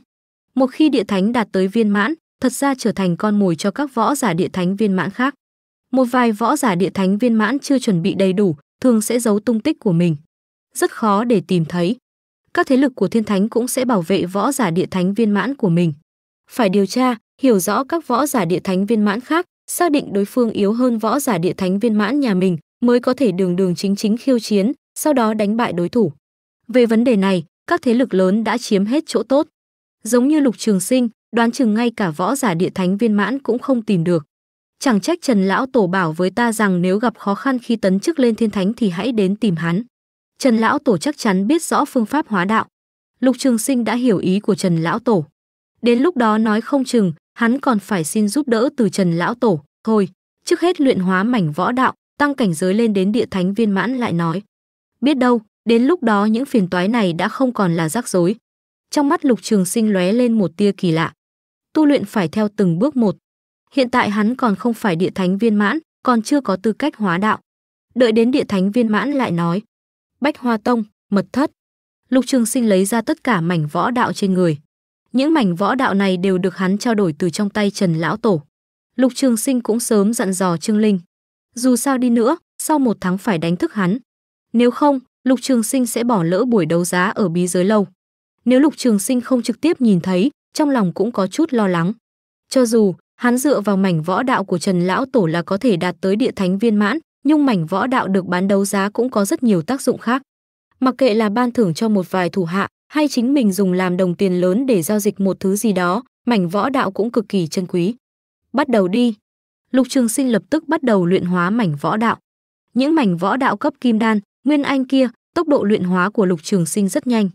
một khi địa thánh đạt tới viên mãn thật ra trở thành con mồi cho các võ giả địa thánh viên mãn khác một vài võ giả địa thánh viên mãn chưa chuẩn bị đầy đủ thường sẽ giấu tung tích của mình rất khó để tìm thấy các thế lực của thiên thánh cũng sẽ bảo vệ võ giả địa thánh viên mãn của mình phải điều tra hiểu rõ các võ giả địa thánh viên mãn khác xác định đối phương yếu hơn võ giả địa thánh viên mãn nhà mình mới có thể đường đường chính chính khiêu chiến sau đó đánh bại đối thủ về vấn đề này các thế lực lớn đã chiếm hết chỗ tốt giống như lục trường sinh đoán chừng ngay cả võ giả địa thánh viên mãn cũng không tìm được Chẳng trách Trần Lão Tổ bảo với ta rằng nếu gặp khó khăn khi tấn chức lên thiên thánh thì hãy đến tìm hắn. Trần Lão Tổ chắc chắn biết rõ phương pháp hóa đạo. Lục Trường Sinh đã hiểu ý của Trần Lão Tổ. Đến lúc đó nói không chừng, hắn còn phải xin giúp đỡ từ Trần Lão Tổ. Thôi, trước hết luyện hóa mảnh võ đạo, tăng cảnh giới lên đến địa thánh viên mãn lại nói. Biết đâu, đến lúc đó những phiền toái này đã không còn là rắc rối. Trong mắt Lục Trường Sinh lóe lên một tia kỳ lạ. Tu luyện phải theo từng bước một, Hiện tại hắn còn không phải địa thánh viên mãn, còn chưa có tư cách hóa đạo. Đợi đến địa thánh viên mãn lại nói. Bách Hoa Tông, mật thất. Lục Trường Sinh lấy ra tất cả mảnh võ đạo trên người. Những mảnh võ đạo này đều được hắn trao đổi từ trong tay Trần Lão Tổ. Lục Trường Sinh cũng sớm dặn dò Trương Linh. Dù sao đi nữa, sau một tháng phải đánh thức hắn. Nếu không, Lục Trường Sinh sẽ bỏ lỡ buổi đấu giá ở bí giới lâu. Nếu Lục Trường Sinh không trực tiếp nhìn thấy, trong lòng cũng có chút lo lắng. Cho dù hắn dựa vào mảnh võ đạo của Trần Lão Tổ là có thể đạt tới địa thánh viên mãn, nhưng mảnh võ đạo được bán đấu giá cũng có rất nhiều tác dụng khác. Mặc kệ là ban thưởng cho một vài thủ hạ, hay chính mình dùng làm đồng tiền lớn để giao dịch một thứ gì đó, mảnh võ đạo cũng cực kỳ chân quý. Bắt đầu đi. Lục Trường Sinh lập tức bắt đầu luyện hóa mảnh võ đạo. Những mảnh võ đạo cấp kim đan, nguyên anh kia, tốc độ luyện hóa của Lục Trường Sinh rất nhanh.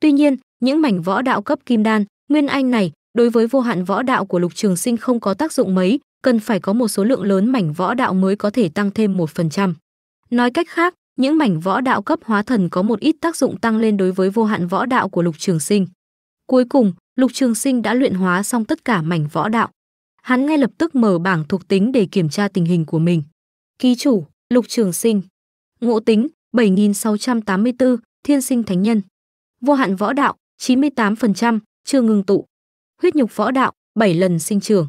Tuy nhiên, những mảnh võ đạo cấp kim đan, nguyên anh này đối với vô hạn võ đạo của Lục Trường Sinh không có tác dụng mấy, cần phải có một số lượng lớn mảnh võ đạo mới có thể tăng thêm một phần trăm Nói cách khác, những mảnh võ đạo cấp hóa thần có một ít tác dụng tăng lên đối với vô hạn võ đạo của Lục Trường Sinh. Cuối cùng, Lục Trường Sinh đã luyện hóa xong tất cả mảnh võ đạo. Hắn ngay lập tức mở bảng thuộc tính để kiểm tra tình hình của mình. Ký chủ, Lục Trường Sinh. Ngộ tính, 7684, Thiên Sinh Thánh Nhân. Vô hạn võ đạo, 98%, chưa ngừng tụ huyết nhục võ đạo, 7 lần sinh trưởng.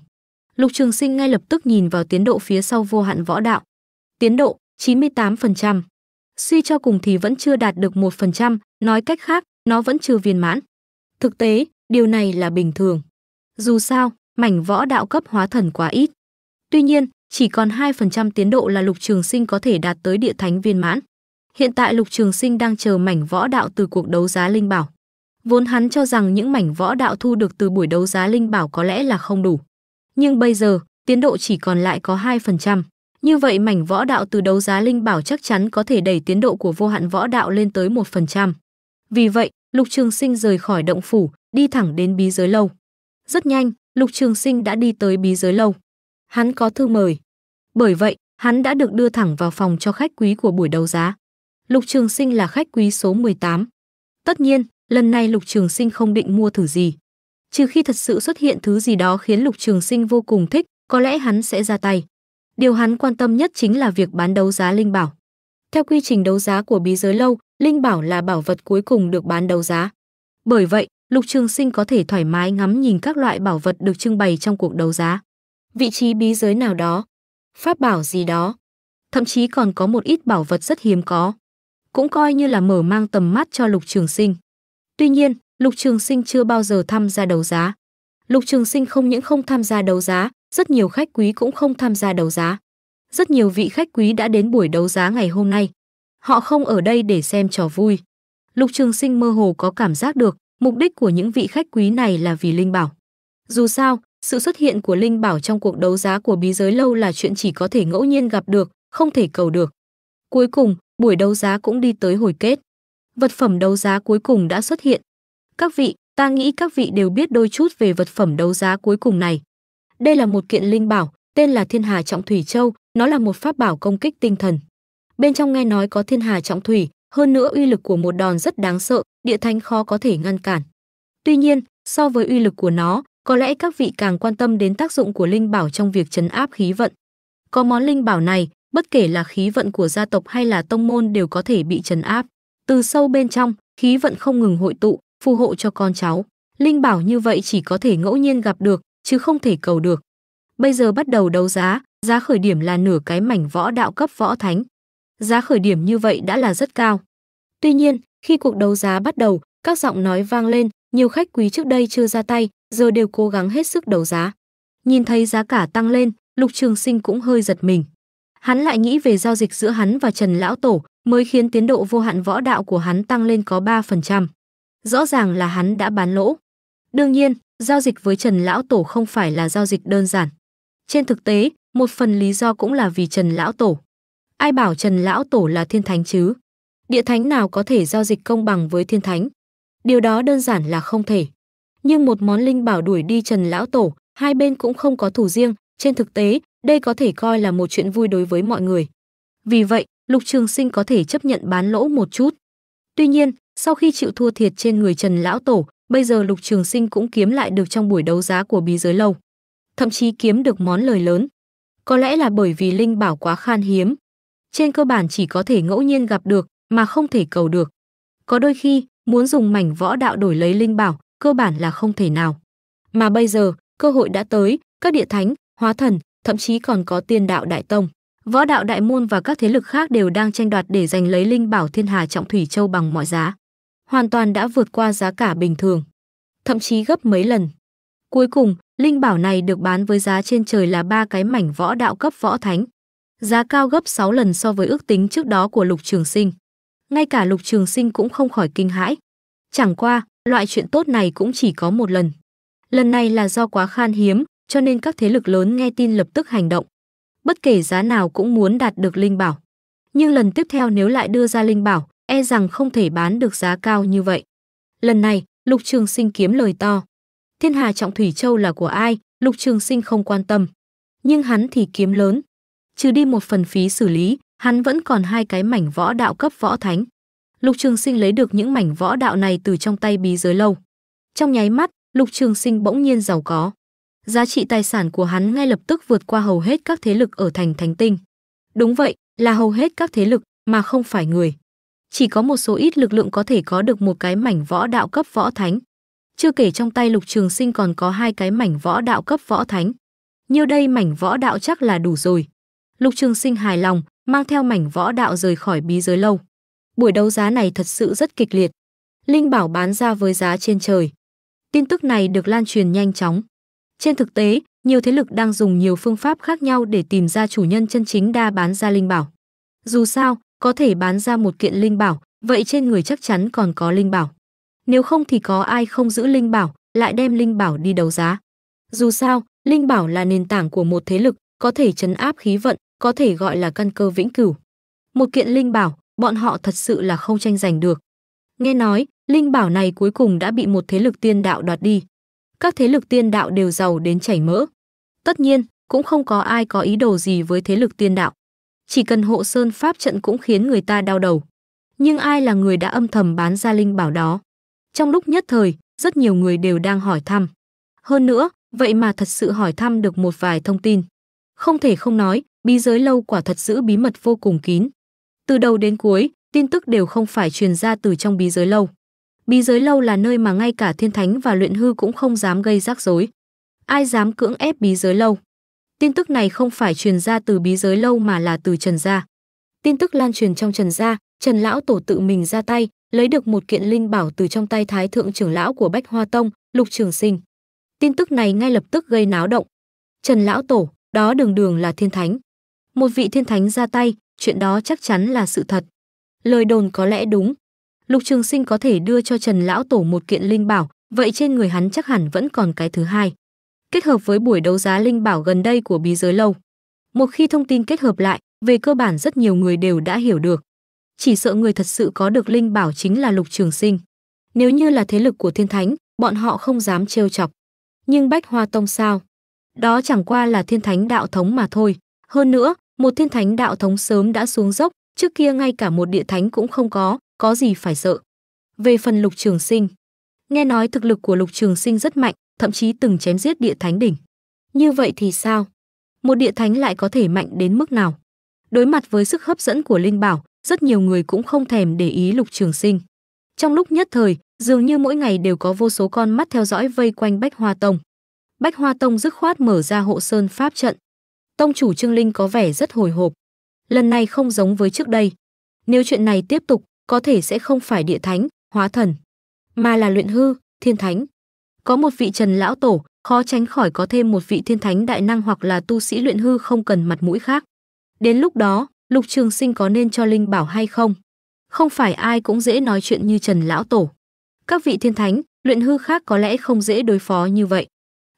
Lục Trường Sinh ngay lập tức nhìn vào tiến độ phía sau vô hạn võ đạo. Tiến độ 98%. Suy cho cùng thì vẫn chưa đạt được 1%, nói cách khác, nó vẫn chưa viên mãn. Thực tế, điều này là bình thường. Dù sao, mảnh võ đạo cấp hóa thần quá ít. Tuy nhiên, chỉ còn 2% tiến độ là Lục Trường Sinh có thể đạt tới địa thánh viên mãn. Hiện tại Lục Trường Sinh đang chờ mảnh võ đạo từ cuộc đấu giá linh bảo. Vốn hắn cho rằng những mảnh võ đạo thu được từ buổi đấu giá linh bảo có lẽ là không đủ. Nhưng bây giờ, tiến độ chỉ còn lại có 2%. Như vậy mảnh võ đạo từ đấu giá linh bảo chắc chắn có thể đẩy tiến độ của vô hạn võ đạo lên tới 1%. Vì vậy, Lục Trường Sinh rời khỏi động phủ, đi thẳng đến bí giới lâu. Rất nhanh, Lục Trường Sinh đã đi tới bí giới lâu. Hắn có thư mời. Bởi vậy, hắn đã được đưa thẳng vào phòng cho khách quý của buổi đấu giá. Lục Trường Sinh là khách quý số 18. Tất nhiên, lần này Lục Trường Sinh không định mua thử gì. Trừ khi thật sự xuất hiện thứ gì đó khiến Lục Trường Sinh vô cùng thích, có lẽ hắn sẽ ra tay. Điều hắn quan tâm nhất chính là việc bán đấu giá linh bảo. Theo quy trình đấu giá của bí giới lâu, linh bảo là bảo vật cuối cùng được bán đấu giá. Bởi vậy, Lục Trường Sinh có thể thoải mái ngắm nhìn các loại bảo vật được trưng bày trong cuộc đấu giá. Vị trí bí giới nào đó, pháp bảo gì đó, thậm chí còn có một ít bảo vật rất hiếm có. Cũng coi như là mở mang tầm mắt cho Lục Trường Sinh. Tuy nhiên, Lục Trường Sinh chưa bao giờ tham gia đấu giá. Lục Trường Sinh không những không tham gia đấu giá, rất nhiều khách quý cũng không tham gia đấu giá. Rất nhiều vị khách quý đã đến buổi đấu giá ngày hôm nay. Họ không ở đây để xem trò vui. Lục Trường Sinh mơ hồ có cảm giác được, mục đích của những vị khách quý này là vì linh bảo. Dù sao, sự xuất hiện của linh bảo trong cuộc đấu giá của bí giới lâu là chuyện chỉ có thể ngẫu nhiên gặp được, không thể cầu được. Cuối cùng, buổi đấu giá cũng đi tới hồi kết vật phẩm đấu giá cuối cùng đã xuất hiện. Các vị, ta nghĩ các vị đều biết đôi chút về vật phẩm đấu giá cuối cùng này. Đây là một kiện linh bảo, tên là Thiên Hà Trọng Thủy Châu, nó là một pháp bảo công kích tinh thần. Bên trong nghe nói có Thiên Hà Trọng Thủy, hơn nữa uy lực của một đòn rất đáng sợ, địa thanh khó có thể ngăn cản. Tuy nhiên, so với uy lực của nó, có lẽ các vị càng quan tâm đến tác dụng của linh bảo trong việc chấn áp khí vận. Có món linh bảo này, bất kể là khí vận của gia tộc hay là tông môn đều có thể bị chấn áp từ sâu bên trong khí vận không ngừng hội tụ phù hộ cho con cháu linh bảo như vậy chỉ có thể ngẫu nhiên gặp được chứ không thể cầu được bây giờ bắt đầu đấu giá giá khởi điểm là nửa cái mảnh võ đạo cấp võ thánh giá khởi điểm như vậy đã là rất cao tuy nhiên khi cuộc đấu giá bắt đầu các giọng nói vang lên nhiều khách quý trước đây chưa ra tay giờ đều cố gắng hết sức đấu giá nhìn thấy giá cả tăng lên lục trường sinh cũng hơi giật mình hắn lại nghĩ về giao dịch giữa hắn và trần lão tổ mới khiến tiến độ vô hạn võ đạo của hắn tăng lên có 3%. Rõ ràng là hắn đã bán lỗ. Đương nhiên, giao dịch với Trần Lão Tổ không phải là giao dịch đơn giản. Trên thực tế, một phần lý do cũng là vì Trần Lão Tổ. Ai bảo Trần Lão Tổ là thiên thánh chứ? Địa thánh nào có thể giao dịch công bằng với thiên thánh? Điều đó đơn giản là không thể. Nhưng một món linh bảo đuổi đi Trần Lão Tổ, hai bên cũng không có thủ riêng. Trên thực tế, đây có thể coi là một chuyện vui đối với mọi người. Vì vậy, Lục Trường Sinh có thể chấp nhận bán lỗ một chút. Tuy nhiên, sau khi chịu thua thiệt trên người Trần lão tổ, bây giờ Lục Trường Sinh cũng kiếm lại được trong buổi đấu giá của bí giới lâu, thậm chí kiếm được món lời lớn. Có lẽ là bởi vì linh bảo quá khan hiếm, trên cơ bản chỉ có thể ngẫu nhiên gặp được mà không thể cầu được. Có đôi khi, muốn dùng mảnh võ đạo đổi lấy linh bảo, cơ bản là không thể nào. Mà bây giờ, cơ hội đã tới, các địa thánh, hóa thần, thậm chí còn có tiên đạo đại tông. Võ đạo đại môn và các thế lực khác đều đang tranh đoạt để giành lấy linh bảo thiên hà trọng thủy châu bằng mọi giá. Hoàn toàn đã vượt qua giá cả bình thường, thậm chí gấp mấy lần. Cuối cùng, linh bảo này được bán với giá trên trời là ba cái mảnh võ đạo cấp võ thánh. Giá cao gấp 6 lần so với ước tính trước đó của Lục Trường Sinh. Ngay cả Lục Trường Sinh cũng không khỏi kinh hãi. Chẳng qua, loại chuyện tốt này cũng chỉ có một lần. Lần này là do quá khan hiếm, cho nên các thế lực lớn nghe tin lập tức hành động, bất kể giá nào cũng muốn đạt được linh bảo. Nhưng lần tiếp theo nếu lại đưa ra linh bảo, e rằng không thể bán được giá cao như vậy. Lần này, Lục Trường Sinh kiếm lời to. Thiên Hà Trọng Thủy Châu là của ai, Lục Trường Sinh không quan tâm. Nhưng hắn thì kiếm lớn. Trừ đi một phần phí xử lý, hắn vẫn còn hai cái mảnh võ đạo cấp võ thánh. Lục Trường Sinh lấy được những mảnh võ đạo này từ trong tay bí giới lâu. Trong nháy mắt, Lục Trường Sinh bỗng nhiên giàu có giá trị tài sản của hắn ngay lập tức vượt qua hầu hết các thế lực ở thành thánh tinh. Đúng vậy, là hầu hết các thế lực mà không phải người. Chỉ có một số ít lực lượng có thể có được một cái mảnh võ đạo cấp võ thánh. Chưa kể trong tay Lục Trường Sinh còn có hai cái mảnh võ đạo cấp võ thánh. Nhiêu đây mảnh võ đạo chắc là đủ rồi. Lục Trường Sinh hài lòng, mang theo mảnh võ đạo rời khỏi bí giới lâu. Buổi đấu giá này thật sự rất kịch liệt. Linh bảo bán ra với giá trên trời. Tin tức này được lan truyền nhanh chóng. Trên thực tế, nhiều thế lực đang dùng nhiều phương pháp khác nhau để tìm ra chủ nhân chân chính đa bán ra linh bảo. Dù sao, có thể bán ra một kiện linh bảo, vậy trên người chắc chắn còn có linh bảo. Nếu không thì có ai không giữ linh bảo, lại đem linh bảo đi đấu giá. Dù sao, linh bảo là nền tảng của một thế lực, có thể chấn áp khí vận, có thể gọi là căn cơ vĩnh cửu. Một kiện linh bảo, bọn họ thật sự là không tranh giành được. Nghe nói, linh bảo này cuối cùng đã bị một thế lực tiên đạo đoạt đi các thế lực tiên đạo đều giàu đến chảy mỡ. Tất nhiên, cũng không có ai có ý đồ gì với thế lực tiên đạo. Chỉ cần hộ sơn pháp trận cũng khiến người ta đau đầu. Nhưng ai là người đã âm thầm bán ra linh bảo đó? Trong lúc nhất thời, rất nhiều người đều đang hỏi thăm. Hơn nữa, vậy mà thật sự hỏi thăm được một vài thông tin. Không thể không nói, bí giới lâu quả thật giữ bí mật vô cùng kín. Từ đầu đến cuối, tin tức đều không phải truyền ra từ trong bí giới lâu. Bí giới lâu là nơi mà ngay cả thiên thánh và luyện hư cũng không dám gây rắc rối. Ai dám cưỡng ép bí giới lâu? Tin tức này không phải truyền ra từ bí giới lâu mà là từ Trần gia. Tin tức lan truyền trong Trần gia, Trần lão tổ tự mình ra tay, lấy được một kiện linh bảo từ trong tay thái thượng trưởng lão của Bách Hoa Tông, Lục Trường Sinh. Tin tức này ngay lập tức gây náo động. Trần lão tổ, đó đường đường là thiên thánh. Một vị thiên thánh ra tay, chuyện đó chắc chắn là sự thật. Lời đồn có lẽ đúng, Lục Trường Sinh có thể đưa cho Trần lão tổ một kiện linh bảo, vậy trên người hắn chắc hẳn vẫn còn cái thứ hai. Kết hợp với buổi đấu giá linh bảo gần đây của bí giới lâu, một khi thông tin kết hợp lại, về cơ bản rất nhiều người đều đã hiểu được. Chỉ sợ người thật sự có được linh bảo chính là Lục Trường Sinh. Nếu như là thế lực của Thiên Thánh, bọn họ không dám trêu chọc. Nhưng Bách Hoa Tông sao? Đó chẳng qua là Thiên Thánh đạo thống mà thôi. Hơn nữa, một Thiên Thánh đạo thống sớm đã xuống dốc, trước kia ngay cả một địa thánh cũng không có, có gì phải sợ. Về phần Lục Trường Sinh, nghe nói thực lực của Lục Trường Sinh rất mạnh, thậm chí từng chém giết địa thánh đỉnh. Như vậy thì sao? Một địa thánh lại có thể mạnh đến mức nào? Đối mặt với sức hấp dẫn của linh bảo, rất nhiều người cũng không thèm để ý Lục Trường Sinh. Trong lúc nhất thời, dường như mỗi ngày đều có vô số con mắt theo dõi vây quanh Bách Hoa Tông. Bách Hoa Tông dứt khoát mở ra hộ sơn pháp trận. Tông chủ Trương Linh có vẻ rất hồi hộp. Lần này không giống với trước đây. Nếu chuyện này tiếp tục, có thể sẽ không phải địa thánh, hóa thần, mà là luyện hư, thiên thánh. Có một vị Trần lão tổ, khó tránh khỏi có thêm một vị thiên thánh đại năng hoặc là tu sĩ luyện hư không cần mặt mũi khác. Đến lúc đó, Lục Trường Sinh có nên cho Linh Bảo hay không? Không phải ai cũng dễ nói chuyện như Trần lão tổ. Các vị thiên thánh, luyện hư khác có lẽ không dễ đối phó như vậy.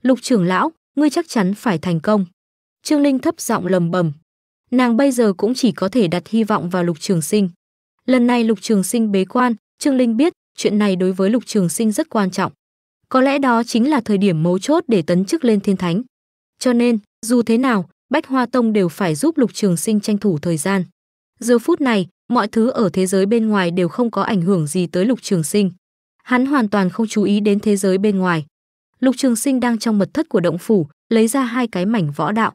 Lục trưởng lão, ngươi chắc chắn phải thành công. Trương Linh thấp giọng lầm bầm. Nàng bây giờ cũng chỉ có thể đặt hy vọng vào Lục Trường Sinh. Lần này Lục Trường Sinh bế quan, Trương Linh biết, chuyện này đối với Lục Trường Sinh rất quan trọng. Có lẽ đó chính là thời điểm mấu chốt để tấn chức lên thiên thánh. Cho nên, dù thế nào, Bách Hoa Tông đều phải giúp Lục Trường Sinh tranh thủ thời gian. Giờ phút này, mọi thứ ở thế giới bên ngoài đều không có ảnh hưởng gì tới Lục Trường Sinh. Hắn hoàn toàn không chú ý đến thế giới bên ngoài. Lục Trường Sinh đang trong mật thất của động phủ, lấy ra hai cái mảnh võ đạo.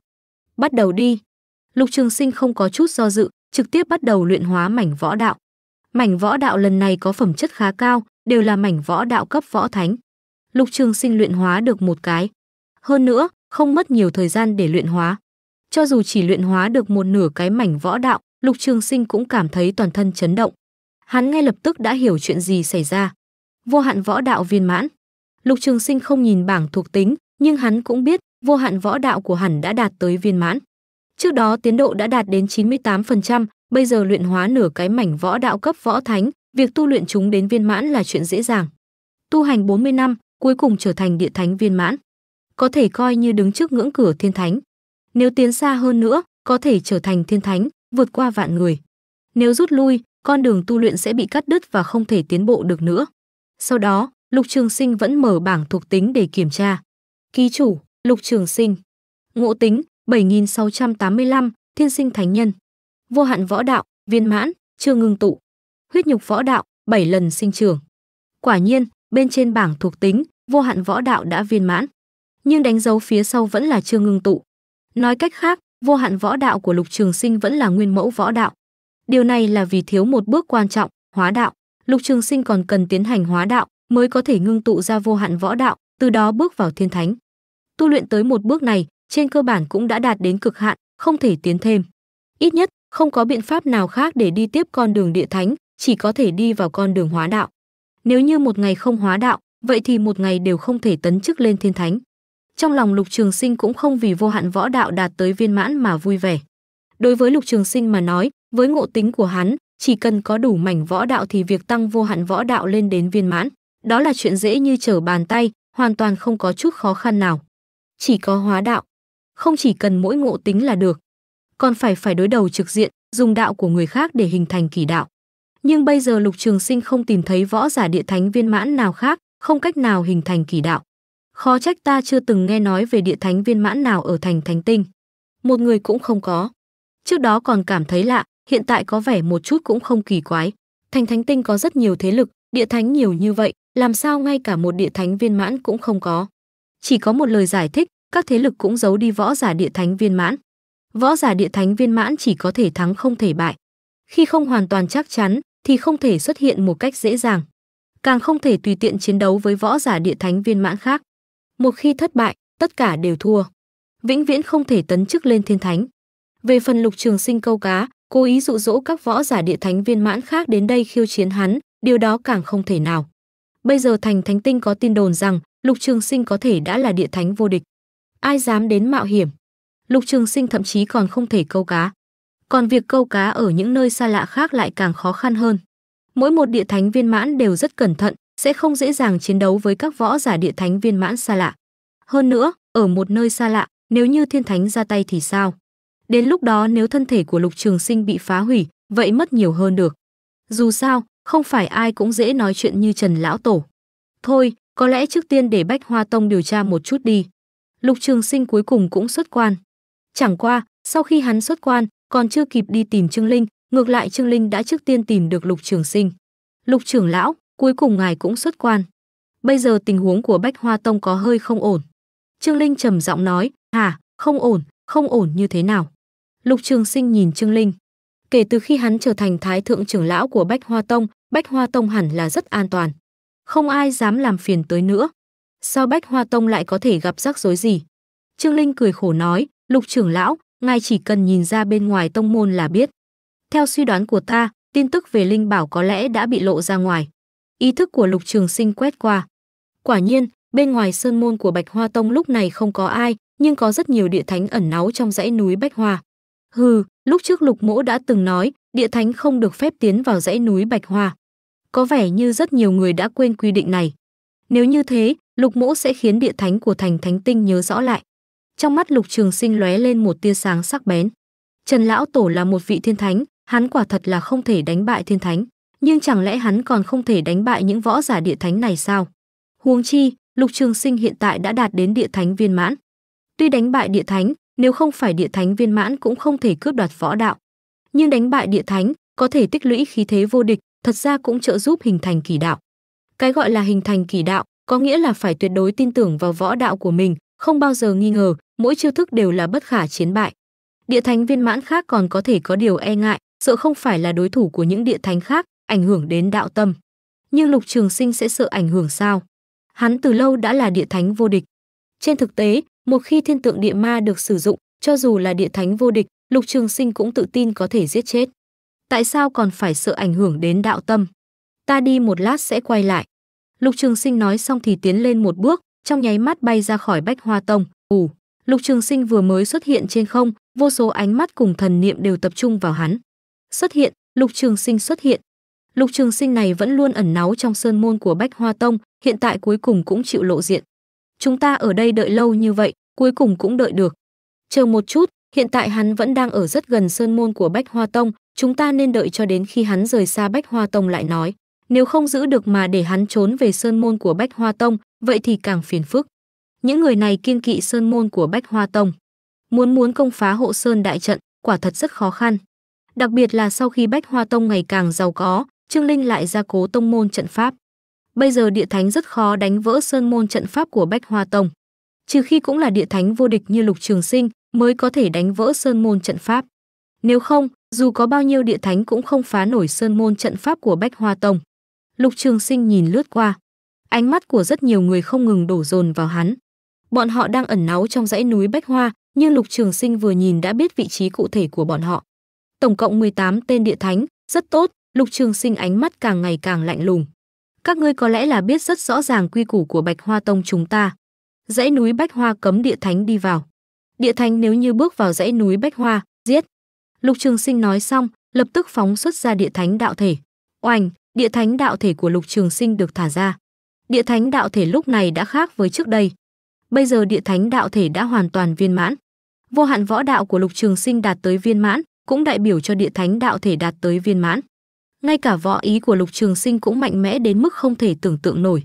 Bắt đầu đi. Lục Trường Sinh không có chút do dự, trực tiếp bắt đầu luyện hóa mảnh võ đạo. Mảnh võ đạo lần này có phẩm chất khá cao, đều là mảnh võ đạo cấp võ thánh. Lục Trường Sinh luyện hóa được một cái. Hơn nữa, không mất nhiều thời gian để luyện hóa. Cho dù chỉ luyện hóa được một nửa cái mảnh võ đạo, Lục Trường Sinh cũng cảm thấy toàn thân chấn động. Hắn ngay lập tức đã hiểu chuyện gì xảy ra. Vô hạn võ đạo viên mãn. Lục Trường Sinh không nhìn bảng thuộc tính, nhưng hắn cũng biết vô hạn võ đạo của hắn đã đạt tới viên mãn. Trước đó tiến độ đã đạt đến 98%, bây giờ luyện hóa nửa cái mảnh võ đạo cấp võ thánh, việc tu luyện chúng đến viên mãn là chuyện dễ dàng. Tu hành 40 năm, cuối cùng trở thành địa thánh viên mãn. Có thể coi như đứng trước ngưỡng cửa thiên thánh. Nếu tiến xa hơn nữa, có thể trở thành thiên thánh, vượt qua vạn người. Nếu rút lui, con đường tu luyện sẽ bị cắt đứt và không thể tiến bộ được nữa. Sau đó, Lục Trường Sinh vẫn mở bảng thuộc tính để kiểm tra. Ký chủ, Lục Trường Sinh. Ngộ tính, 7685, Thiên sinh thánh nhân. Vô hạn võ đạo, viên mãn, chưa ngưng tụ. Huyết nhục võ đạo, 7 lần sinh trưởng. Quả nhiên, bên trên bảng thuộc tính, vô hạn võ đạo đã viên mãn. Nhưng đánh dấu phía sau vẫn là chưa ngưng tụ. Nói cách khác, vô hạn võ đạo của Lục Trường Sinh vẫn là nguyên mẫu võ đạo. Điều này là vì thiếu một bước quan trọng, hóa đạo. Lục Trường Sinh còn cần tiến hành hóa đạo mới có thể ngưng tụ ra vô hạn võ đạo, từ đó bước vào thiên thánh. Tu luyện tới một bước này, trên cơ bản cũng đã đạt đến cực hạn, không thể tiến thêm. Ít nhất, không có biện pháp nào khác để đi tiếp con đường địa thánh, chỉ có thể đi vào con đường hóa đạo. Nếu như một ngày không hóa đạo, vậy thì một ngày đều không thể tấn chức lên thiên thánh. Trong lòng Lục Trường Sinh cũng không vì vô hạn võ đạo đạt tới viên mãn mà vui vẻ. Đối với Lục Trường Sinh mà nói, với ngộ tính của hắn, chỉ cần có đủ mảnh võ đạo thì việc tăng vô hạn võ đạo lên đến viên mãn, đó là chuyện dễ như trở bàn tay, hoàn toàn không có chút khó khăn nào. Chỉ có hóa đạo, không chỉ cần mỗi ngộ tính là được, còn phải phải đối đầu trực diện, dùng đạo của người khác để hình thành kỳ đạo. Nhưng bây giờ Lục Trường Sinh không tìm thấy võ giả địa thánh viên mãn nào khác, không cách nào hình thành kỳ đạo. Khó trách ta chưa từng nghe nói về địa thánh viên mãn nào ở thành Thánh Tinh. Một người cũng không có. Trước đó còn cảm thấy lạ, hiện tại có vẻ một chút cũng không kỳ quái. Thành Thánh Tinh có rất nhiều thế lực, địa thánh nhiều như vậy, làm sao ngay cả một địa thánh viên mãn cũng không có. Chỉ có một lời giải thích, các thế lực cũng giấu đi võ giả địa thánh viên mãn. Võ giả địa thánh viên mãn chỉ có thể thắng không thể bại. Khi không hoàn toàn chắc chắn thì không thể xuất hiện một cách dễ dàng, càng không thể tùy tiện chiến đấu với võ giả địa thánh viên mãn khác. Một khi thất bại, tất cả đều thua. Vĩnh viễn không thể tấn chức lên thiên thánh. Về phần Lục Trường Sinh câu cá, cố ý dụ dỗ các võ giả địa thánh viên mãn khác đến đây khiêu chiến hắn, điều đó càng không thể nào. Bây giờ thành thánh tinh có tin đồn rằng Lục Trường Sinh có thể đã là địa thánh vô địch ai dám đến mạo hiểm. Lục Trường Sinh thậm chí còn không thể câu cá. Còn việc câu cá ở những nơi xa lạ khác lại càng khó khăn hơn. Mỗi một địa thánh viên mãn đều rất cẩn thận, sẽ không dễ dàng chiến đấu với các võ giả địa thánh viên mãn xa lạ. Hơn nữa, ở một nơi xa lạ, nếu như thiên thánh ra tay thì sao? Đến lúc đó nếu thân thể của Lục Trường Sinh bị phá hủy, vậy mất nhiều hơn được. Dù sao, không phải ai cũng dễ nói chuyện như Trần Lão Tổ. Thôi, có lẽ trước tiên để Bách Hoa Tông điều tra một chút đi. Lục Trường Sinh cuối cùng cũng xuất quan. Chẳng qua, sau khi hắn xuất quan, còn chưa kịp đi tìm Trương Linh, ngược lại Trương Linh đã trước tiên tìm được Lục Trường Sinh. Lục Trường lão, cuối cùng ngài cũng xuất quan. Bây giờ tình huống của Bách Hoa Tông có hơi không ổn. Trương Linh trầm giọng nói, "Hả? Không ổn, không ổn như thế nào?" Lục Trường Sinh nhìn Trương Linh. Kể từ khi hắn trở thành thái thượng trưởng lão của Bách Hoa Tông, Bách Hoa Tông hẳn là rất an toàn. Không ai dám làm phiền tới nữa sao Bách Hoa Tông lại có thể gặp rắc rối gì? Trương Linh cười khổ nói, lục trưởng lão, ngài chỉ cần nhìn ra bên ngoài tông môn là biết. Theo suy đoán của ta, tin tức về Linh Bảo có lẽ đã bị lộ ra ngoài. Ý thức của lục trường sinh quét qua. Quả nhiên, bên ngoài sơn môn của Bạch Hoa Tông lúc này không có ai, nhưng có rất nhiều địa thánh ẩn náu trong dãy núi Bách Hoa. Hừ, lúc trước lục mỗ đã từng nói, địa thánh không được phép tiến vào dãy núi Bạch Hoa. Có vẻ như rất nhiều người đã quên quy định này. Nếu như thế, lục mỗ sẽ khiến địa thánh của thành thánh tinh nhớ rõ lại trong mắt lục trường sinh lóe lên một tia sáng sắc bén trần lão tổ là một vị thiên thánh hắn quả thật là không thể đánh bại thiên thánh nhưng chẳng lẽ hắn còn không thể đánh bại những võ giả địa thánh này sao huống chi lục trường sinh hiện tại đã đạt đến địa thánh viên mãn tuy đánh bại địa thánh nếu không phải địa thánh viên mãn cũng không thể cướp đoạt võ đạo nhưng đánh bại địa thánh có thể tích lũy khí thế vô địch thật ra cũng trợ giúp hình thành kỳ đạo cái gọi là hình thành kỳ đạo có nghĩa là phải tuyệt đối tin tưởng vào võ đạo của mình, không bao giờ nghi ngờ, mỗi chiêu thức đều là bất khả chiến bại. Địa thánh viên mãn khác còn có thể có điều e ngại, sợ không phải là đối thủ của những địa thánh khác, ảnh hưởng đến đạo tâm. Nhưng Lục Trường Sinh sẽ sợ ảnh hưởng sao? Hắn từ lâu đã là địa thánh vô địch. Trên thực tế, một khi thiên tượng địa ma được sử dụng, cho dù là địa thánh vô địch, Lục Trường Sinh cũng tự tin có thể giết chết. Tại sao còn phải sợ ảnh hưởng đến đạo tâm? Ta đi một lát sẽ quay lại. Lục Trường Sinh nói xong thì tiến lên một bước, trong nháy mắt bay ra khỏi Bách Hoa Tông. Ù, Lục Trường Sinh vừa mới xuất hiện trên không, vô số ánh mắt cùng thần niệm đều tập trung vào hắn. Xuất hiện, Lục Trường Sinh xuất hiện. Lục Trường Sinh này vẫn luôn ẩn náu trong sơn môn của Bách Hoa Tông, hiện tại cuối cùng cũng chịu lộ diện. Chúng ta ở đây đợi lâu như vậy, cuối cùng cũng đợi được. Chờ một chút, hiện tại hắn vẫn đang ở rất gần sơn môn của Bách Hoa Tông, chúng ta nên đợi cho đến khi hắn rời xa Bách Hoa Tông lại nói. Nếu không giữ được mà để hắn trốn về sơn môn của Bách Hoa Tông, vậy thì càng phiền phức. Những người này kiên kỵ sơn môn của Bách Hoa Tông. Muốn muốn công phá hộ sơn đại trận, quả thật rất khó khăn. Đặc biệt là sau khi Bách Hoa Tông ngày càng giàu có, Trương Linh lại gia cố tông môn trận pháp. Bây giờ địa thánh rất khó đánh vỡ sơn môn trận pháp của Bách Hoa Tông. Trừ khi cũng là địa thánh vô địch như Lục Trường Sinh mới có thể đánh vỡ sơn môn trận pháp. Nếu không, dù có bao nhiêu địa thánh cũng không phá nổi sơn môn trận pháp của Bách Hoa Tông. Lục Trường Sinh nhìn lướt qua. Ánh mắt của rất nhiều người không ngừng đổ dồn vào hắn. Bọn họ đang ẩn náu trong dãy núi Bách Hoa, nhưng Lục Trường Sinh vừa nhìn đã biết vị trí cụ thể của bọn họ. Tổng cộng 18 tên địa thánh, rất tốt, Lục Trường Sinh ánh mắt càng ngày càng lạnh lùng. Các ngươi có lẽ là biết rất rõ ràng quy củ của Bạch Hoa Tông chúng ta. Dãy núi Bách Hoa cấm địa thánh đi vào. Địa thánh nếu như bước vào dãy núi Bách Hoa, giết. Lục Trường Sinh nói xong, lập tức phóng xuất ra địa thánh đạo thể. Oành, địa thánh đạo thể của Lục Trường Sinh được thả ra. Địa thánh đạo thể lúc này đã khác với trước đây. Bây giờ địa thánh đạo thể đã hoàn toàn viên mãn. Vô hạn võ đạo của Lục Trường Sinh đạt tới viên mãn, cũng đại biểu cho địa thánh đạo thể đạt tới viên mãn. Ngay cả võ ý của Lục Trường Sinh cũng mạnh mẽ đến mức không thể tưởng tượng nổi.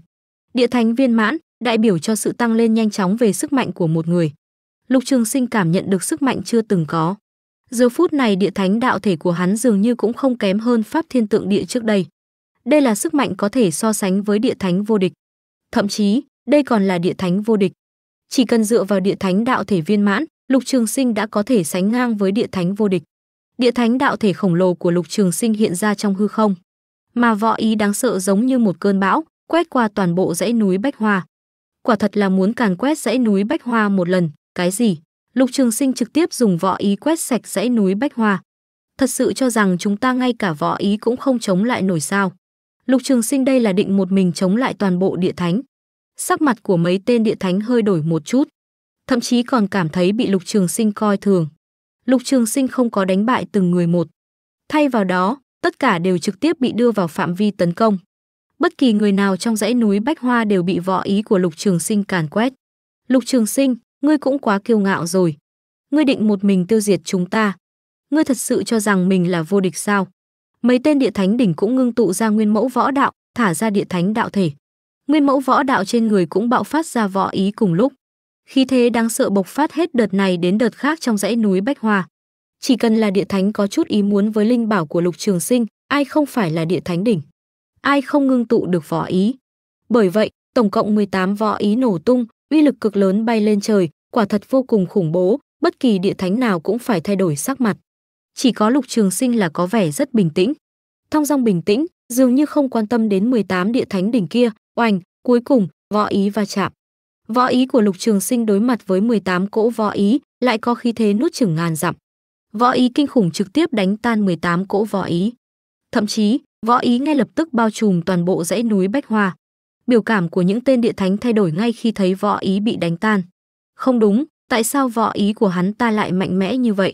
Địa thánh viên mãn, đại biểu cho sự tăng lên nhanh chóng về sức mạnh của một người. Lục Trường Sinh cảm nhận được sức mạnh chưa từng có. Giờ phút này địa thánh đạo thể của hắn dường như cũng không kém hơn pháp thiên tượng địa trước đây. Đây là sức mạnh có thể so sánh với địa thánh vô địch. Thậm chí, đây còn là địa thánh vô địch. Chỉ cần dựa vào địa thánh đạo thể viên mãn, Lục Trường Sinh đã có thể sánh ngang với địa thánh vô địch. Địa thánh đạo thể khổng lồ của Lục Trường Sinh hiện ra trong hư không, mà võ ý đáng sợ giống như một cơn bão, quét qua toàn bộ dãy núi Bách Hoa. Quả thật là muốn càn quét dãy núi Bách Hoa một lần, cái gì? Lục Trường Sinh trực tiếp dùng võ ý quét sạch dãy núi Bách Hoa. Thật sự cho rằng chúng ta ngay cả võ ý cũng không chống lại nổi sao? Lục Trường Sinh đây là định một mình chống lại toàn bộ địa thánh. Sắc mặt của mấy tên địa thánh hơi đổi một chút, thậm chí còn cảm thấy bị Lục Trường Sinh coi thường. Lục Trường Sinh không có đánh bại từng người một. Thay vào đó, tất cả đều trực tiếp bị đưa vào phạm vi tấn công. Bất kỳ người nào trong dãy núi Bách Hoa đều bị võ ý của Lục Trường Sinh càn quét. Lục Trường Sinh, ngươi cũng quá kiêu ngạo rồi. Ngươi định một mình tiêu diệt chúng ta. Ngươi thật sự cho rằng mình là vô địch sao? mấy tên địa thánh đỉnh cũng ngưng tụ ra nguyên mẫu võ đạo, thả ra địa thánh đạo thể. Nguyên mẫu võ đạo trên người cũng bạo phát ra võ ý cùng lúc. khi thế đáng sợ bộc phát hết đợt này đến đợt khác trong dãy núi Bách Hoa. Chỉ cần là địa thánh có chút ý muốn với linh bảo của Lục Trường Sinh, ai không phải là địa thánh đỉnh, ai không ngưng tụ được võ ý. Bởi vậy, tổng cộng 18 võ ý nổ tung, uy lực cực lớn bay lên trời, quả thật vô cùng khủng bố, bất kỳ địa thánh nào cũng phải thay đổi sắc mặt chỉ có Lục Trường Sinh là có vẻ rất bình tĩnh. Thong dong bình tĩnh, dường như không quan tâm đến 18 địa thánh đỉnh kia, oanh, cuối cùng, võ ý va chạm. Võ ý của Lục Trường Sinh đối mặt với 18 cỗ võ ý, lại có khí thế nuốt chửng ngàn dặm. Võ ý kinh khủng trực tiếp đánh tan 18 cỗ võ ý. Thậm chí, võ ý ngay lập tức bao trùm toàn bộ dãy núi Bách Hoa. Biểu cảm của những tên địa thánh thay đổi ngay khi thấy võ ý bị đánh tan. Không đúng, tại sao võ ý của hắn ta lại mạnh mẽ như vậy?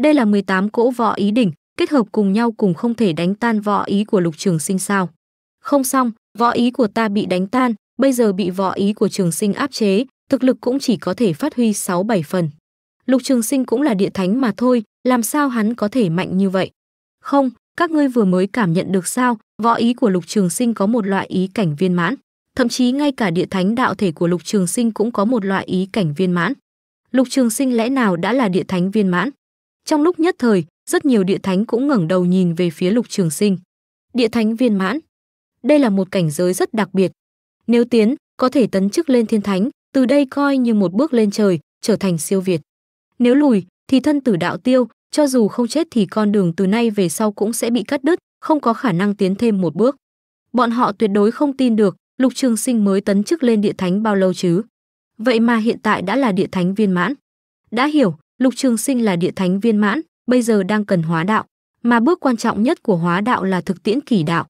Đây là 18 cỗ võ ý đỉnh, kết hợp cùng nhau cùng không thể đánh tan võ ý của Lục Trường Sinh sao? Không xong, võ ý của ta bị đánh tan, bây giờ bị võ ý của Trường Sinh áp chế, thực lực cũng chỉ có thể phát huy 6 7 phần. Lục Trường Sinh cũng là địa thánh mà thôi, làm sao hắn có thể mạnh như vậy? Không, các ngươi vừa mới cảm nhận được sao, võ ý của Lục Trường Sinh có một loại ý cảnh viên mãn, thậm chí ngay cả địa thánh đạo thể của Lục Trường Sinh cũng có một loại ý cảnh viên mãn. Lục Trường Sinh lẽ nào đã là địa thánh viên mãn? Trong lúc nhất thời, rất nhiều địa thánh cũng ngẩng đầu nhìn về phía Lục Trường Sinh. Địa thánh viên mãn. Đây là một cảnh giới rất đặc biệt. Nếu tiến, có thể tấn chức lên thiên thánh, từ đây coi như một bước lên trời, trở thành siêu việt. Nếu lùi, thì thân tử đạo tiêu, cho dù không chết thì con đường từ nay về sau cũng sẽ bị cắt đứt, không có khả năng tiến thêm một bước. Bọn họ tuyệt đối không tin được, Lục Trường Sinh mới tấn chức lên địa thánh bao lâu chứ? Vậy mà hiện tại đã là địa thánh viên mãn. Đã hiểu, Lục Trường Sinh là địa thánh viên mãn, bây giờ đang cần hóa đạo, mà bước quan trọng nhất của hóa đạo là thực tiễn kỷ đạo.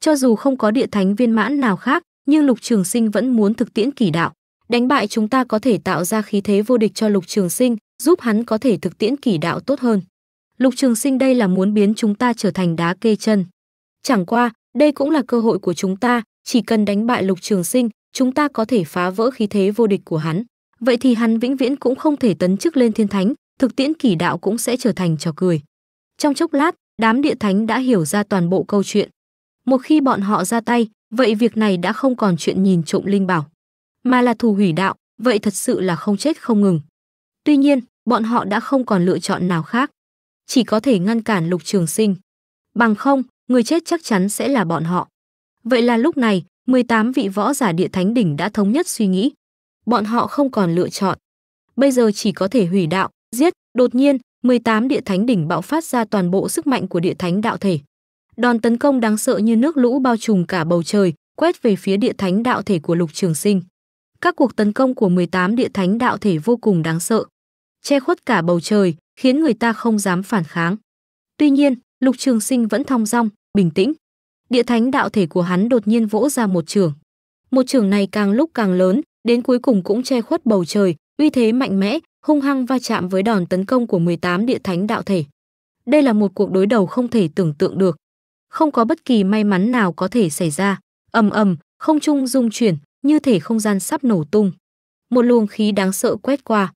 Cho dù không có địa thánh viên mãn nào khác, nhưng Lục Trường Sinh vẫn muốn thực tiễn kỷ đạo. Đánh bại chúng ta có thể tạo ra khí thế vô địch cho Lục Trường Sinh, giúp hắn có thể thực tiễn kỷ đạo tốt hơn. Lục Trường Sinh đây là muốn biến chúng ta trở thành đá kê chân. Chẳng qua, đây cũng là cơ hội của chúng ta, chỉ cần đánh bại Lục Trường Sinh, chúng ta có thể phá vỡ khí thế vô địch của hắn vậy thì hắn vĩnh viễn cũng không thể tấn chức lên thiên thánh thực tiễn kỷ đạo cũng sẽ trở thành trò cười trong chốc lát đám địa thánh đã hiểu ra toàn bộ câu chuyện một khi bọn họ ra tay vậy việc này đã không còn chuyện nhìn trộm linh bảo mà là thù hủy đạo vậy thật sự là không chết không ngừng tuy nhiên bọn họ đã không còn lựa chọn nào khác chỉ có thể ngăn cản lục trường sinh bằng không người chết chắc chắn sẽ là bọn họ vậy là lúc này 18 vị võ giả địa thánh đỉnh đã thống nhất suy nghĩ bọn họ không còn lựa chọn. Bây giờ chỉ có thể hủy đạo, giết, đột nhiên, 18 địa thánh đỉnh bạo phát ra toàn bộ sức mạnh của địa thánh đạo thể. Đòn tấn công đáng sợ như nước lũ bao trùm cả bầu trời, quét về phía địa thánh đạo thể của Lục Trường Sinh. Các cuộc tấn công của 18 địa thánh đạo thể vô cùng đáng sợ, che khuất cả bầu trời, khiến người ta không dám phản kháng. Tuy nhiên, Lục Trường Sinh vẫn thong dong, bình tĩnh. Địa thánh đạo thể của hắn đột nhiên vỗ ra một trường. Một trường này càng lúc càng lớn, đến cuối cùng cũng che khuất bầu trời, uy thế mạnh mẽ, hung hăng va chạm với đòn tấn công của 18 địa thánh đạo thể. Đây là một cuộc đối đầu không thể tưởng tượng được. Không có bất kỳ may mắn nào có thể xảy ra. Ầm ầm, không trung rung chuyển, như thể không gian sắp nổ tung. Một luồng khí đáng sợ quét qua.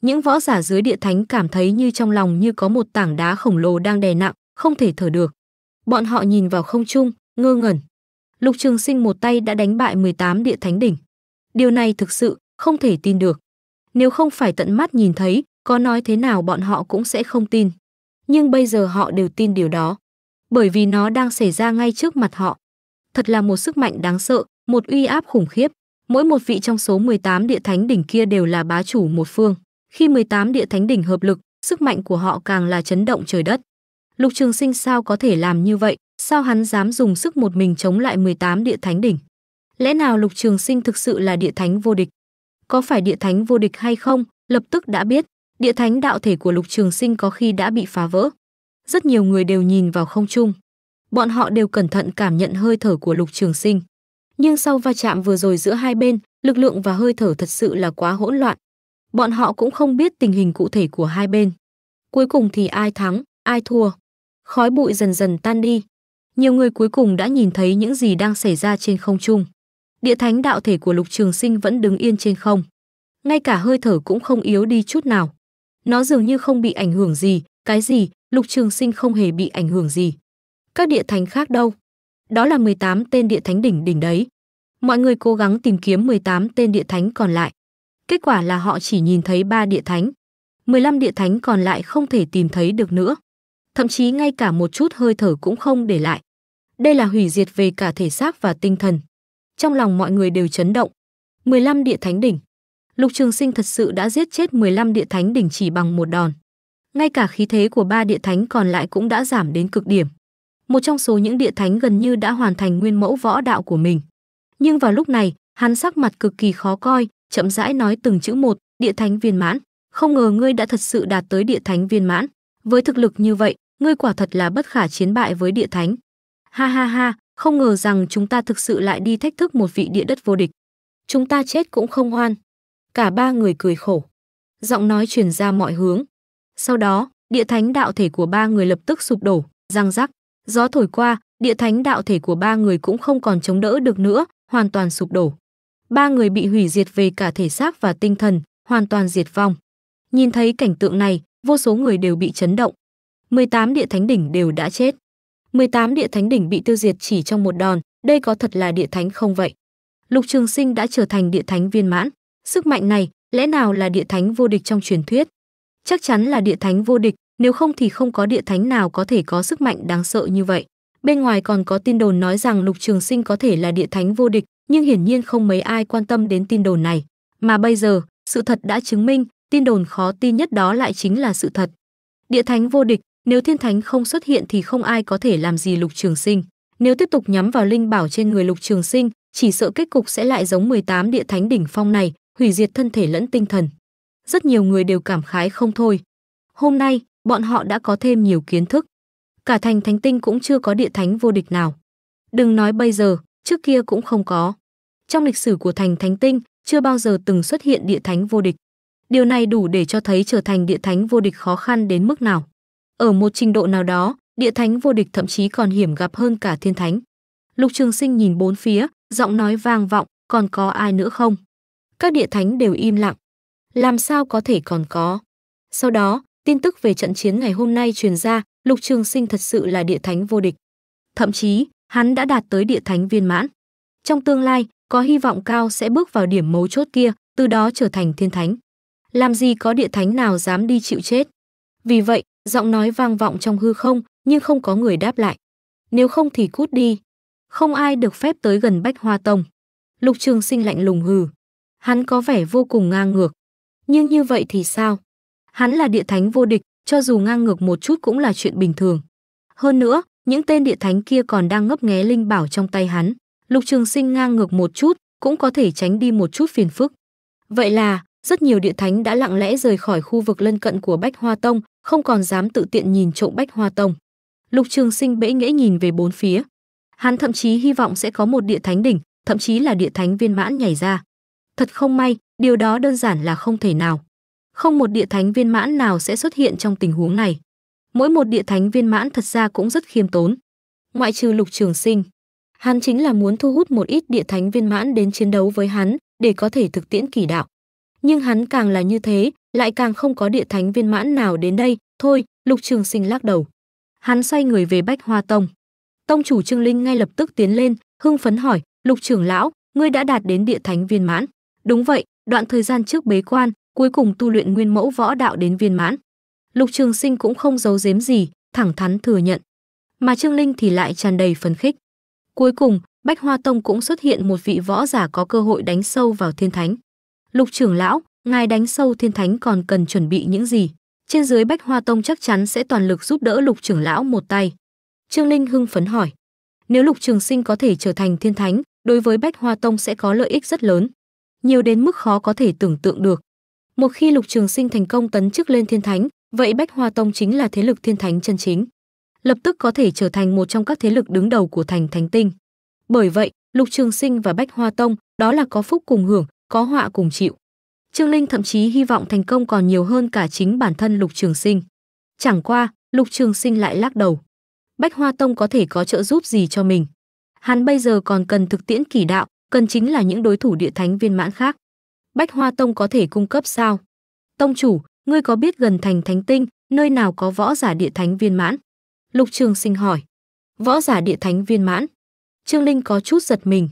Những võ giả dưới địa thánh cảm thấy như trong lòng như có một tảng đá khổng lồ đang đè nặng, không thể thở được. Bọn họ nhìn vào không trung, ngơ ngẩn. Lục Trường Sinh một tay đã đánh bại 18 địa thánh đỉnh. Điều này thực sự không thể tin được. Nếu không phải tận mắt nhìn thấy, có nói thế nào bọn họ cũng sẽ không tin. Nhưng bây giờ họ đều tin điều đó, bởi vì nó đang xảy ra ngay trước mặt họ. Thật là một sức mạnh đáng sợ, một uy áp khủng khiếp. Mỗi một vị trong số 18 địa thánh đỉnh kia đều là bá chủ một phương. Khi 18 địa thánh đỉnh hợp lực, sức mạnh của họ càng là chấn động trời đất. Lục Trường Sinh sao có thể làm như vậy, sao hắn dám dùng sức một mình chống lại 18 địa thánh đỉnh? Lẽ nào Lục Trường Sinh thực sự là địa thánh vô địch? Có phải địa thánh vô địch hay không, lập tức đã biết, địa thánh đạo thể của Lục Trường Sinh có khi đã bị phá vỡ. Rất nhiều người đều nhìn vào không trung. Bọn họ đều cẩn thận cảm nhận hơi thở của Lục Trường Sinh. Nhưng sau va chạm vừa rồi giữa hai bên, lực lượng và hơi thở thật sự là quá hỗn loạn. Bọn họ cũng không biết tình hình cụ thể của hai bên. Cuối cùng thì ai thắng, ai thua. Khói bụi dần dần tan đi. Nhiều người cuối cùng đã nhìn thấy những gì đang xảy ra trên không trung địa thánh đạo thể của lục trường sinh vẫn đứng yên trên không ngay cả hơi thở cũng không yếu đi chút nào nó dường như không bị ảnh hưởng gì cái gì lục trường sinh không hề bị ảnh hưởng gì các địa thánh khác đâu đó là 18 tên địa thánh đỉnh đỉnh đấy mọi người cố gắng tìm kiếm 18 tên địa thánh còn lại kết quả là họ chỉ nhìn thấy ba địa thánh 15 địa thánh còn lại không thể tìm thấy được nữa thậm chí ngay cả một chút hơi thở cũng không để lại đây là hủy diệt về cả thể xác và tinh thần trong lòng mọi người đều chấn động. 15 địa thánh đỉnh. Lục Trường Sinh thật sự đã giết chết 15 địa thánh đỉnh chỉ bằng một đòn. Ngay cả khí thế của ba địa thánh còn lại cũng đã giảm đến cực điểm. Một trong số những địa thánh gần như đã hoàn thành nguyên mẫu võ đạo của mình. Nhưng vào lúc này, hắn sắc mặt cực kỳ khó coi, chậm rãi nói từng chữ một, "Địa thánh viên mãn, không ngờ ngươi đã thật sự đạt tới địa thánh viên mãn, với thực lực như vậy, ngươi quả thật là bất khả chiến bại với địa thánh." Ha ha ha, không ngờ rằng chúng ta thực sự lại đi thách thức một vị địa đất vô địch. Chúng ta chết cũng không hoan. Cả ba người cười khổ. Giọng nói truyền ra mọi hướng. Sau đó, địa thánh đạo thể của ba người lập tức sụp đổ, răng rắc. Gió thổi qua, địa thánh đạo thể của ba người cũng không còn chống đỡ được nữa, hoàn toàn sụp đổ. Ba người bị hủy diệt về cả thể xác và tinh thần, hoàn toàn diệt vong. Nhìn thấy cảnh tượng này, vô số người đều bị chấn động. 18 địa thánh đỉnh đều đã chết. 18 địa thánh đỉnh bị tiêu diệt chỉ trong một đòn, đây có thật là địa thánh không vậy? Lục Trường Sinh đã trở thành địa thánh viên mãn, sức mạnh này lẽ nào là địa thánh vô địch trong truyền thuyết? Chắc chắn là địa thánh vô địch, nếu không thì không có địa thánh nào có thể có sức mạnh đáng sợ như vậy. Bên ngoài còn có tin đồn nói rằng Lục Trường Sinh có thể là địa thánh vô địch, nhưng hiển nhiên không mấy ai quan tâm đến tin đồn này. Mà bây giờ, sự thật đã chứng minh, tin đồn khó tin nhất đó lại chính là sự thật. Địa thánh vô địch, nếu thiên thánh không xuất hiện thì không ai có thể làm gì Lục Trường Sinh. Nếu tiếp tục nhắm vào linh bảo trên người Lục Trường Sinh, chỉ sợ kết cục sẽ lại giống 18 địa thánh đỉnh phong này, hủy diệt thân thể lẫn tinh thần. Rất nhiều người đều cảm khái không thôi. Hôm nay, bọn họ đã có thêm nhiều kiến thức. Cả thành thánh tinh cũng chưa có địa thánh vô địch nào. Đừng nói bây giờ, trước kia cũng không có. Trong lịch sử của thành thánh tinh, chưa bao giờ từng xuất hiện địa thánh vô địch. Điều này đủ để cho thấy trở thành địa thánh vô địch khó khăn đến mức nào. Ở một trình độ nào đó, địa thánh vô địch thậm chí còn hiểm gặp hơn cả thiên thánh. Lục Trường Sinh nhìn bốn phía, giọng nói vang vọng, còn có ai nữa không? Các địa thánh đều im lặng. Làm sao có thể còn có? Sau đó, tin tức về trận chiến ngày hôm nay truyền ra, Lục Trường Sinh thật sự là địa thánh vô địch. Thậm chí, hắn đã đạt tới địa thánh viên mãn. Trong tương lai, có hy vọng cao sẽ bước vào điểm mấu chốt kia, từ đó trở thành thiên thánh. Làm gì có địa thánh nào dám đi chịu chết? Vì vậy, giọng nói vang vọng trong hư không, nhưng không có người đáp lại. Nếu không thì cút đi. Không ai được phép tới gần Bách Hoa Tông. Lục Trường Sinh lạnh lùng hừ. Hắn có vẻ vô cùng ngang ngược. Nhưng như vậy thì sao? Hắn là địa thánh vô địch, cho dù ngang ngược một chút cũng là chuyện bình thường. Hơn nữa, những tên địa thánh kia còn đang ngấp nghé linh bảo trong tay hắn. Lục Trường Sinh ngang ngược một chút, cũng có thể tránh đi một chút phiền phức. Vậy là, rất nhiều địa thánh đã lặng lẽ rời khỏi khu vực lân cận của Bách Hoa Tông, không còn dám tự tiện nhìn trộm Bách Hoa Tông. Lục Trường Sinh bẽ nghễ nhìn về bốn phía. Hắn thậm chí hy vọng sẽ có một địa thánh đỉnh, thậm chí là địa thánh viên mãn nhảy ra. Thật không may, điều đó đơn giản là không thể nào. Không một địa thánh viên mãn nào sẽ xuất hiện trong tình huống này. Mỗi một địa thánh viên mãn thật ra cũng rất khiêm tốn. Ngoại trừ Lục Trường Sinh, hắn chính là muốn thu hút một ít địa thánh viên mãn đến chiến đấu với hắn để có thể thực tiễn kỳ đạo nhưng hắn càng là như thế, lại càng không có địa thánh viên mãn nào đến đây, thôi, Lục Trường Sinh lắc đầu. Hắn xoay người về Bách Hoa Tông. Tông chủ Trương Linh ngay lập tức tiến lên, hưng phấn hỏi, "Lục trưởng lão, ngươi đã đạt đến địa thánh viên mãn?" "Đúng vậy, đoạn thời gian trước bế quan, cuối cùng tu luyện nguyên mẫu võ đạo đến viên mãn." Lục Trường Sinh cũng không giấu giếm gì, thẳng thắn thừa nhận. Mà Trương Linh thì lại tràn đầy phấn khích. Cuối cùng, Bách Hoa Tông cũng xuất hiện một vị võ giả có cơ hội đánh sâu vào thiên thánh. Lục trưởng lão, ngài đánh sâu thiên thánh còn cần chuẩn bị những gì? Trên dưới Bách Hoa Tông chắc chắn sẽ toàn lực giúp đỡ lục trưởng lão một tay. Trương Linh hưng phấn hỏi. Nếu lục trường sinh có thể trở thành thiên thánh, đối với Bách Hoa Tông sẽ có lợi ích rất lớn. Nhiều đến mức khó có thể tưởng tượng được. Một khi lục trường sinh thành công tấn chức lên thiên thánh, vậy Bách Hoa Tông chính là thế lực thiên thánh chân chính. Lập tức có thể trở thành một trong các thế lực đứng đầu của thành thánh tinh. Bởi vậy, Lục Trường Sinh và Bách Hoa Tông đó là có phúc cùng hưởng, có họa cùng chịu. Trương Linh thậm chí hy vọng thành công còn nhiều hơn cả chính bản thân Lục Trường Sinh. Chẳng qua, Lục Trường Sinh lại lắc đầu. Bách Hoa Tông có thể có trợ giúp gì cho mình? Hắn bây giờ còn cần thực tiễn kỳ đạo, cần chính là những đối thủ địa thánh viên mãn khác. Bách Hoa Tông có thể cung cấp sao? Tông chủ, ngươi có biết gần thành thánh tinh, nơi nào có võ giả địa thánh viên mãn? Lục Trường Sinh hỏi. Võ giả địa thánh viên mãn? Trương Linh có chút giật mình,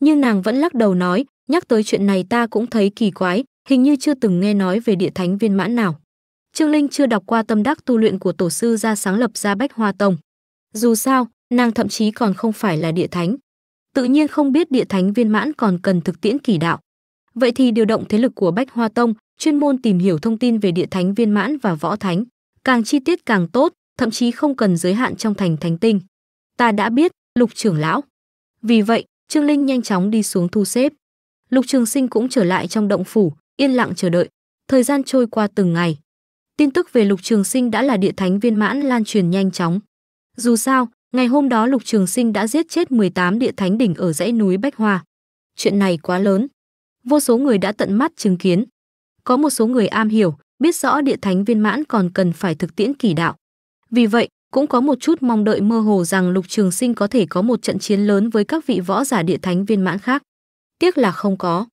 nhưng nàng vẫn lắc đầu nói, Nhắc tới chuyện này ta cũng thấy kỳ quái, hình như chưa từng nghe nói về địa thánh viên mãn nào. Trương Linh chưa đọc qua tâm đắc tu luyện của tổ sư ra sáng lập ra Bách Hoa Tông. Dù sao, nàng thậm chí còn không phải là địa thánh. Tự nhiên không biết địa thánh viên mãn còn cần thực tiễn kỳ đạo. Vậy thì điều động thế lực của Bách Hoa Tông, chuyên môn tìm hiểu thông tin về địa thánh viên mãn và võ thánh. Càng chi tiết càng tốt, thậm chí không cần giới hạn trong thành thánh tinh. Ta đã biết, lục trưởng lão. Vì vậy, Trương Linh nhanh chóng đi xuống thu xếp. Lục Trường Sinh cũng trở lại trong động phủ, yên lặng chờ đợi. Thời gian trôi qua từng ngày. Tin tức về Lục Trường Sinh đã là địa thánh viên mãn lan truyền nhanh chóng. Dù sao, ngày hôm đó Lục Trường Sinh đã giết chết 18 địa thánh đỉnh ở dãy núi Bách Hoa. Chuyện này quá lớn. Vô số người đã tận mắt chứng kiến. Có một số người am hiểu, biết rõ địa thánh viên mãn còn cần phải thực tiễn kỳ đạo. Vì vậy, cũng có một chút mong đợi mơ hồ rằng Lục Trường Sinh có thể có một trận chiến lớn với các vị võ giả địa thánh viên mãn khác. Tiếc là không có.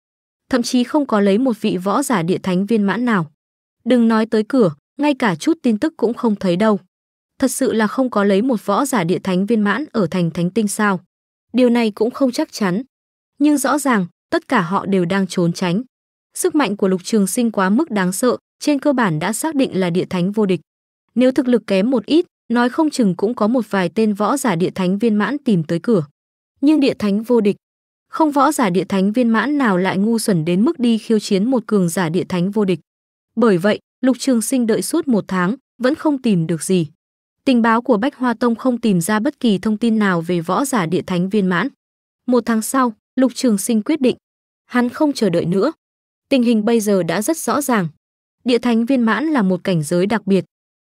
Thậm chí không có lấy một vị võ giả địa thánh viên mãn nào. Đừng nói tới cửa, ngay cả chút tin tức cũng không thấy đâu. Thật sự là không có lấy một võ giả địa thánh viên mãn ở thành thánh tinh sao. Điều này cũng không chắc chắn. Nhưng rõ ràng, tất cả họ đều đang trốn tránh. Sức mạnh của lục trường sinh quá mức đáng sợ, trên cơ bản đã xác định là địa thánh vô địch. Nếu thực lực kém một ít, nói không chừng cũng có một vài tên võ giả địa thánh viên mãn tìm tới cửa. Nhưng địa thánh vô địch, không võ giả địa thánh viên mãn nào lại ngu xuẩn đến mức đi khiêu chiến một cường giả địa thánh vô địch. Bởi vậy, Lục Trường Sinh đợi suốt một tháng, vẫn không tìm được gì. Tình báo của Bách Hoa Tông không tìm ra bất kỳ thông tin nào về võ giả địa thánh viên mãn. Một tháng sau, Lục Trường Sinh quyết định. Hắn không chờ đợi nữa. Tình hình bây giờ đã rất rõ ràng. Địa thánh viên mãn là một cảnh giới đặc biệt.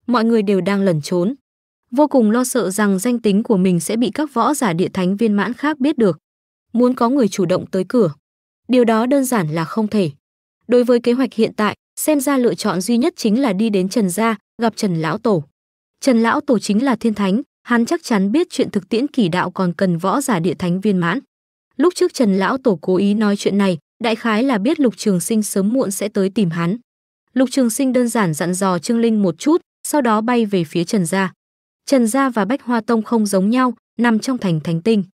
Mọi người đều đang lẩn trốn. Vô cùng lo sợ rằng danh tính của mình sẽ bị các võ giả địa thánh viên mãn khác biết được muốn có người chủ động tới cửa. Điều đó đơn giản là không thể. Đối với kế hoạch hiện tại, xem ra lựa chọn duy nhất chính là đi đến Trần gia, gặp Trần lão tổ. Trần lão tổ chính là thiên thánh, hắn chắc chắn biết chuyện thực tiễn kỳ đạo còn cần võ giả địa thánh viên mãn. Lúc trước Trần lão tổ cố ý nói chuyện này, đại khái là biết Lục Trường Sinh sớm muộn sẽ tới tìm hắn. Lục Trường Sinh đơn giản dặn dò Trương Linh một chút, sau đó bay về phía Trần gia. Trần gia và Bách Hoa Tông không giống nhau, nằm trong thành thánh tinh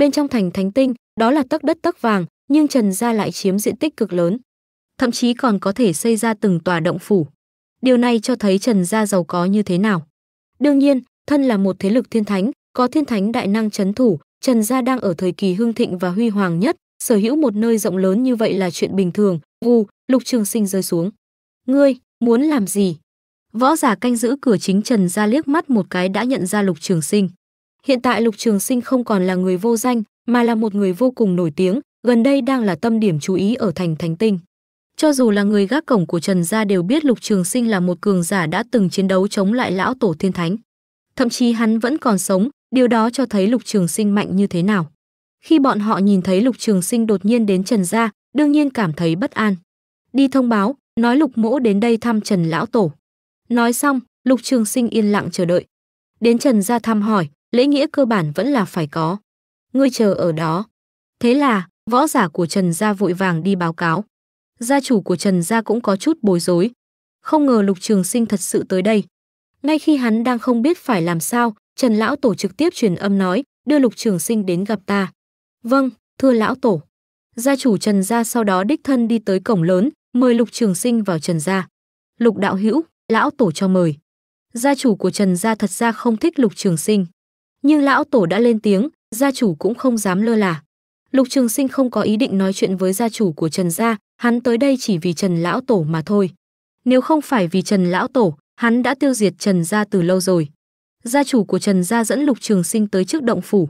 bên trong thành thánh tinh đó là tấc đất tấc vàng nhưng trần gia lại chiếm diện tích cực lớn thậm chí còn có thể xây ra từng tòa động phủ điều này cho thấy trần gia giàu có như thế nào đương nhiên thân là một thế lực thiên thánh có thiên thánh đại năng chấn thủ trần gia đang ở thời kỳ hương thịnh và huy hoàng nhất sở hữu một nơi rộng lớn như vậy là chuyện bình thường vù lục trường sinh rơi xuống ngươi muốn làm gì võ giả canh giữ cửa chính trần gia liếc mắt một cái đã nhận ra lục trường sinh Hiện tại Lục Trường Sinh không còn là người vô danh, mà là một người vô cùng nổi tiếng, gần đây đang là tâm điểm chú ý ở thành Thánh Tinh. Cho dù là người gác cổng của Trần gia đều biết Lục Trường Sinh là một cường giả đã từng chiến đấu chống lại lão tổ Thiên Thánh. Thậm chí hắn vẫn còn sống, điều đó cho thấy Lục Trường Sinh mạnh như thế nào. Khi bọn họ nhìn thấy Lục Trường Sinh đột nhiên đến Trần gia, đương nhiên cảm thấy bất an. Đi thông báo, nói Lục Mỗ đến đây thăm Trần lão tổ. Nói xong, Lục Trường Sinh yên lặng chờ đợi. Đến Trần gia thăm hỏi, lễ nghĩa cơ bản vẫn là phải có. Ngươi chờ ở đó. Thế là, võ giả của Trần Gia vội vàng đi báo cáo. Gia chủ của Trần Gia cũng có chút bối rối. Không ngờ Lục Trường Sinh thật sự tới đây. Ngay khi hắn đang không biết phải làm sao, Trần Lão Tổ trực tiếp truyền âm nói, đưa Lục Trường Sinh đến gặp ta. Vâng, thưa Lão Tổ. Gia chủ Trần Gia sau đó đích thân đi tới cổng lớn, mời Lục Trường Sinh vào Trần Gia. Lục Đạo Hữu, Lão Tổ cho mời. Gia chủ của Trần Gia thật ra không thích Lục Trường Sinh, nhưng lão tổ đã lên tiếng gia chủ cũng không dám lơ là lục trường sinh không có ý định nói chuyện với gia chủ của trần gia hắn tới đây chỉ vì trần lão tổ mà thôi nếu không phải vì trần lão tổ hắn đã tiêu diệt trần gia từ lâu rồi gia chủ của trần gia dẫn lục trường sinh tới trước động phủ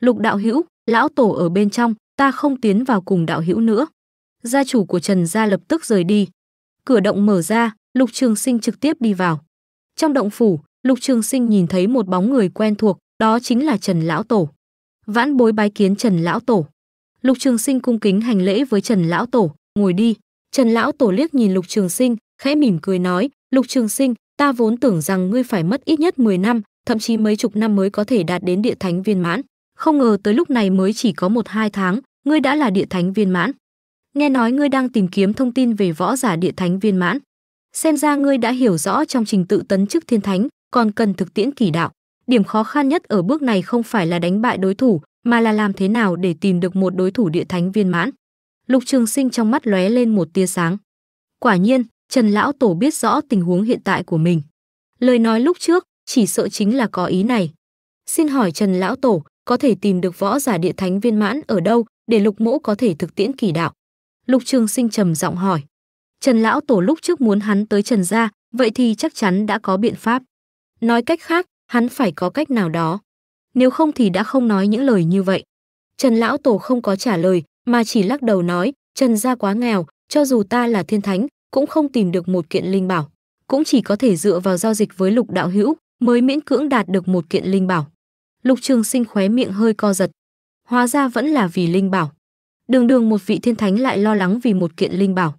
lục đạo hữu lão tổ ở bên trong ta không tiến vào cùng đạo hữu nữa gia chủ của trần gia lập tức rời đi cửa động mở ra lục trường sinh trực tiếp đi vào trong động phủ lục trường sinh nhìn thấy một bóng người quen thuộc đó chính là Trần Lão Tổ. Vãn bối bái kiến Trần Lão Tổ. Lục Trường Sinh cung kính hành lễ với Trần Lão Tổ, ngồi đi. Trần Lão Tổ liếc nhìn Lục Trường Sinh, khẽ mỉm cười nói, Lục Trường Sinh, ta vốn tưởng rằng ngươi phải mất ít nhất 10 năm, thậm chí mấy chục năm mới có thể đạt đến địa thánh viên mãn. Không ngờ tới lúc này mới chỉ có một hai tháng, ngươi đã là địa thánh viên mãn. Nghe nói ngươi đang tìm kiếm thông tin về võ giả địa thánh viên mãn. Xem ra ngươi đã hiểu rõ trong trình tự tấn chức thiên thánh, còn cần thực tiễn kỳ đạo. Điểm khó khăn nhất ở bước này không phải là đánh bại đối thủ, mà là làm thế nào để tìm được một đối thủ địa thánh viên mãn. Lục Trường Sinh trong mắt lóe lên một tia sáng. Quả nhiên, Trần lão tổ biết rõ tình huống hiện tại của mình. Lời nói lúc trước chỉ sợ chính là có ý này. Xin hỏi Trần lão tổ, có thể tìm được võ giả địa thánh viên mãn ở đâu để Lục Mỗ có thể thực tiễn kỳ đạo? Lục Trường Sinh trầm giọng hỏi. Trần lão tổ lúc trước muốn hắn tới Trần gia, vậy thì chắc chắn đã có biện pháp. Nói cách khác, hắn phải có cách nào đó. Nếu không thì đã không nói những lời như vậy. Trần Lão Tổ không có trả lời, mà chỉ lắc đầu nói, Trần gia quá nghèo, cho dù ta là thiên thánh, cũng không tìm được một kiện linh bảo. Cũng chỉ có thể dựa vào giao dịch với lục đạo hữu, mới miễn cưỡng đạt được một kiện linh bảo. Lục Trường Sinh khóe miệng hơi co giật. Hóa ra vẫn là vì linh bảo. Đường đường một vị thiên thánh lại lo lắng vì một kiện linh bảo.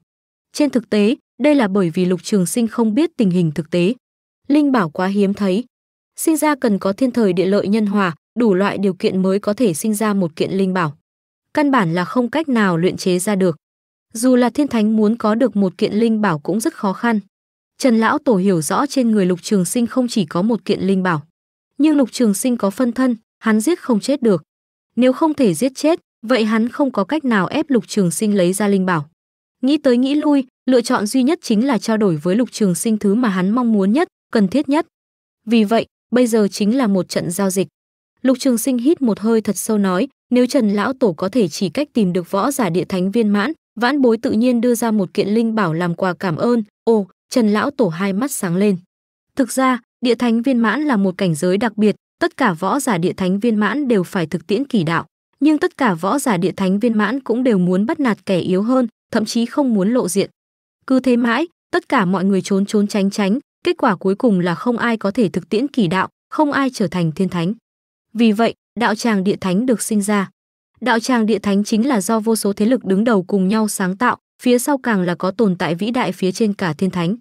Trên thực tế, đây là bởi vì Lục Trường Sinh không biết tình hình thực tế. Linh bảo quá hiếm thấy, sinh ra cần có thiên thời địa lợi nhân hòa, đủ loại điều kiện mới có thể sinh ra một kiện linh bảo. Căn bản là không cách nào luyện chế ra được. Dù là thiên thánh muốn có được một kiện linh bảo cũng rất khó khăn. Trần lão tổ hiểu rõ trên người Lục Trường Sinh không chỉ có một kiện linh bảo, nhưng Lục Trường Sinh có phân thân, hắn giết không chết được. Nếu không thể giết chết, vậy hắn không có cách nào ép Lục Trường Sinh lấy ra linh bảo. Nghĩ tới nghĩ lui, lựa chọn duy nhất chính là trao đổi với Lục Trường Sinh thứ mà hắn mong muốn nhất, cần thiết nhất. Vì vậy, bây giờ chính là một trận giao dịch. Lục Trường Sinh hít một hơi thật sâu nói, nếu Trần lão tổ có thể chỉ cách tìm được võ giả địa thánh viên mãn, vãn bối tự nhiên đưa ra một kiện linh bảo làm quà cảm ơn. Ồ, Trần lão tổ hai mắt sáng lên. Thực ra, địa thánh viên mãn là một cảnh giới đặc biệt, tất cả võ giả địa thánh viên mãn đều phải thực tiễn kỳ đạo, nhưng tất cả võ giả địa thánh viên mãn cũng đều muốn bắt nạt kẻ yếu hơn, thậm chí không muốn lộ diện. Cứ thế mãi, tất cả mọi người trốn trốn tránh tránh, kết quả cuối cùng là không ai có thể thực tiễn kỳ đạo, không ai trở thành thiên thánh. Vì vậy, đạo tràng địa thánh được sinh ra. Đạo tràng địa thánh chính là do vô số thế lực đứng đầu cùng nhau sáng tạo, phía sau càng là có tồn tại vĩ đại phía trên cả thiên thánh.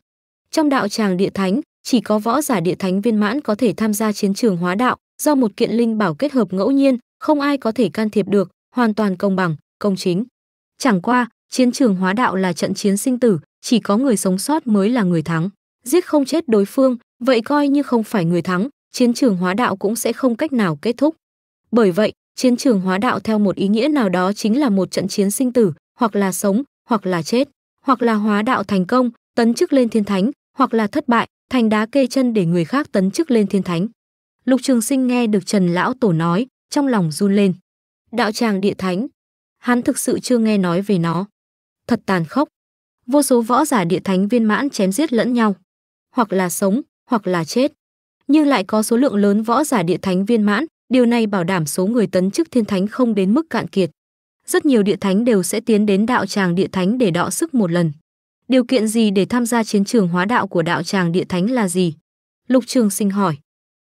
Trong đạo tràng địa thánh, chỉ có võ giả địa thánh viên mãn có thể tham gia chiến trường hóa đạo, do một kiện linh bảo kết hợp ngẫu nhiên, không ai có thể can thiệp được, hoàn toàn công bằng, công chính. Chẳng qua, chiến trường hóa đạo là trận chiến sinh tử, chỉ có người sống sót mới là người thắng giết không chết đối phương, vậy coi như không phải người thắng, chiến trường hóa đạo cũng sẽ không cách nào kết thúc. Bởi vậy, chiến trường hóa đạo theo một ý nghĩa nào đó chính là một trận chiến sinh tử, hoặc là sống, hoặc là chết, hoặc là hóa đạo thành công, tấn chức lên thiên thánh, hoặc là thất bại, thành đá kê chân để người khác tấn chức lên thiên thánh. Lục Trường Sinh nghe được Trần lão tổ nói, trong lòng run lên. Đạo tràng địa thánh, hắn thực sự chưa nghe nói về nó. Thật tàn khốc. Vô số võ giả địa thánh viên mãn chém giết lẫn nhau hoặc là sống, hoặc là chết. Nhưng lại có số lượng lớn võ giả địa thánh viên mãn, điều này bảo đảm số người tấn chức thiên thánh không đến mức cạn kiệt. Rất nhiều địa thánh đều sẽ tiến đến đạo tràng địa thánh để đọ sức một lần. Điều kiện gì để tham gia chiến trường hóa đạo của đạo tràng địa thánh là gì? Lục Trường Sinh hỏi.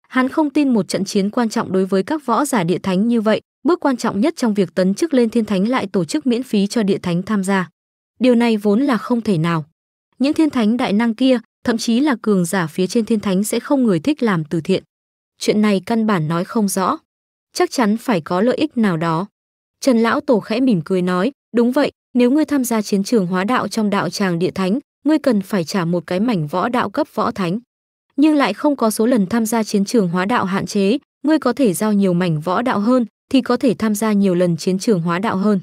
Hắn không tin một trận chiến quan trọng đối với các võ giả địa thánh như vậy, bước quan trọng nhất trong việc tấn chức lên thiên thánh lại tổ chức miễn phí cho địa thánh tham gia. Điều này vốn là không thể nào. Những thiên thánh đại năng kia, thậm chí là cường giả phía trên thiên thánh sẽ không người thích làm từ thiện. Chuyện này căn bản nói không rõ, chắc chắn phải có lợi ích nào đó. Trần lão tổ khẽ mỉm cười nói, đúng vậy, nếu ngươi tham gia chiến trường hóa đạo trong đạo tràng địa thánh, ngươi cần phải trả một cái mảnh võ đạo cấp võ thánh. Nhưng lại không có số lần tham gia chiến trường hóa đạo hạn chế, ngươi có thể giao nhiều mảnh võ đạo hơn thì có thể tham gia nhiều lần chiến trường hóa đạo hơn.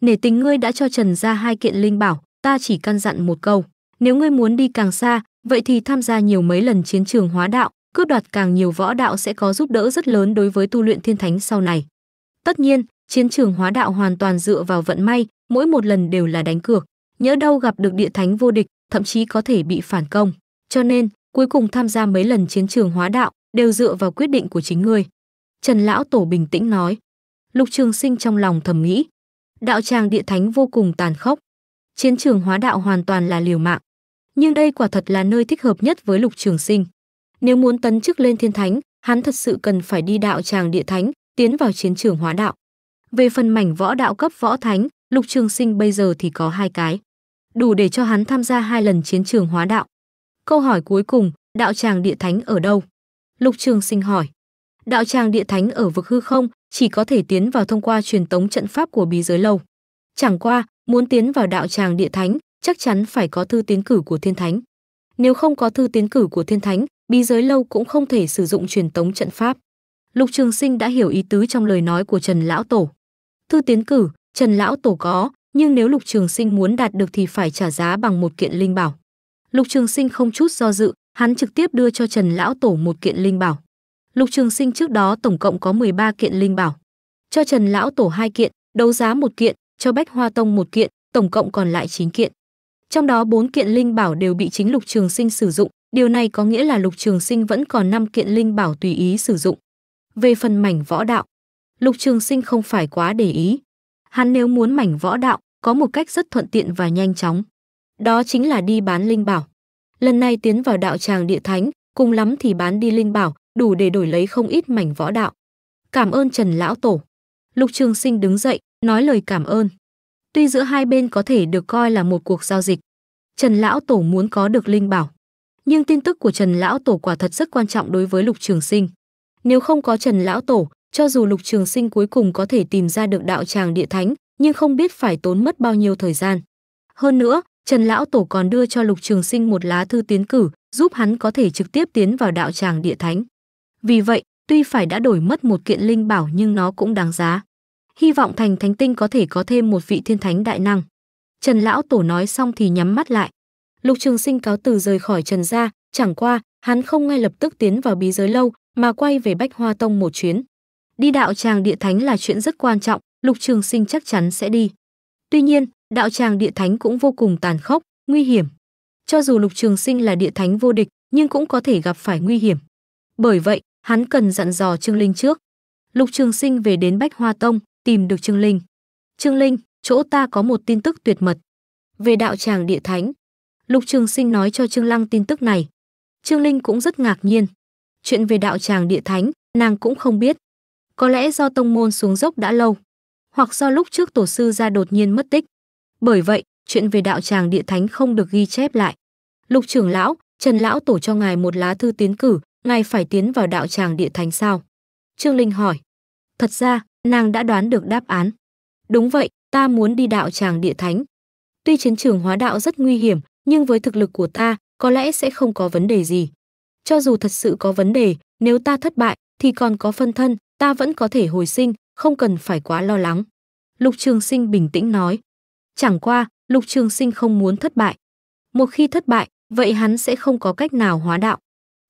Nể tình ngươi đã cho Trần ra hai kiện linh bảo, ta chỉ căn dặn một câu, nếu ngươi muốn đi càng xa Vậy thì tham gia nhiều mấy lần chiến trường hóa đạo, cướp đoạt càng nhiều võ đạo sẽ có giúp đỡ rất lớn đối với tu luyện thiên thánh sau này. Tất nhiên, chiến trường hóa đạo hoàn toàn dựa vào vận may, mỗi một lần đều là đánh cược, nhớ đâu gặp được địa thánh vô địch, thậm chí có thể bị phản công. Cho nên, cuối cùng tham gia mấy lần chiến trường hóa đạo đều dựa vào quyết định của chính ngươi. Trần Lão Tổ bình tĩnh nói. Lục Trường Sinh trong lòng thầm nghĩ. Đạo tràng địa thánh vô cùng tàn khốc. Chiến trường hóa đạo hoàn toàn là liều mạng nhưng đây quả thật là nơi thích hợp nhất với Lục Trường Sinh. Nếu muốn tấn chức lên thiên thánh, hắn thật sự cần phải đi đạo tràng địa thánh, tiến vào chiến trường hóa đạo. Về phần mảnh võ đạo cấp võ thánh, Lục Trường Sinh bây giờ thì có hai cái, đủ để cho hắn tham gia hai lần chiến trường hóa đạo. Câu hỏi cuối cùng, đạo tràng địa thánh ở đâu? Lục Trường Sinh hỏi. Đạo tràng địa thánh ở vực hư không, chỉ có thể tiến vào thông qua truyền tống trận pháp của bí giới lâu. Chẳng qua, muốn tiến vào đạo tràng địa thánh, chắc chắn phải có thư tiến cử của thiên thánh. Nếu không có thư tiến cử của thiên thánh, bí giới lâu cũng không thể sử dụng truyền tống trận pháp. Lục Trường Sinh đã hiểu ý tứ trong lời nói của Trần lão tổ. Thư tiến cử, Trần lão tổ có, nhưng nếu Lục Trường Sinh muốn đạt được thì phải trả giá bằng một kiện linh bảo. Lục Trường Sinh không chút do dự, hắn trực tiếp đưa cho Trần lão tổ một kiện linh bảo. Lục Trường Sinh trước đó tổng cộng có 13 kiện linh bảo, cho Trần lão tổ hai kiện, đấu giá một kiện, cho Bách Hoa Tông một kiện, tổng cộng còn lại 9 kiện trong đó bốn kiện linh bảo đều bị chính Lục Trường Sinh sử dụng, điều này có nghĩa là Lục Trường Sinh vẫn còn năm kiện linh bảo tùy ý sử dụng. Về phần mảnh võ đạo, Lục Trường Sinh không phải quá để ý. Hắn nếu muốn mảnh võ đạo, có một cách rất thuận tiện và nhanh chóng. Đó chính là đi bán linh bảo. Lần này tiến vào đạo tràng địa thánh, cùng lắm thì bán đi linh bảo, đủ để đổi lấy không ít mảnh võ đạo. Cảm ơn Trần lão tổ. Lục Trường Sinh đứng dậy, nói lời cảm ơn. Tuy giữa hai bên có thể được coi là một cuộc giao dịch, Trần Lão Tổ muốn có được Linh Bảo. Nhưng tin tức của Trần Lão Tổ quả thật rất quan trọng đối với Lục Trường Sinh. Nếu không có Trần Lão Tổ, cho dù Lục Trường Sinh cuối cùng có thể tìm ra được đạo tràng địa thánh, nhưng không biết phải tốn mất bao nhiêu thời gian. Hơn nữa, Trần Lão Tổ còn đưa cho Lục Trường Sinh một lá thư tiến cử, giúp hắn có thể trực tiếp tiến vào đạo tràng địa thánh. Vì vậy, tuy phải đã đổi mất một kiện linh bảo nhưng nó cũng đáng giá hy vọng thành thánh tinh có thể có thêm một vị thiên thánh đại năng. Trần lão tổ nói xong thì nhắm mắt lại. Lục Trường Sinh cáo từ rời khỏi Trần gia, chẳng qua, hắn không ngay lập tức tiến vào bí giới lâu, mà quay về Bách Hoa Tông một chuyến. Đi đạo tràng địa thánh là chuyện rất quan trọng, Lục Trường Sinh chắc chắn sẽ đi. Tuy nhiên, đạo tràng địa thánh cũng vô cùng tàn khốc, nguy hiểm. Cho dù Lục Trường Sinh là địa thánh vô địch, nhưng cũng có thể gặp phải nguy hiểm. Bởi vậy, hắn cần dặn dò Trương Linh trước. Lục Trường Sinh về đến Bách Hoa Tông, tìm được Trương Linh. Trương Linh, chỗ ta có một tin tức tuyệt mật. Về đạo tràng địa thánh, Lục Trường Sinh nói cho Trương Lăng tin tức này. Trương Linh cũng rất ngạc nhiên. Chuyện về đạo tràng địa thánh, nàng cũng không biết. Có lẽ do tông môn xuống dốc đã lâu, hoặc do lúc trước tổ sư ra đột nhiên mất tích. Bởi vậy, chuyện về đạo tràng địa thánh không được ghi chép lại. Lục trưởng lão, Trần lão tổ cho ngài một lá thư tiến cử, ngài phải tiến vào đạo tràng địa thánh sao? Trương Linh hỏi. Thật ra, Nàng đã đoán được đáp án. Đúng vậy, ta muốn đi đạo tràng địa thánh. Tuy chiến trường hóa đạo rất nguy hiểm, nhưng với thực lực của ta, có lẽ sẽ không có vấn đề gì. Cho dù thật sự có vấn đề, nếu ta thất bại, thì còn có phân thân, ta vẫn có thể hồi sinh, không cần phải quá lo lắng. Lục Trường Sinh bình tĩnh nói. Chẳng qua, Lục Trường Sinh không muốn thất bại. Một khi thất bại, vậy hắn sẽ không có cách nào hóa đạo.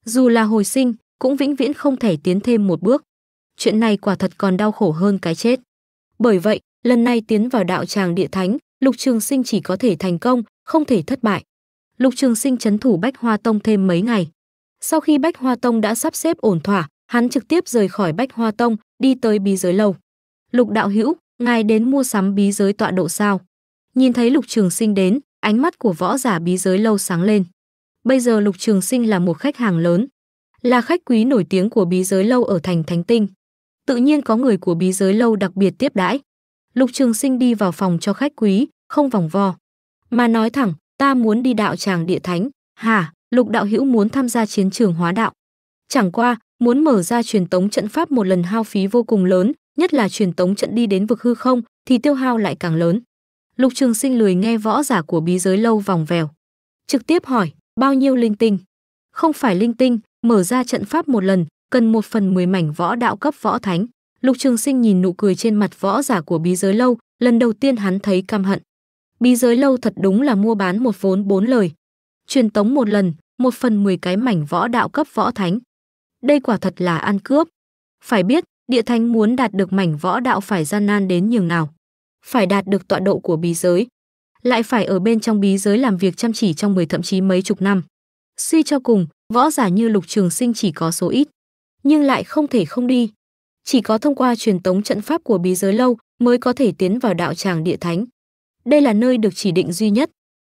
Dù là hồi sinh, cũng vĩnh viễn không thể tiến thêm một bước chuyện này quả thật còn đau khổ hơn cái chết. Bởi vậy, lần này tiến vào đạo tràng địa thánh, Lục Trường Sinh chỉ có thể thành công, không thể thất bại. Lục Trường Sinh chấn thủ Bách Hoa Tông thêm mấy ngày. Sau khi Bách Hoa Tông đã sắp xếp ổn thỏa, hắn trực tiếp rời khỏi Bách Hoa Tông, đi tới bí giới lâu. Lục đạo hữu, ngài đến mua sắm bí giới tọa độ sao? Nhìn thấy Lục Trường Sinh đến, ánh mắt của võ giả bí giới lâu sáng lên. Bây giờ Lục Trường Sinh là một khách hàng lớn, là khách quý nổi tiếng của bí giới lâu ở thành Thánh Tinh tự nhiên có người của bí giới lâu đặc biệt tiếp đãi. Lục Trường Sinh đi vào phòng cho khách quý, không vòng vo, mà nói thẳng, ta muốn đi đạo tràng địa thánh, hả? Lục đạo hữu muốn tham gia chiến trường hóa đạo. Chẳng qua, muốn mở ra truyền tống trận pháp một lần hao phí vô cùng lớn, nhất là truyền tống trận đi đến vực hư không thì tiêu hao lại càng lớn. Lục Trường Sinh lười nghe võ giả của bí giới lâu vòng vèo, trực tiếp hỏi, bao nhiêu linh tinh? Không phải linh tinh, mở ra trận pháp một lần, cần một phần mười mảnh võ đạo cấp võ thánh. Lục Trường Sinh nhìn nụ cười trên mặt võ giả của bí giới lâu, lần đầu tiên hắn thấy căm hận. Bí giới lâu thật đúng là mua bán một vốn bốn lời. Truyền tống một lần, một phần mười cái mảnh võ đạo cấp võ thánh. Đây quả thật là ăn cướp. Phải biết, địa thánh muốn đạt được mảnh võ đạo phải gian nan đến nhường nào. Phải đạt được tọa độ của bí giới. Lại phải ở bên trong bí giới làm việc chăm chỉ trong mười thậm chí mấy chục năm. Suy cho cùng, võ giả như lục trường sinh chỉ có số ít nhưng lại không thể không đi. Chỉ có thông qua truyền tống trận pháp của bí giới lâu mới có thể tiến vào đạo tràng địa thánh. Đây là nơi được chỉ định duy nhất.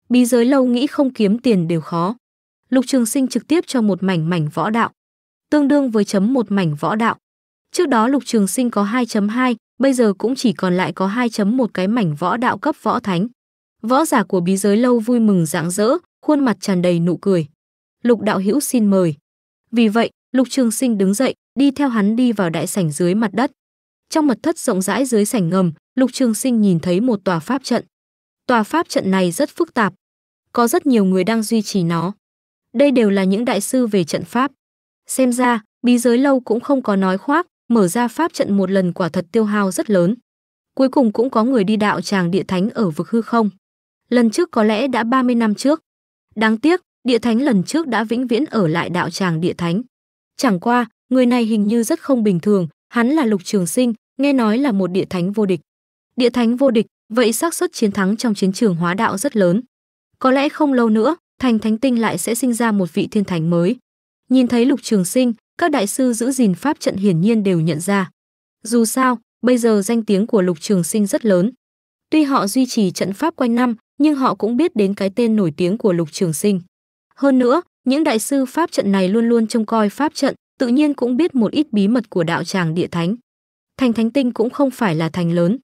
Bí giới lâu nghĩ không kiếm tiền đều khó. Lục Trường Sinh trực tiếp cho một mảnh mảnh võ đạo, tương đương với chấm một mảnh võ đạo. Trước đó Lục Trường Sinh có 2.2, bây giờ cũng chỉ còn lại có 2.1 cái mảnh võ đạo cấp võ thánh. Võ giả của bí giới lâu vui mừng rạng rỡ, khuôn mặt tràn đầy nụ cười. Lục đạo hữu xin mời. Vì vậy, Lục Trường Sinh đứng dậy, đi theo hắn đi vào đại sảnh dưới mặt đất. Trong mật thất rộng rãi dưới sảnh ngầm, Lục Trường Sinh nhìn thấy một tòa pháp trận. Tòa pháp trận này rất phức tạp, có rất nhiều người đang duy trì nó. Đây đều là những đại sư về trận pháp. Xem ra, bí giới lâu cũng không có nói khoác, mở ra pháp trận một lần quả thật tiêu hao rất lớn. Cuối cùng cũng có người đi đạo tràng địa thánh ở vực hư không. Lần trước có lẽ đã 30 năm trước. Đáng tiếc, địa thánh lần trước đã vĩnh viễn ở lại đạo tràng địa thánh. Chẳng qua, người này hình như rất không bình thường, hắn là Lục Trường Sinh, nghe nói là một địa thánh vô địch. Địa thánh vô địch, vậy xác suất chiến thắng trong chiến trường hóa đạo rất lớn. Có lẽ không lâu nữa, thành thánh tinh lại sẽ sinh ra một vị thiên thánh mới. Nhìn thấy Lục Trường Sinh, các đại sư giữ gìn pháp trận hiển nhiên đều nhận ra. Dù sao, bây giờ danh tiếng của Lục Trường Sinh rất lớn. Tuy họ duy trì trận pháp quanh năm, nhưng họ cũng biết đến cái tên nổi tiếng của Lục Trường Sinh. Hơn nữa, những đại sư pháp trận này luôn luôn trông coi pháp trận, tự nhiên cũng biết một ít bí mật của đạo tràng địa thánh. Thành Thánh Tinh cũng không phải là thành lớn.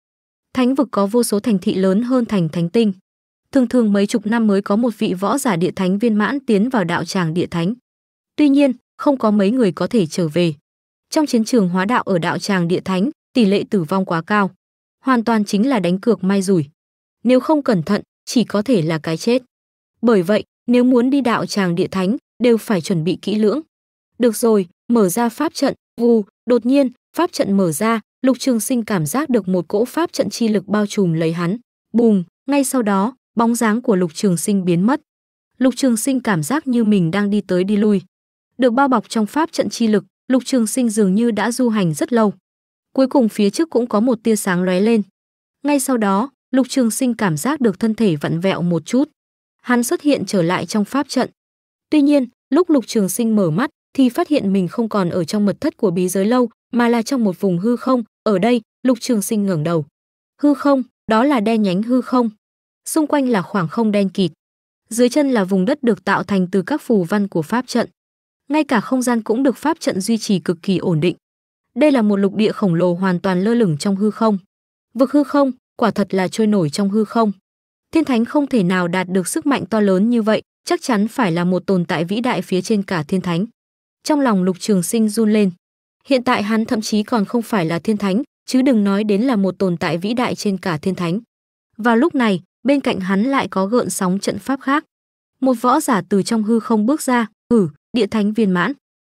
Thánh vực có vô số thành thị lớn hơn thành Thánh Tinh. Thường thường mấy chục năm mới có một vị võ giả địa thánh viên mãn tiến vào đạo tràng địa thánh. Tuy nhiên, không có mấy người có thể trở về. Trong chiến trường hóa đạo ở đạo tràng địa thánh, tỷ lệ tử vong quá cao. Hoàn toàn chính là đánh cược may rủi. Nếu không cẩn thận, chỉ có thể là cái chết. Bởi vậy, nếu muốn đi đạo tràng địa thánh đều phải chuẩn bị kỹ lưỡng. Được rồi, mở ra pháp trận, vù, đột nhiên, pháp trận mở ra, Lục Trường Sinh cảm giác được một cỗ pháp trận chi lực bao trùm lấy hắn. Bùm, ngay sau đó, bóng dáng của Lục Trường Sinh biến mất. Lục Trường Sinh cảm giác như mình đang đi tới đi lui. Được bao bọc trong pháp trận chi lực, Lục Trường Sinh dường như đã du hành rất lâu. Cuối cùng phía trước cũng có một tia sáng lóe lên. Ngay sau đó, Lục Trường Sinh cảm giác được thân thể vặn vẹo một chút hắn xuất hiện trở lại trong pháp trận. Tuy nhiên, lúc Lục Trường Sinh mở mắt thì phát hiện mình không còn ở trong mật thất của bí giới lâu, mà là trong một vùng hư không, ở đây, Lục Trường Sinh ngẩng đầu. Hư không, đó là đen nhánh hư không. Xung quanh là khoảng không đen kịt. Dưới chân là vùng đất được tạo thành từ các phù văn của pháp trận. Ngay cả không gian cũng được pháp trận duy trì cực kỳ ổn định. Đây là một lục địa khổng lồ hoàn toàn lơ lửng trong hư không. Vực hư không, quả thật là trôi nổi trong hư không thiên thánh không thể nào đạt được sức mạnh to lớn như vậy, chắc chắn phải là một tồn tại vĩ đại phía trên cả thiên thánh. Trong lòng Lục Trường Sinh run lên. Hiện tại hắn thậm chí còn không phải là thiên thánh, chứ đừng nói đến là một tồn tại vĩ đại trên cả thiên thánh. và lúc này, bên cạnh hắn lại có gợn sóng trận pháp khác. Một võ giả từ trong hư không bước ra, ử, ừ, địa thánh viên mãn.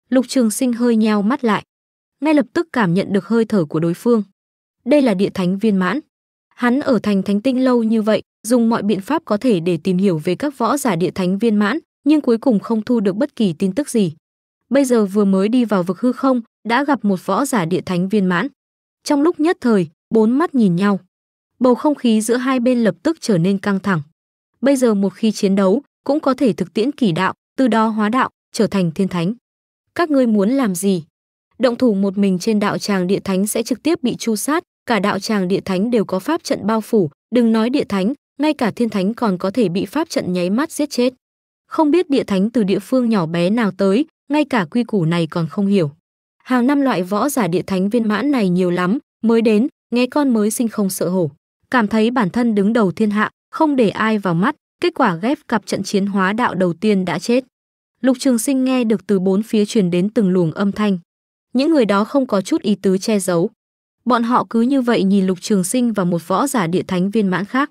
Lục Trường Sinh hơi nheo mắt lại, ngay lập tức cảm nhận được hơi thở của đối phương. Đây là địa thánh viên mãn. Hắn ở thành thánh tinh lâu như vậy, dùng mọi biện pháp có thể để tìm hiểu về các võ giả địa thánh viên mãn, nhưng cuối cùng không thu được bất kỳ tin tức gì. Bây giờ vừa mới đi vào vực hư không, đã gặp một võ giả địa thánh viên mãn. Trong lúc nhất thời, bốn mắt nhìn nhau. Bầu không khí giữa hai bên lập tức trở nên căng thẳng. Bây giờ một khi chiến đấu, cũng có thể thực tiễn kỳ đạo, từ đó hóa đạo, trở thành thiên thánh. Các ngươi muốn làm gì? Động thủ một mình trên đạo tràng địa thánh sẽ trực tiếp bị chu sát, cả đạo tràng địa thánh đều có pháp trận bao phủ, đừng nói địa thánh, ngay cả thiên thánh còn có thể bị pháp trận nháy mắt giết chết. Không biết địa thánh từ địa phương nhỏ bé nào tới, ngay cả quy củ này còn không hiểu. Hàng năm loại võ giả địa thánh viên mãn này nhiều lắm, mới đến, nghe con mới sinh không sợ hổ. Cảm thấy bản thân đứng đầu thiên hạ, không để ai vào mắt, kết quả ghép cặp trận chiến hóa đạo đầu tiên đã chết. Lục Trường Sinh nghe được từ bốn phía truyền đến từng luồng âm thanh. Những người đó không có chút ý tứ che giấu. Bọn họ cứ như vậy nhìn Lục Trường Sinh và một võ giả địa thánh viên mãn khác.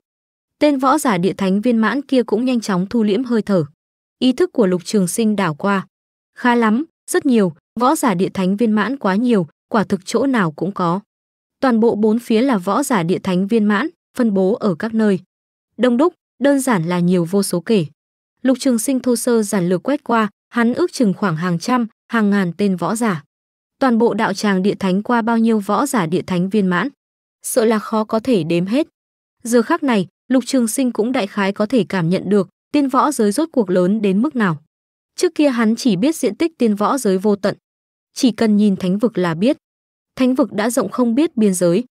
Tên võ giả địa thánh viên mãn kia cũng nhanh chóng thu liễm hơi thở. Ý thức của Lục Trường Sinh đảo qua. Khá lắm, rất nhiều, võ giả địa thánh viên mãn quá nhiều, quả thực chỗ nào cũng có. Toàn bộ bốn phía là võ giả địa thánh viên mãn, phân bố ở các nơi. Đông đúc, đơn giản là nhiều vô số kể. Lục Trường Sinh thô sơ giản lược quét qua, hắn ước chừng khoảng hàng trăm, hàng ngàn tên võ giả. Toàn bộ đạo tràng địa thánh qua bao nhiêu võ giả địa thánh viên mãn, sợ là khó có thể đếm hết. Giờ khác này, Lục Trường Sinh cũng đại khái có thể cảm nhận được tiên võ giới rốt cuộc lớn đến mức nào. Trước kia hắn chỉ biết diện tích tiên võ giới vô tận, chỉ cần nhìn thánh vực là biết. Thánh vực đã rộng không biết biên giới.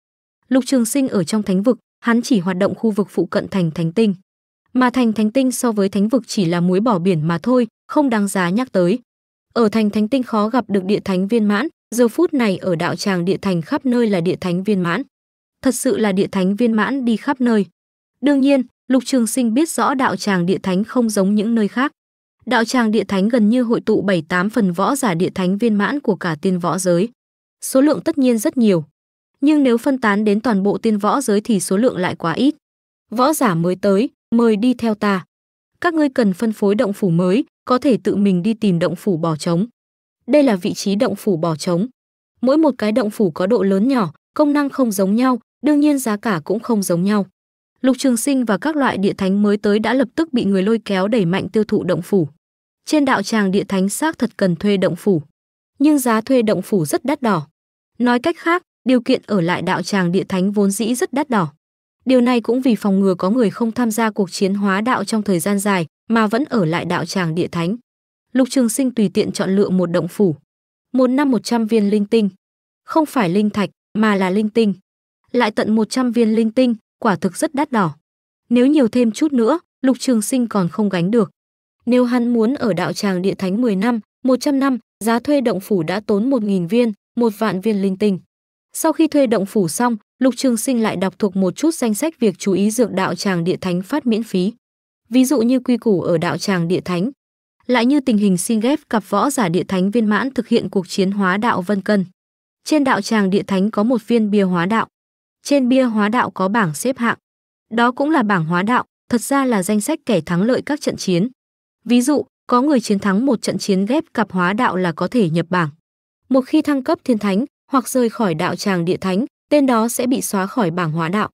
Lục Trường Sinh ở trong thánh vực, hắn chỉ hoạt động khu vực phụ cận thành thánh tinh. Mà thành thánh tinh so với thánh vực chỉ là muối bỏ biển mà thôi, không đáng giá nhắc tới. Ở thành thánh tinh khó gặp được địa thánh viên mãn, giờ phút này ở đạo tràng địa thành khắp nơi là địa thánh viên mãn. Thật sự là địa thánh viên mãn đi khắp nơi. Đương nhiên, Lục Trường Sinh biết rõ đạo tràng địa thánh không giống những nơi khác. Đạo tràng địa thánh gần như hội tụ 7-8 phần võ giả địa thánh viên mãn của cả tiên võ giới. Số lượng tất nhiên rất nhiều, nhưng nếu phân tán đến toàn bộ tiên võ giới thì số lượng lại quá ít. Võ giả mới tới, mời đi theo ta. Các ngươi cần phân phối động phủ mới, có thể tự mình đi tìm động phủ bỏ trống. Đây là vị trí động phủ bỏ trống. Mỗi một cái động phủ có độ lớn nhỏ, công năng không giống nhau, đương nhiên giá cả cũng không giống nhau. Lục Trường Sinh và các loại địa thánh mới tới đã lập tức bị người lôi kéo đẩy mạnh tiêu thụ động phủ. Trên đạo tràng địa thánh xác thật cần thuê động phủ, nhưng giá thuê động phủ rất đắt đỏ. Nói cách khác, điều kiện ở lại đạo tràng địa thánh vốn dĩ rất đắt đỏ. Điều này cũng vì phòng ngừa có người không tham gia cuộc chiến hóa đạo trong thời gian dài mà vẫn ở lại đạo tràng địa thánh. Lục Trường Sinh tùy tiện chọn lựa một động phủ, một năm 100 viên linh tinh, không phải linh thạch mà là linh tinh. Lại tận 100 viên linh tinh, quả thực rất đắt đỏ. Nếu nhiều thêm chút nữa, Lục Trường Sinh còn không gánh được. Nếu hắn muốn ở đạo tràng địa thánh 10 năm, 100 năm, giá thuê động phủ đã tốn 1000 viên, một vạn viên linh tinh. Sau khi thuê động phủ xong, Lục Trường Sinh lại đọc thuộc một chút danh sách việc chú ý dược đạo tràng địa thánh phát miễn phí. Ví dụ như quy củ ở đạo tràng địa thánh, lại như tình hình xin ghép cặp võ giả địa thánh viên mãn thực hiện cuộc chiến hóa đạo Vân Cân. Trên đạo tràng địa thánh có một viên bia hóa đạo, trên bia hóa đạo có bảng xếp hạng. Đó cũng là bảng hóa đạo, thật ra là danh sách kẻ thắng lợi các trận chiến. Ví dụ, có người chiến thắng một trận chiến ghép cặp hóa đạo là có thể nhập bảng. Một khi thăng cấp thiên thánh hoặc rời khỏi đạo tràng địa thánh, tên đó sẽ bị xóa khỏi bảng hóa đạo.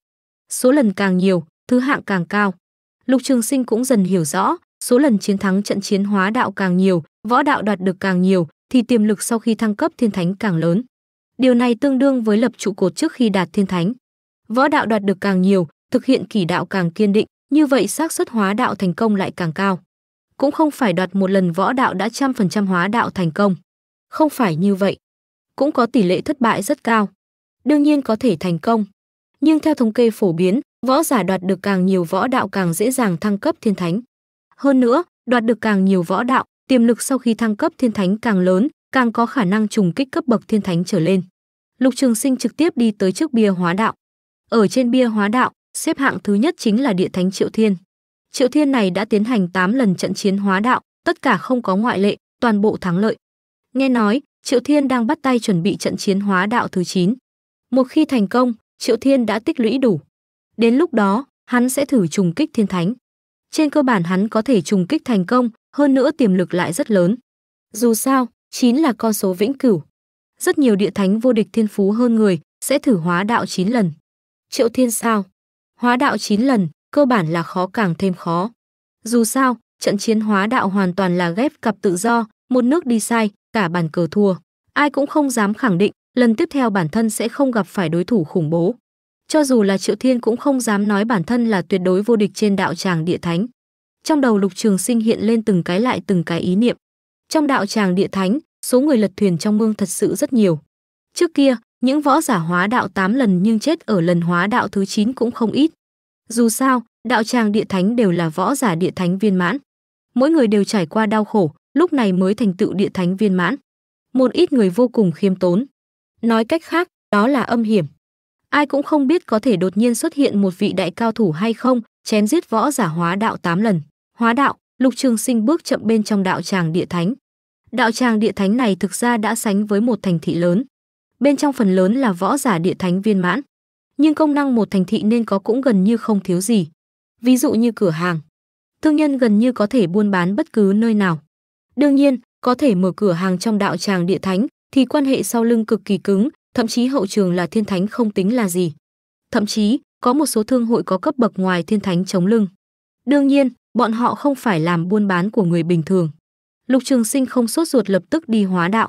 Số lần càng nhiều, thứ hạng càng cao. Lục Trường Sinh cũng dần hiểu rõ, số lần chiến thắng trận chiến hóa đạo càng nhiều, võ đạo đoạt được càng nhiều thì tiềm lực sau khi thăng cấp thiên thánh càng lớn. Điều này tương đương với lập trụ cột trước khi đạt thiên thánh. Võ đạo đạt được càng nhiều, thực hiện kỳ đạo càng kiên định, như vậy xác suất hóa đạo thành công lại càng cao. Cũng không phải đoạt một lần võ đạo đã trăm phần trăm hóa đạo thành công. Không phải như vậy. Cũng có tỷ lệ thất bại rất cao. Đương nhiên có thể thành công. Nhưng theo thống kê phổ biến, võ giả đoạt được càng nhiều võ đạo càng dễ dàng thăng cấp thiên thánh. Hơn nữa, đoạt được càng nhiều võ đạo, tiềm lực sau khi thăng cấp thiên thánh càng lớn, càng có khả năng trùng kích cấp bậc thiên thánh trở lên. Lục Trường Sinh trực tiếp đi tới trước bia hóa đạo. Ở trên bia hóa đạo, xếp hạng thứ nhất chính là địa thánh Triệu Thiên. Triệu Thiên này đã tiến hành 8 lần trận chiến hóa đạo, tất cả không có ngoại lệ, toàn bộ thắng lợi. Nghe nói, Triệu Thiên đang bắt tay chuẩn bị trận chiến hóa đạo thứ 9. Một khi thành công, Triệu Thiên đã tích lũy đủ. Đến lúc đó, hắn sẽ thử trùng kích thiên thánh. Trên cơ bản hắn có thể trùng kích thành công, hơn nữa tiềm lực lại rất lớn. Dù sao, 9 là con số vĩnh cửu. Rất nhiều địa thánh vô địch thiên phú hơn người sẽ thử hóa đạo 9 lần. Triệu Thiên sao? Hóa đạo 9 lần, cơ bản là khó càng thêm khó. Dù sao, trận chiến hóa đạo hoàn toàn là ghép cặp tự do, một nước đi sai, cả bàn cờ thua. Ai cũng không dám khẳng định lần tiếp theo bản thân sẽ không gặp phải đối thủ khủng bố. Cho dù là Triệu Thiên cũng không dám nói bản thân là tuyệt đối vô địch trên đạo tràng địa thánh. Trong đầu Lục Trường Sinh hiện lên từng cái lại từng cái ý niệm. Trong đạo tràng địa thánh, số người lật thuyền trong mương thật sự rất nhiều. Trước kia, những võ giả hóa đạo 8 lần nhưng chết ở lần hóa đạo thứ 9 cũng không ít. Dù sao, đạo tràng địa thánh đều là võ giả địa thánh viên mãn. Mỗi người đều trải qua đau khổ, lúc này mới thành tựu địa thánh viên mãn. Một ít người vô cùng khiêm tốn. Nói cách khác, đó là âm hiểm. Ai cũng không biết có thể đột nhiên xuất hiện một vị đại cao thủ hay không, chém giết võ giả hóa đạo 8 lần. Hóa đạo, Lục Trường Sinh bước chậm bên trong đạo tràng địa thánh. Đạo tràng địa thánh này thực ra đã sánh với một thành thị lớn. Bên trong phần lớn là võ giả địa thánh viên mãn, nhưng công năng một thành thị nên có cũng gần như không thiếu gì. Ví dụ như cửa hàng, thương nhân gần như có thể buôn bán bất cứ nơi nào. Đương nhiên, có thể mở cửa hàng trong đạo tràng địa thánh thì quan hệ sau lưng cực kỳ cứng, thậm chí hậu trường là thiên thánh không tính là gì. Thậm chí, có một số thương hội có cấp bậc ngoài thiên thánh chống lưng. Đương nhiên, bọn họ không phải làm buôn bán của người bình thường. Lục Trường Sinh không sốt ruột lập tức đi hóa đạo.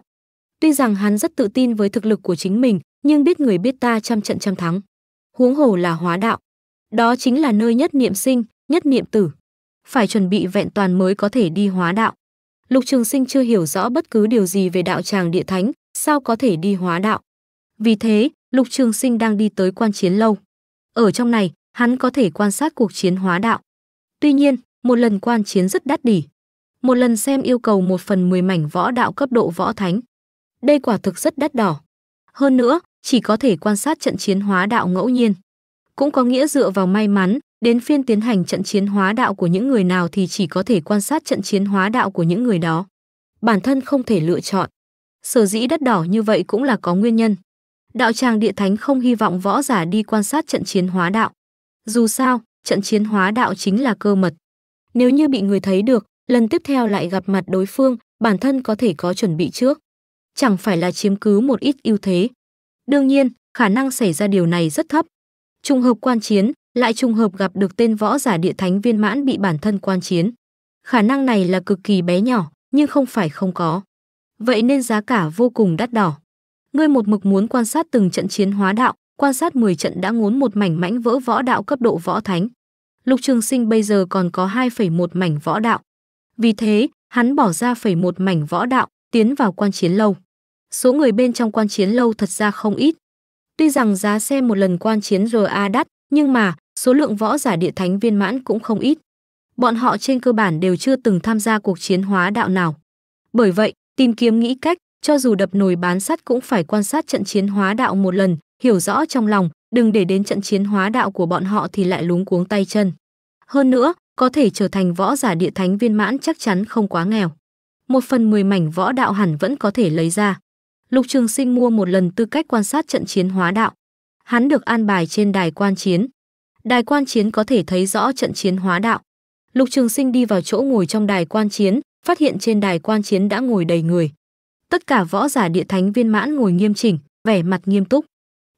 Tuy rằng hắn rất tự tin với thực lực của chính mình, nhưng biết người biết ta trăm trận trăm thắng. Huống hồ là hóa đạo. Đó chính là nơi nhất niệm sinh, nhất niệm tử. Phải chuẩn bị vẹn toàn mới có thể đi hóa đạo. Lục Trường Sinh chưa hiểu rõ bất cứ điều gì về đạo tràng địa thánh, sao có thể đi hóa đạo. Vì thế, Lục Trường Sinh đang đi tới quan chiến lâu. Ở trong này, hắn có thể quan sát cuộc chiến hóa đạo. Tuy nhiên, một lần quan chiến rất đắt đỉ. Một lần xem yêu cầu một phần 10 mảnh võ đạo cấp độ võ thánh. Đây quả thực rất đắt đỏ. Hơn nữa, chỉ có thể quan sát trận chiến hóa đạo ngẫu nhiên. Cũng có nghĩa dựa vào may mắn, đến phiên tiến hành trận chiến hóa đạo của những người nào thì chỉ có thể quan sát trận chiến hóa đạo của những người đó. Bản thân không thể lựa chọn. Sở dĩ đắt đỏ như vậy cũng là có nguyên nhân. Đạo tràng địa thánh không hy vọng võ giả đi quan sát trận chiến hóa đạo. Dù sao, trận chiến hóa đạo chính là cơ mật. Nếu như bị người thấy được, lần tiếp theo lại gặp mặt đối phương, bản thân có thể có chuẩn bị trước. Chẳng phải là chiếm cứ một ít ưu thế. Đương nhiên, khả năng xảy ra điều này rất thấp. Trùng hợp quan chiến, lại trùng hợp gặp được tên võ giả địa thánh viên mãn bị bản thân quan chiến. Khả năng này là cực kỳ bé nhỏ, nhưng không phải không có. Vậy nên giá cả vô cùng đắt đỏ. Ngươi một mực muốn quan sát từng trận chiến hóa đạo, quan sát 10 trận đã ngốn một mảnh mãnh vỡ võ đạo cấp độ võ thánh. Lục Trường Sinh bây giờ còn có 2,1 mảnh võ đạo. Vì thế, hắn bỏ ra phẩy một mảnh võ đạo, tiến vào quan chiến lâu. Số người bên trong quan chiến lâu thật ra không ít. Tuy rằng giá xe một lần quan chiến rồi a đắt, nhưng mà số lượng võ giả địa thánh viên mãn cũng không ít. Bọn họ trên cơ bản đều chưa từng tham gia cuộc chiến hóa đạo nào. Bởi vậy, tìm kiếm nghĩ cách, cho dù đập nồi bán sắt cũng phải quan sát trận chiến hóa đạo một lần, hiểu rõ trong lòng, đừng để đến trận chiến hóa đạo của bọn họ thì lại lúng cuống tay chân. Hơn nữa, có thể trở thành võ giả địa thánh viên mãn chắc chắn không quá nghèo. Một phần mười mảnh võ đạo hẳn vẫn có thể lấy ra. Lục Trường Sinh mua một lần tư cách quan sát trận chiến hóa đạo. Hắn được an bài trên đài quan chiến. Đài quan chiến có thể thấy rõ trận chiến hóa đạo. Lục Trường Sinh đi vào chỗ ngồi trong đài quan chiến, phát hiện trên đài quan chiến đã ngồi đầy người. Tất cả võ giả địa thánh viên mãn ngồi nghiêm chỉnh, vẻ mặt nghiêm túc.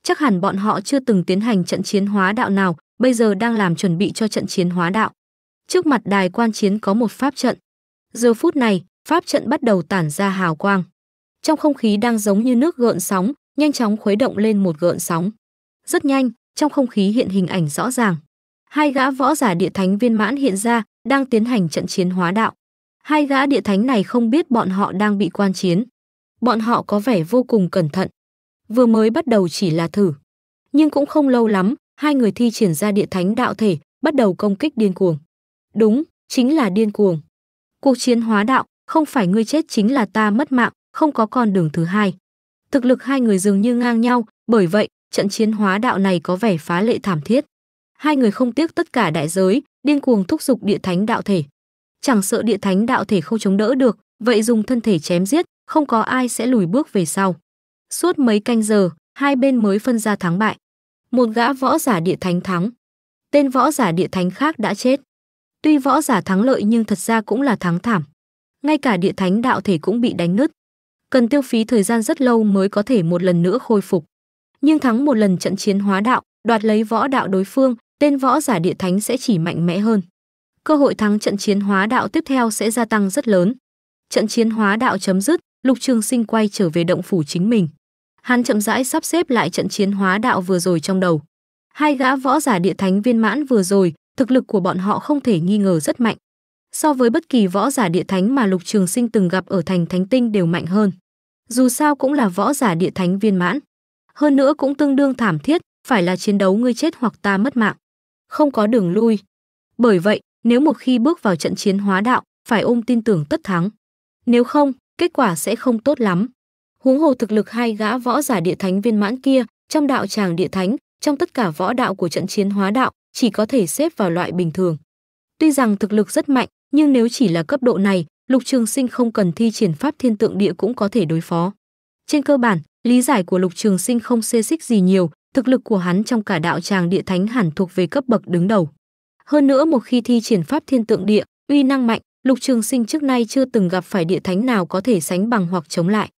Chắc hẳn bọn họ chưa từng tiến hành trận chiến hóa đạo nào, bây giờ đang làm chuẩn bị cho trận chiến hóa đạo. Trước mặt đài quan chiến có một pháp trận. Giờ phút này, pháp trận bắt đầu tản ra hào quang. Trong không khí đang giống như nước gợn sóng, nhanh chóng khuấy động lên một gợn sóng. Rất nhanh, trong không khí hiện hình ảnh rõ ràng. Hai gã võ giả địa thánh viên mãn hiện ra, đang tiến hành trận chiến hóa đạo. Hai gã địa thánh này không biết bọn họ đang bị quan chiến. Bọn họ có vẻ vô cùng cẩn thận, vừa mới bắt đầu chỉ là thử. Nhưng cũng không lâu lắm, hai người thi triển ra địa thánh đạo thể, bắt đầu công kích điên cuồng. Đúng, chính là điên cuồng. Cuộc chiến hóa đạo, không phải ngươi chết chính là ta mất mạng, không có con đường thứ hai. Thực lực hai người dường như ngang nhau, bởi vậy, trận chiến hóa đạo này có vẻ phá lệ thảm thiết. Hai người không tiếc tất cả đại giới, điên cuồng thúc giục địa thánh đạo thể. Chẳng sợ địa thánh đạo thể không chống đỡ được, vậy dùng thân thể chém giết, không có ai sẽ lùi bước về sau. Suốt mấy canh giờ, hai bên mới phân ra thắng bại. Một gã võ giả địa thánh thắng. Tên võ giả địa thánh khác đã chết. Tuy võ giả thắng lợi nhưng thật ra cũng là thắng thảm. Ngay cả địa thánh đạo thể cũng bị đánh nứt. Cần tiêu phí thời gian rất lâu mới có thể một lần nữa khôi phục. Nhưng thắng một lần trận chiến hóa đạo, đoạt lấy võ đạo đối phương, tên võ giả địa thánh sẽ chỉ mạnh mẽ hơn. Cơ hội thắng trận chiến hóa đạo tiếp theo sẽ gia tăng rất lớn. Trận chiến hóa đạo chấm dứt, Lục Trường Sinh quay trở về động phủ chính mình hắn chậm rãi sắp xếp lại trận chiến hóa đạo vừa rồi trong đầu. Hai gã võ giả địa thánh viên mãn vừa rồi, thực lực của bọn họ không thể nghi ngờ rất mạnh. So với bất kỳ võ giả địa thánh mà Lục Trường Sinh từng gặp ở thành Thánh Tinh đều mạnh hơn. Dù sao cũng là võ giả địa thánh viên mãn, hơn nữa cũng tương đương thảm thiết, phải là chiến đấu ngươi chết hoặc ta mất mạng, không có đường lui. Bởi vậy, nếu một khi bước vào trận chiến hóa đạo, phải ôm tin tưởng tất thắng. Nếu không, kết quả sẽ không tốt lắm huống hồ thực lực hai gã võ giả địa thánh viên mãn kia trong đạo tràng địa thánh trong tất cả võ đạo của trận chiến hóa đạo chỉ có thể xếp vào loại bình thường tuy rằng thực lực rất mạnh nhưng nếu chỉ là cấp độ này lục trường sinh không cần thi triển pháp thiên tượng địa cũng có thể đối phó trên cơ bản lý giải của lục trường sinh không xê xích gì nhiều thực lực của hắn trong cả đạo tràng địa thánh hẳn thuộc về cấp bậc đứng đầu hơn nữa một khi thi triển pháp thiên tượng địa uy năng mạnh lục trường sinh trước nay chưa từng gặp phải địa thánh nào có thể sánh bằng hoặc chống lại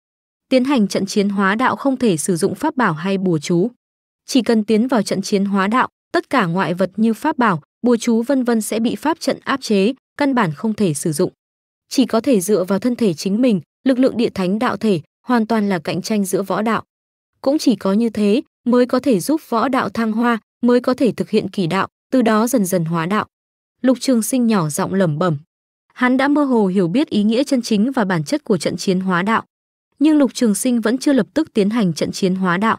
tiến hành trận chiến hóa đạo không thể sử dụng pháp bảo hay bùa chú. Chỉ cần tiến vào trận chiến hóa đạo, tất cả ngoại vật như pháp bảo, bùa chú vân vân sẽ bị pháp trận áp chế, căn bản không thể sử dụng. Chỉ có thể dựa vào thân thể chính mình, lực lượng địa thánh đạo thể hoàn toàn là cạnh tranh giữa võ đạo. Cũng chỉ có như thế mới có thể giúp võ đạo thăng hoa, mới có thể thực hiện kỳ đạo, từ đó dần dần hóa đạo. Lục Trường Sinh nhỏ giọng lẩm bẩm. Hắn đã mơ hồ hiểu biết ý nghĩa chân chính và bản chất của trận chiến hóa đạo nhưng Lục Trường Sinh vẫn chưa lập tức tiến hành trận chiến hóa đạo.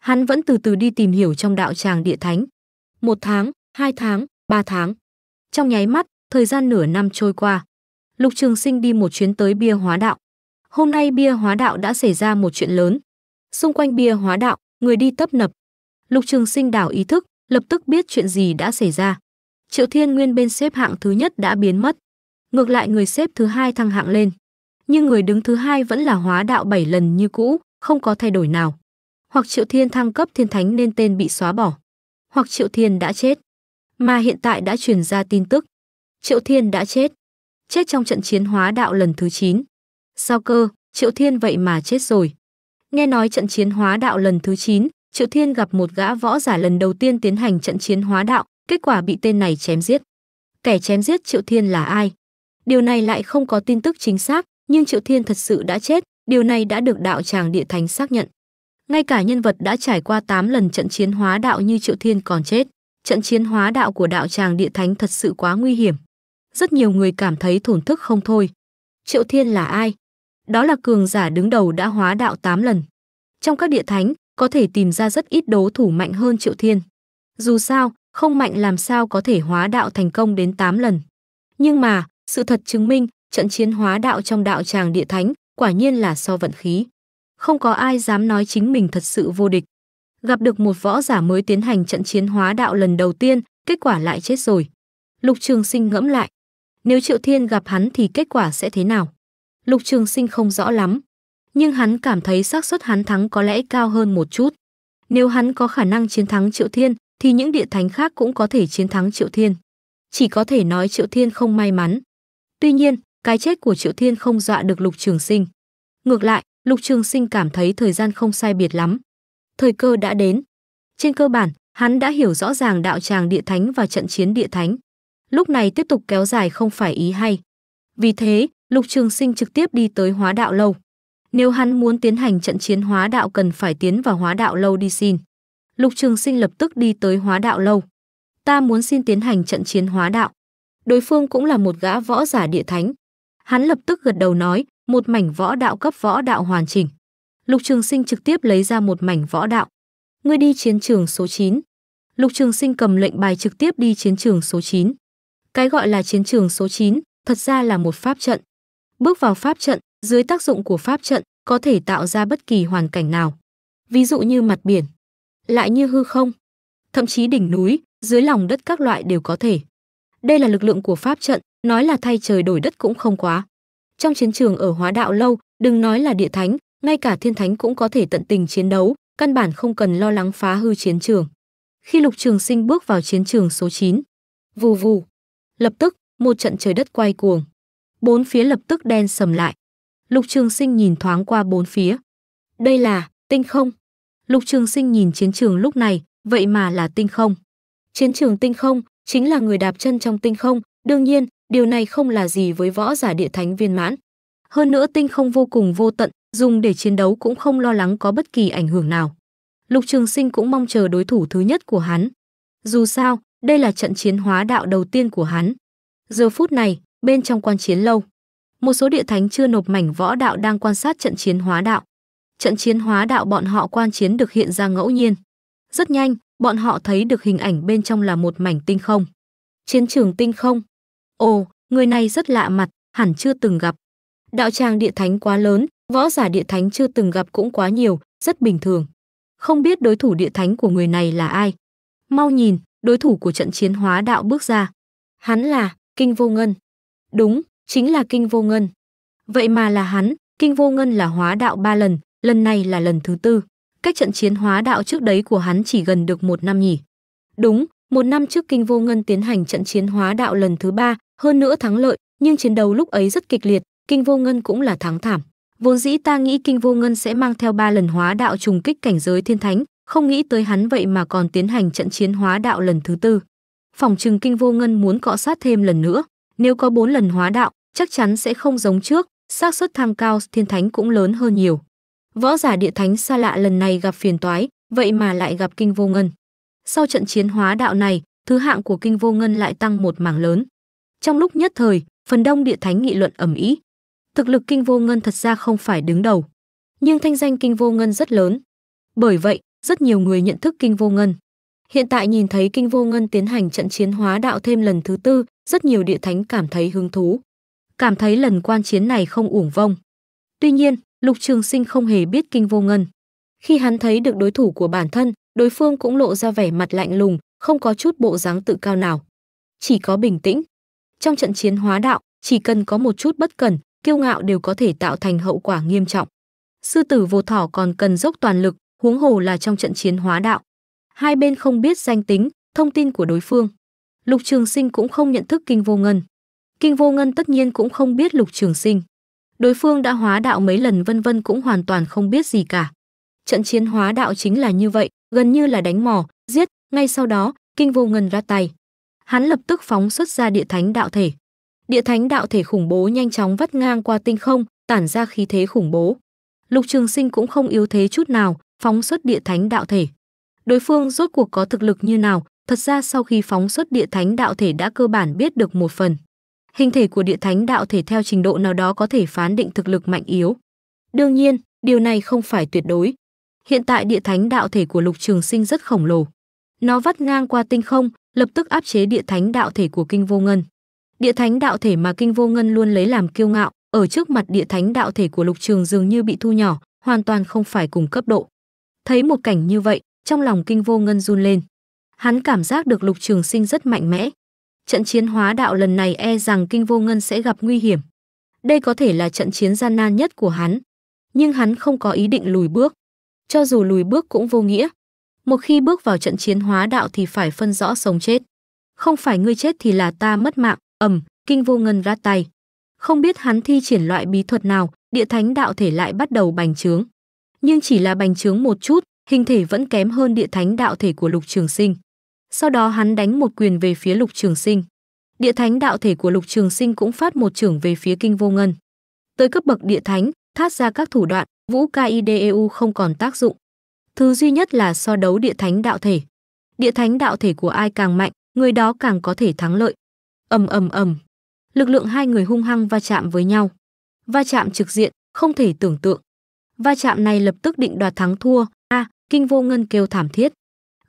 Hắn vẫn từ từ đi tìm hiểu trong đạo tràng địa thánh. Một tháng, hai tháng, ba tháng. Trong nháy mắt, thời gian nửa năm trôi qua. Lục Trường Sinh đi một chuyến tới bia hóa đạo. Hôm nay bia hóa đạo đã xảy ra một chuyện lớn. Xung quanh bia hóa đạo, người đi tấp nập. Lục Trường Sinh đảo ý thức, lập tức biết chuyện gì đã xảy ra. Triệu Thiên Nguyên bên xếp hạng thứ nhất đã biến mất. Ngược lại người xếp thứ hai thăng hạng lên nhưng người đứng thứ hai vẫn là hóa đạo bảy lần như cũ, không có thay đổi nào. Hoặc Triệu Thiên thăng cấp thiên thánh nên tên bị xóa bỏ, hoặc Triệu Thiên đã chết. Mà hiện tại đã truyền ra tin tức, Triệu Thiên đã chết. Chết trong trận chiến hóa đạo lần thứ 9. Sao cơ, Triệu Thiên vậy mà chết rồi. Nghe nói trận chiến hóa đạo lần thứ 9, Triệu Thiên gặp một gã võ giả lần đầu tiên tiến hành trận chiến hóa đạo, kết quả bị tên này chém giết. Kẻ chém giết Triệu Thiên là ai? Điều này lại không có tin tức chính xác, nhưng Triệu Thiên thật sự đã chết, điều này đã được đạo tràng địa thánh xác nhận. Ngay cả nhân vật đã trải qua 8 lần trận chiến hóa đạo như Triệu Thiên còn chết, trận chiến hóa đạo của đạo tràng địa thánh thật sự quá nguy hiểm. Rất nhiều người cảm thấy thổn thức không thôi. Triệu Thiên là ai? Đó là cường giả đứng đầu đã hóa đạo 8 lần. Trong các địa thánh, có thể tìm ra rất ít đấu thủ mạnh hơn Triệu Thiên. Dù sao, không mạnh làm sao có thể hóa đạo thành công đến 8 lần. Nhưng mà, sự thật chứng minh, trận chiến hóa đạo trong đạo tràng địa thánh quả nhiên là so vận khí không có ai dám nói chính mình thật sự vô địch gặp được một võ giả mới tiến hành trận chiến hóa đạo lần đầu tiên kết quả lại chết rồi lục trường sinh ngẫm lại nếu triệu thiên gặp hắn thì kết quả sẽ thế nào lục trường sinh không rõ lắm nhưng hắn cảm thấy xác suất hắn thắng có lẽ cao hơn một chút nếu hắn có khả năng chiến thắng triệu thiên thì những địa thánh khác cũng có thể chiến thắng triệu thiên chỉ có thể nói triệu thiên không may mắn tuy nhiên cái chết của Triệu Thiên không dọa được Lục Trường Sinh. Ngược lại, Lục Trường Sinh cảm thấy thời gian không sai biệt lắm. Thời cơ đã đến. Trên cơ bản, hắn đã hiểu rõ ràng đạo tràng địa thánh và trận chiến địa thánh. Lúc này tiếp tục kéo dài không phải ý hay. Vì thế, Lục Trường Sinh trực tiếp đi tới Hóa Đạo lâu. Nếu hắn muốn tiến hành trận chiến Hóa Đạo cần phải tiến vào Hóa Đạo lâu đi xin. Lục Trường Sinh lập tức đi tới Hóa Đạo lâu. Ta muốn xin tiến hành trận chiến Hóa Đạo. Đối phương cũng là một gã võ giả địa thánh, Hắn lập tức gật đầu nói, một mảnh võ đạo cấp võ đạo hoàn chỉnh. Lục Trường Sinh trực tiếp lấy ra một mảnh võ đạo. Ngươi đi chiến trường số 9. Lục Trường Sinh cầm lệnh bài trực tiếp đi chiến trường số 9. Cái gọi là chiến trường số 9, thật ra là một pháp trận. Bước vào pháp trận, dưới tác dụng của pháp trận có thể tạo ra bất kỳ hoàn cảnh nào. Ví dụ như mặt biển, lại như hư không, thậm chí đỉnh núi, dưới lòng đất các loại đều có thể. Đây là lực lượng của pháp trận, nói là thay trời đổi đất cũng không quá. Trong chiến trường ở Hóa Đạo lâu, đừng nói là địa thánh, ngay cả thiên thánh cũng có thể tận tình chiến đấu, căn bản không cần lo lắng phá hư chiến trường. Khi Lục Trường Sinh bước vào chiến trường số 9, vù vù, lập tức một trận trời đất quay cuồng. Bốn phía lập tức đen sầm lại. Lục Trường Sinh nhìn thoáng qua bốn phía. Đây là tinh không. Lục Trường Sinh nhìn chiến trường lúc này, vậy mà là tinh không. Chiến trường tinh không, chính là người đạp chân trong tinh không, đương nhiên, điều này không là gì với võ giả địa thánh viên mãn. Hơn nữa tinh không vô cùng vô tận, dùng để chiến đấu cũng không lo lắng có bất kỳ ảnh hưởng nào. Lục Trường Sinh cũng mong chờ đối thủ thứ nhất của hắn. Dù sao, đây là trận chiến hóa đạo đầu tiên của hắn. Giờ phút này, bên trong quan chiến lâu, một số địa thánh chưa nộp mảnh võ đạo đang quan sát trận chiến hóa đạo. Trận chiến hóa đạo bọn họ quan chiến được hiện ra ngẫu nhiên. Rất nhanh, bọn họ thấy được hình ảnh bên trong là một mảnh tinh không. Chiến trường tinh không. Ồ, người này rất lạ mặt, hẳn chưa từng gặp. Đạo tràng địa thánh quá lớn, võ giả địa thánh chưa từng gặp cũng quá nhiều, rất bình thường. Không biết đối thủ địa thánh của người này là ai. Mau nhìn, đối thủ của trận chiến hóa đạo bước ra. Hắn là Kinh Vô Ngân. Đúng, chính là Kinh Vô Ngân. Vậy mà là hắn, Kinh Vô Ngân là hóa đạo ba lần, lần này là lần thứ tư cách trận chiến hóa đạo trước đấy của hắn chỉ gần được một năm nhỉ. Đúng, một năm trước Kinh Vô Ngân tiến hành trận chiến hóa đạo lần thứ ba, hơn nữa thắng lợi, nhưng chiến đấu lúc ấy rất kịch liệt, Kinh Vô Ngân cũng là thắng thảm. Vốn dĩ ta nghĩ Kinh Vô Ngân sẽ mang theo ba lần hóa đạo trùng kích cảnh giới thiên thánh, không nghĩ tới hắn vậy mà còn tiến hành trận chiến hóa đạo lần thứ tư. Phòng trừng Kinh Vô Ngân muốn cọ sát thêm lần nữa, nếu có bốn lần hóa đạo, chắc chắn sẽ không giống trước, xác suất thăng cao thiên thánh cũng lớn hơn nhiều. Võ giả địa thánh xa lạ lần này gặp phiền toái, vậy mà lại gặp Kinh Vô Ngân. Sau trận chiến hóa đạo này, thứ hạng của Kinh Vô Ngân lại tăng một mảng lớn. Trong lúc nhất thời, phần đông địa thánh nghị luận ầm ĩ. Thực lực Kinh Vô Ngân thật ra không phải đứng đầu, nhưng thanh danh Kinh Vô Ngân rất lớn. Bởi vậy, rất nhiều người nhận thức Kinh Vô Ngân. Hiện tại nhìn thấy Kinh Vô Ngân tiến hành trận chiến hóa đạo thêm lần thứ tư, rất nhiều địa thánh cảm thấy hứng thú. Cảm thấy lần quan chiến này không uổng vong Tuy nhiên, Lục Trường Sinh không hề biết Kinh Vô Ngân. Khi hắn thấy được đối thủ của bản thân, đối phương cũng lộ ra vẻ mặt lạnh lùng, không có chút bộ dáng tự cao nào. Chỉ có bình tĩnh. Trong trận chiến hóa đạo, chỉ cần có một chút bất cẩn, kiêu ngạo đều có thể tạo thành hậu quả nghiêm trọng. Sư tử vô thỏ còn cần dốc toàn lực, huống hồ là trong trận chiến hóa đạo. Hai bên không biết danh tính, thông tin của đối phương. Lục Trường Sinh cũng không nhận thức Kinh Vô Ngân. Kinh Vô Ngân tất nhiên cũng không biết Lục Trường Sinh đối phương đã hóa đạo mấy lần vân vân cũng hoàn toàn không biết gì cả. Trận chiến hóa đạo chính là như vậy, gần như là đánh mò, giết, ngay sau đó, Kinh Vô Ngân ra tay. Hắn lập tức phóng xuất ra địa thánh đạo thể. Địa thánh đạo thể khủng bố nhanh chóng vắt ngang qua tinh không, tản ra khí thế khủng bố. Lục Trường Sinh cũng không yếu thế chút nào, phóng xuất địa thánh đạo thể. Đối phương rốt cuộc có thực lực như nào, thật ra sau khi phóng xuất địa thánh đạo thể đã cơ bản biết được một phần hình thể của địa thánh đạo thể theo trình độ nào đó có thể phán định thực lực mạnh yếu. Đương nhiên, điều này không phải tuyệt đối. Hiện tại địa thánh đạo thể của Lục Trường Sinh rất khổng lồ. Nó vắt ngang qua tinh không, lập tức áp chế địa thánh đạo thể của Kinh Vô Ngân. Địa thánh đạo thể mà Kinh Vô Ngân luôn lấy làm kiêu ngạo, ở trước mặt địa thánh đạo thể của Lục Trường dường như bị thu nhỏ, hoàn toàn không phải cùng cấp độ. Thấy một cảnh như vậy, trong lòng Kinh Vô Ngân run lên. Hắn cảm giác được Lục Trường Sinh rất mạnh mẽ, trận chiến hóa đạo lần này e rằng Kinh Vô Ngân sẽ gặp nguy hiểm. Đây có thể là trận chiến gian nan nhất của hắn, nhưng hắn không có ý định lùi bước. Cho dù lùi bước cũng vô nghĩa. Một khi bước vào trận chiến hóa đạo thì phải phân rõ sống chết. Không phải ngươi chết thì là ta mất mạng, ầm, Kinh Vô Ngân ra tay. Không biết hắn thi triển loại bí thuật nào, địa thánh đạo thể lại bắt đầu bành trướng. Nhưng chỉ là bành trướng một chút, hình thể vẫn kém hơn địa thánh đạo thể của Lục Trường Sinh. Sau đó hắn đánh một quyền về phía Lục Trường Sinh. Địa thánh đạo thể của Lục Trường Sinh cũng phát một trưởng về phía Kinh Vô Ngân. Tới cấp bậc địa thánh, thát ra các thủ đoạn, Vũ KIDEU không còn tác dụng. Thứ duy nhất là so đấu địa thánh đạo thể. Địa thánh đạo thể của ai càng mạnh, người đó càng có thể thắng lợi. Ầm ầm ầm. Lực lượng hai người hung hăng va chạm với nhau. Va chạm trực diện, không thể tưởng tượng. Va chạm này lập tức định đoạt thắng thua, a, à, Kinh Vô Ngân kêu thảm thiết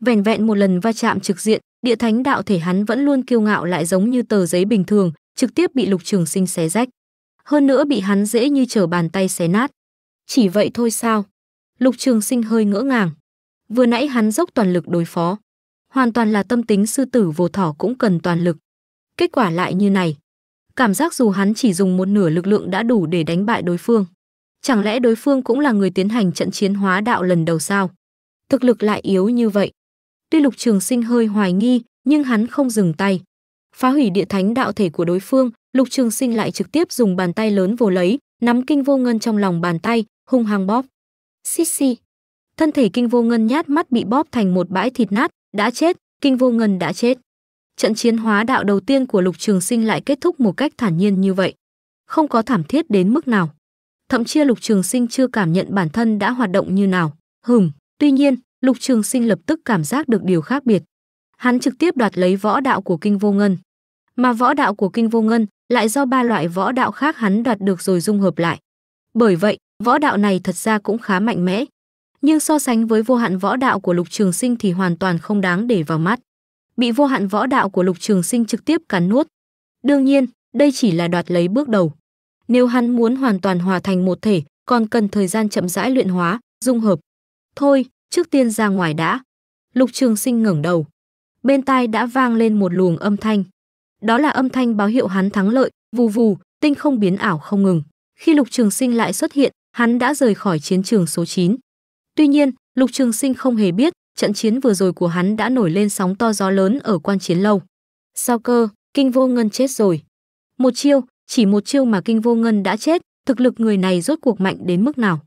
vẻn vẹn một lần va chạm trực diện địa thánh đạo thể hắn vẫn luôn kiêu ngạo lại giống như tờ giấy bình thường trực tiếp bị lục trường sinh xé rách hơn nữa bị hắn dễ như trở bàn tay xé nát chỉ vậy thôi sao lục trường sinh hơi ngỡ ngàng vừa nãy hắn dốc toàn lực đối phó hoàn toàn là tâm tính sư tử vô thỏ cũng cần toàn lực kết quả lại như này cảm giác dù hắn chỉ dùng một nửa lực lượng đã đủ để đánh bại đối phương chẳng lẽ đối phương cũng là người tiến hành trận chiến hóa đạo lần đầu sao thực lực lại yếu như vậy Tuy Lục Trường Sinh hơi hoài nghi, nhưng hắn không dừng tay. Phá hủy địa thánh đạo thể của đối phương, Lục Trường Sinh lại trực tiếp dùng bàn tay lớn vồ lấy, nắm kinh vô ngân trong lòng bàn tay, hung hăng bóp. Xít xì. Thân thể kinh vô ngân nhát mắt bị bóp thành một bãi thịt nát, đã chết, kinh vô ngân đã chết. Trận chiến hóa đạo đầu tiên của Lục Trường Sinh lại kết thúc một cách thản nhiên như vậy, không có thảm thiết đến mức nào. Thậm chí Lục Trường Sinh chưa cảm nhận bản thân đã hoạt động như nào. Hừm, tuy nhiên, Lục Trường Sinh lập tức cảm giác được điều khác biệt. Hắn trực tiếp đoạt lấy võ đạo của Kinh Vô Ngân, mà võ đạo của Kinh Vô Ngân lại do ba loại võ đạo khác hắn đoạt được rồi dung hợp lại. Bởi vậy, võ đạo này thật ra cũng khá mạnh mẽ, nhưng so sánh với vô hạn võ đạo của Lục Trường Sinh thì hoàn toàn không đáng để vào mắt. Bị vô hạn võ đạo của Lục Trường Sinh trực tiếp cắn nuốt. Đương nhiên, đây chỉ là đoạt lấy bước đầu. Nếu hắn muốn hoàn toàn hòa thành một thể, còn cần thời gian chậm rãi luyện hóa, dung hợp. Thôi, trước tiên ra ngoài đã. Lục Trường Sinh ngẩng đầu. Bên tai đã vang lên một luồng âm thanh. Đó là âm thanh báo hiệu hắn thắng lợi, vù vù, tinh không biến ảo không ngừng. Khi Lục Trường Sinh lại xuất hiện, hắn đã rời khỏi chiến trường số 9. Tuy nhiên, Lục Trường Sinh không hề biết, trận chiến vừa rồi của hắn đã nổi lên sóng to gió lớn ở quan chiến lâu. Sao cơ, Kinh Vô Ngân chết rồi. Một chiêu, chỉ một chiêu mà Kinh Vô Ngân đã chết, thực lực người này rốt cuộc mạnh đến mức nào.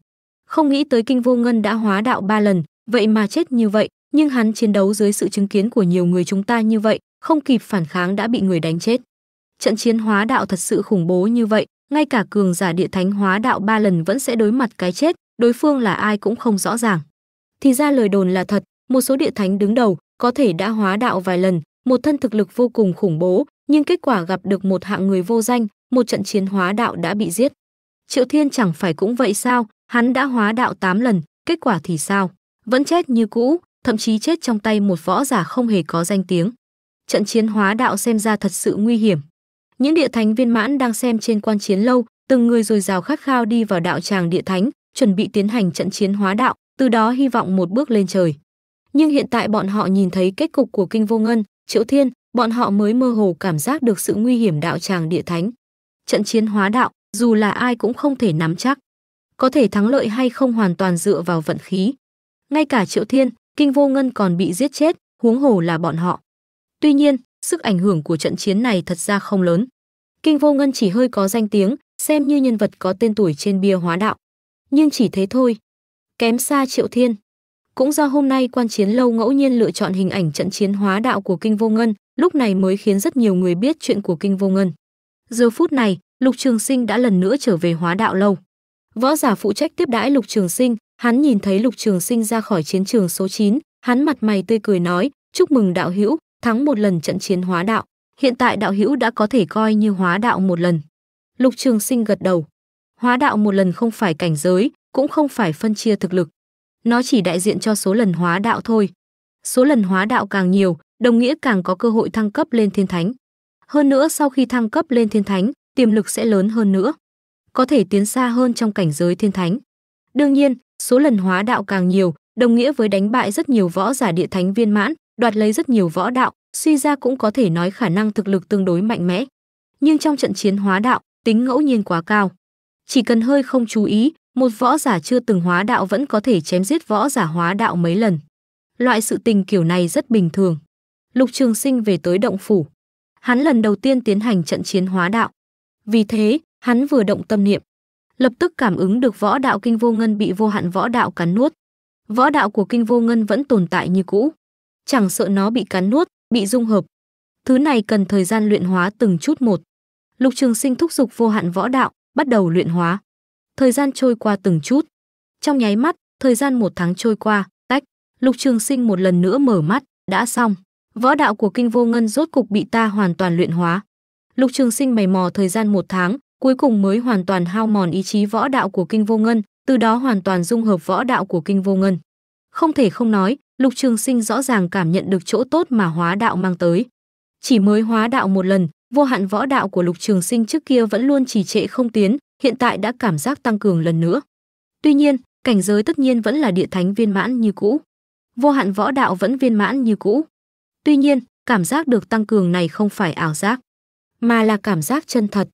Không nghĩ tới Kinh Vô Ngân đã hóa đạo ba lần, vậy mà chết như vậy nhưng hắn chiến đấu dưới sự chứng kiến của nhiều người chúng ta như vậy không kịp phản kháng đã bị người đánh chết trận chiến hóa đạo thật sự khủng bố như vậy ngay cả cường giả địa thánh hóa đạo ba lần vẫn sẽ đối mặt cái chết đối phương là ai cũng không rõ ràng thì ra lời đồn là thật một số địa thánh đứng đầu có thể đã hóa đạo vài lần một thân thực lực vô cùng khủng bố nhưng kết quả gặp được một hạng người vô danh một trận chiến hóa đạo đã bị giết triệu thiên chẳng phải cũng vậy sao hắn đã hóa đạo 8 lần kết quả thì sao vẫn chết như cũ, thậm chí chết trong tay một võ giả không hề có danh tiếng. Trận chiến hóa đạo xem ra thật sự nguy hiểm. Những địa thánh viên mãn đang xem trên quan chiến lâu, từng người rồi rào khát khao đi vào đạo tràng địa thánh, chuẩn bị tiến hành trận chiến hóa đạo, từ đó hy vọng một bước lên trời. Nhưng hiện tại bọn họ nhìn thấy kết cục của Kinh Vô Ngân, Triệu Thiên, bọn họ mới mơ hồ cảm giác được sự nguy hiểm đạo tràng địa thánh. Trận chiến hóa đạo, dù là ai cũng không thể nắm chắc. Có thể thắng lợi hay không hoàn toàn dựa vào vận khí, ngay cả Triệu Thiên, Kinh Vô Ngân còn bị giết chết, huống hồ là bọn họ. Tuy nhiên, sức ảnh hưởng của trận chiến này thật ra không lớn. Kinh Vô Ngân chỉ hơi có danh tiếng, xem như nhân vật có tên tuổi trên bia hóa đạo. Nhưng chỉ thế thôi, kém xa Triệu Thiên. Cũng do hôm nay quan chiến lâu ngẫu nhiên lựa chọn hình ảnh trận chiến hóa đạo của Kinh Vô Ngân, lúc này mới khiến rất nhiều người biết chuyện của Kinh Vô Ngân. Giờ phút này, Lục Trường Sinh đã lần nữa trở về hóa đạo lâu. Võ giả phụ trách tiếp đãi Lục Trường Sinh, Hắn nhìn thấy Lục Trường Sinh ra khỏi chiến trường số 9, hắn mặt mày tươi cười nói, "Chúc mừng đạo hữu, thắng một lần trận chiến hóa đạo, hiện tại đạo hữu đã có thể coi như hóa đạo một lần." Lục Trường Sinh gật đầu. Hóa đạo một lần không phải cảnh giới, cũng không phải phân chia thực lực. Nó chỉ đại diện cho số lần hóa đạo thôi. Số lần hóa đạo càng nhiều, đồng nghĩa càng có cơ hội thăng cấp lên thiên thánh. Hơn nữa sau khi thăng cấp lên thiên thánh, tiềm lực sẽ lớn hơn nữa. Có thể tiến xa hơn trong cảnh giới thiên thánh. Đương nhiên, số lần hóa đạo càng nhiều đồng nghĩa với đánh bại rất nhiều võ giả địa thánh viên mãn đoạt lấy rất nhiều võ đạo suy ra cũng có thể nói khả năng thực lực tương đối mạnh mẽ nhưng trong trận chiến hóa đạo tính ngẫu nhiên quá cao chỉ cần hơi không chú ý một võ giả chưa từng hóa đạo vẫn có thể chém giết võ giả hóa đạo mấy lần loại sự tình kiểu này rất bình thường lục trường sinh về tới động phủ hắn lần đầu tiên tiến hành trận chiến hóa đạo vì thế hắn vừa động tâm niệm lập tức cảm ứng được võ đạo kinh vô ngân bị vô hạn võ đạo cắn nuốt. Võ đạo của kinh vô ngân vẫn tồn tại như cũ, chẳng sợ nó bị cắn nuốt, bị dung hợp. Thứ này cần thời gian luyện hóa từng chút một. Lục Trường Sinh thúc dục vô hạn võ đạo, bắt đầu luyện hóa. Thời gian trôi qua từng chút. Trong nháy mắt, thời gian một tháng trôi qua, tách, Lục Trường Sinh một lần nữa mở mắt, đã xong. Võ đạo của kinh vô ngân rốt cục bị ta hoàn toàn luyện hóa. Lục Trường Sinh mày mò thời gian một tháng, cuối cùng mới hoàn toàn hao mòn ý chí võ đạo của kinh vô ngân, từ đó hoàn toàn dung hợp võ đạo của kinh vô ngân. Không thể không nói, Lục Trường Sinh rõ ràng cảm nhận được chỗ tốt mà hóa đạo mang tới. Chỉ mới hóa đạo một lần, vô hạn võ đạo của Lục Trường Sinh trước kia vẫn luôn trì trệ không tiến, hiện tại đã cảm giác tăng cường lần nữa. Tuy nhiên, cảnh giới tất nhiên vẫn là địa thánh viên mãn như cũ. Vô hạn võ đạo vẫn viên mãn như cũ. Tuy nhiên, cảm giác được tăng cường này không phải ảo giác, mà là cảm giác chân thật.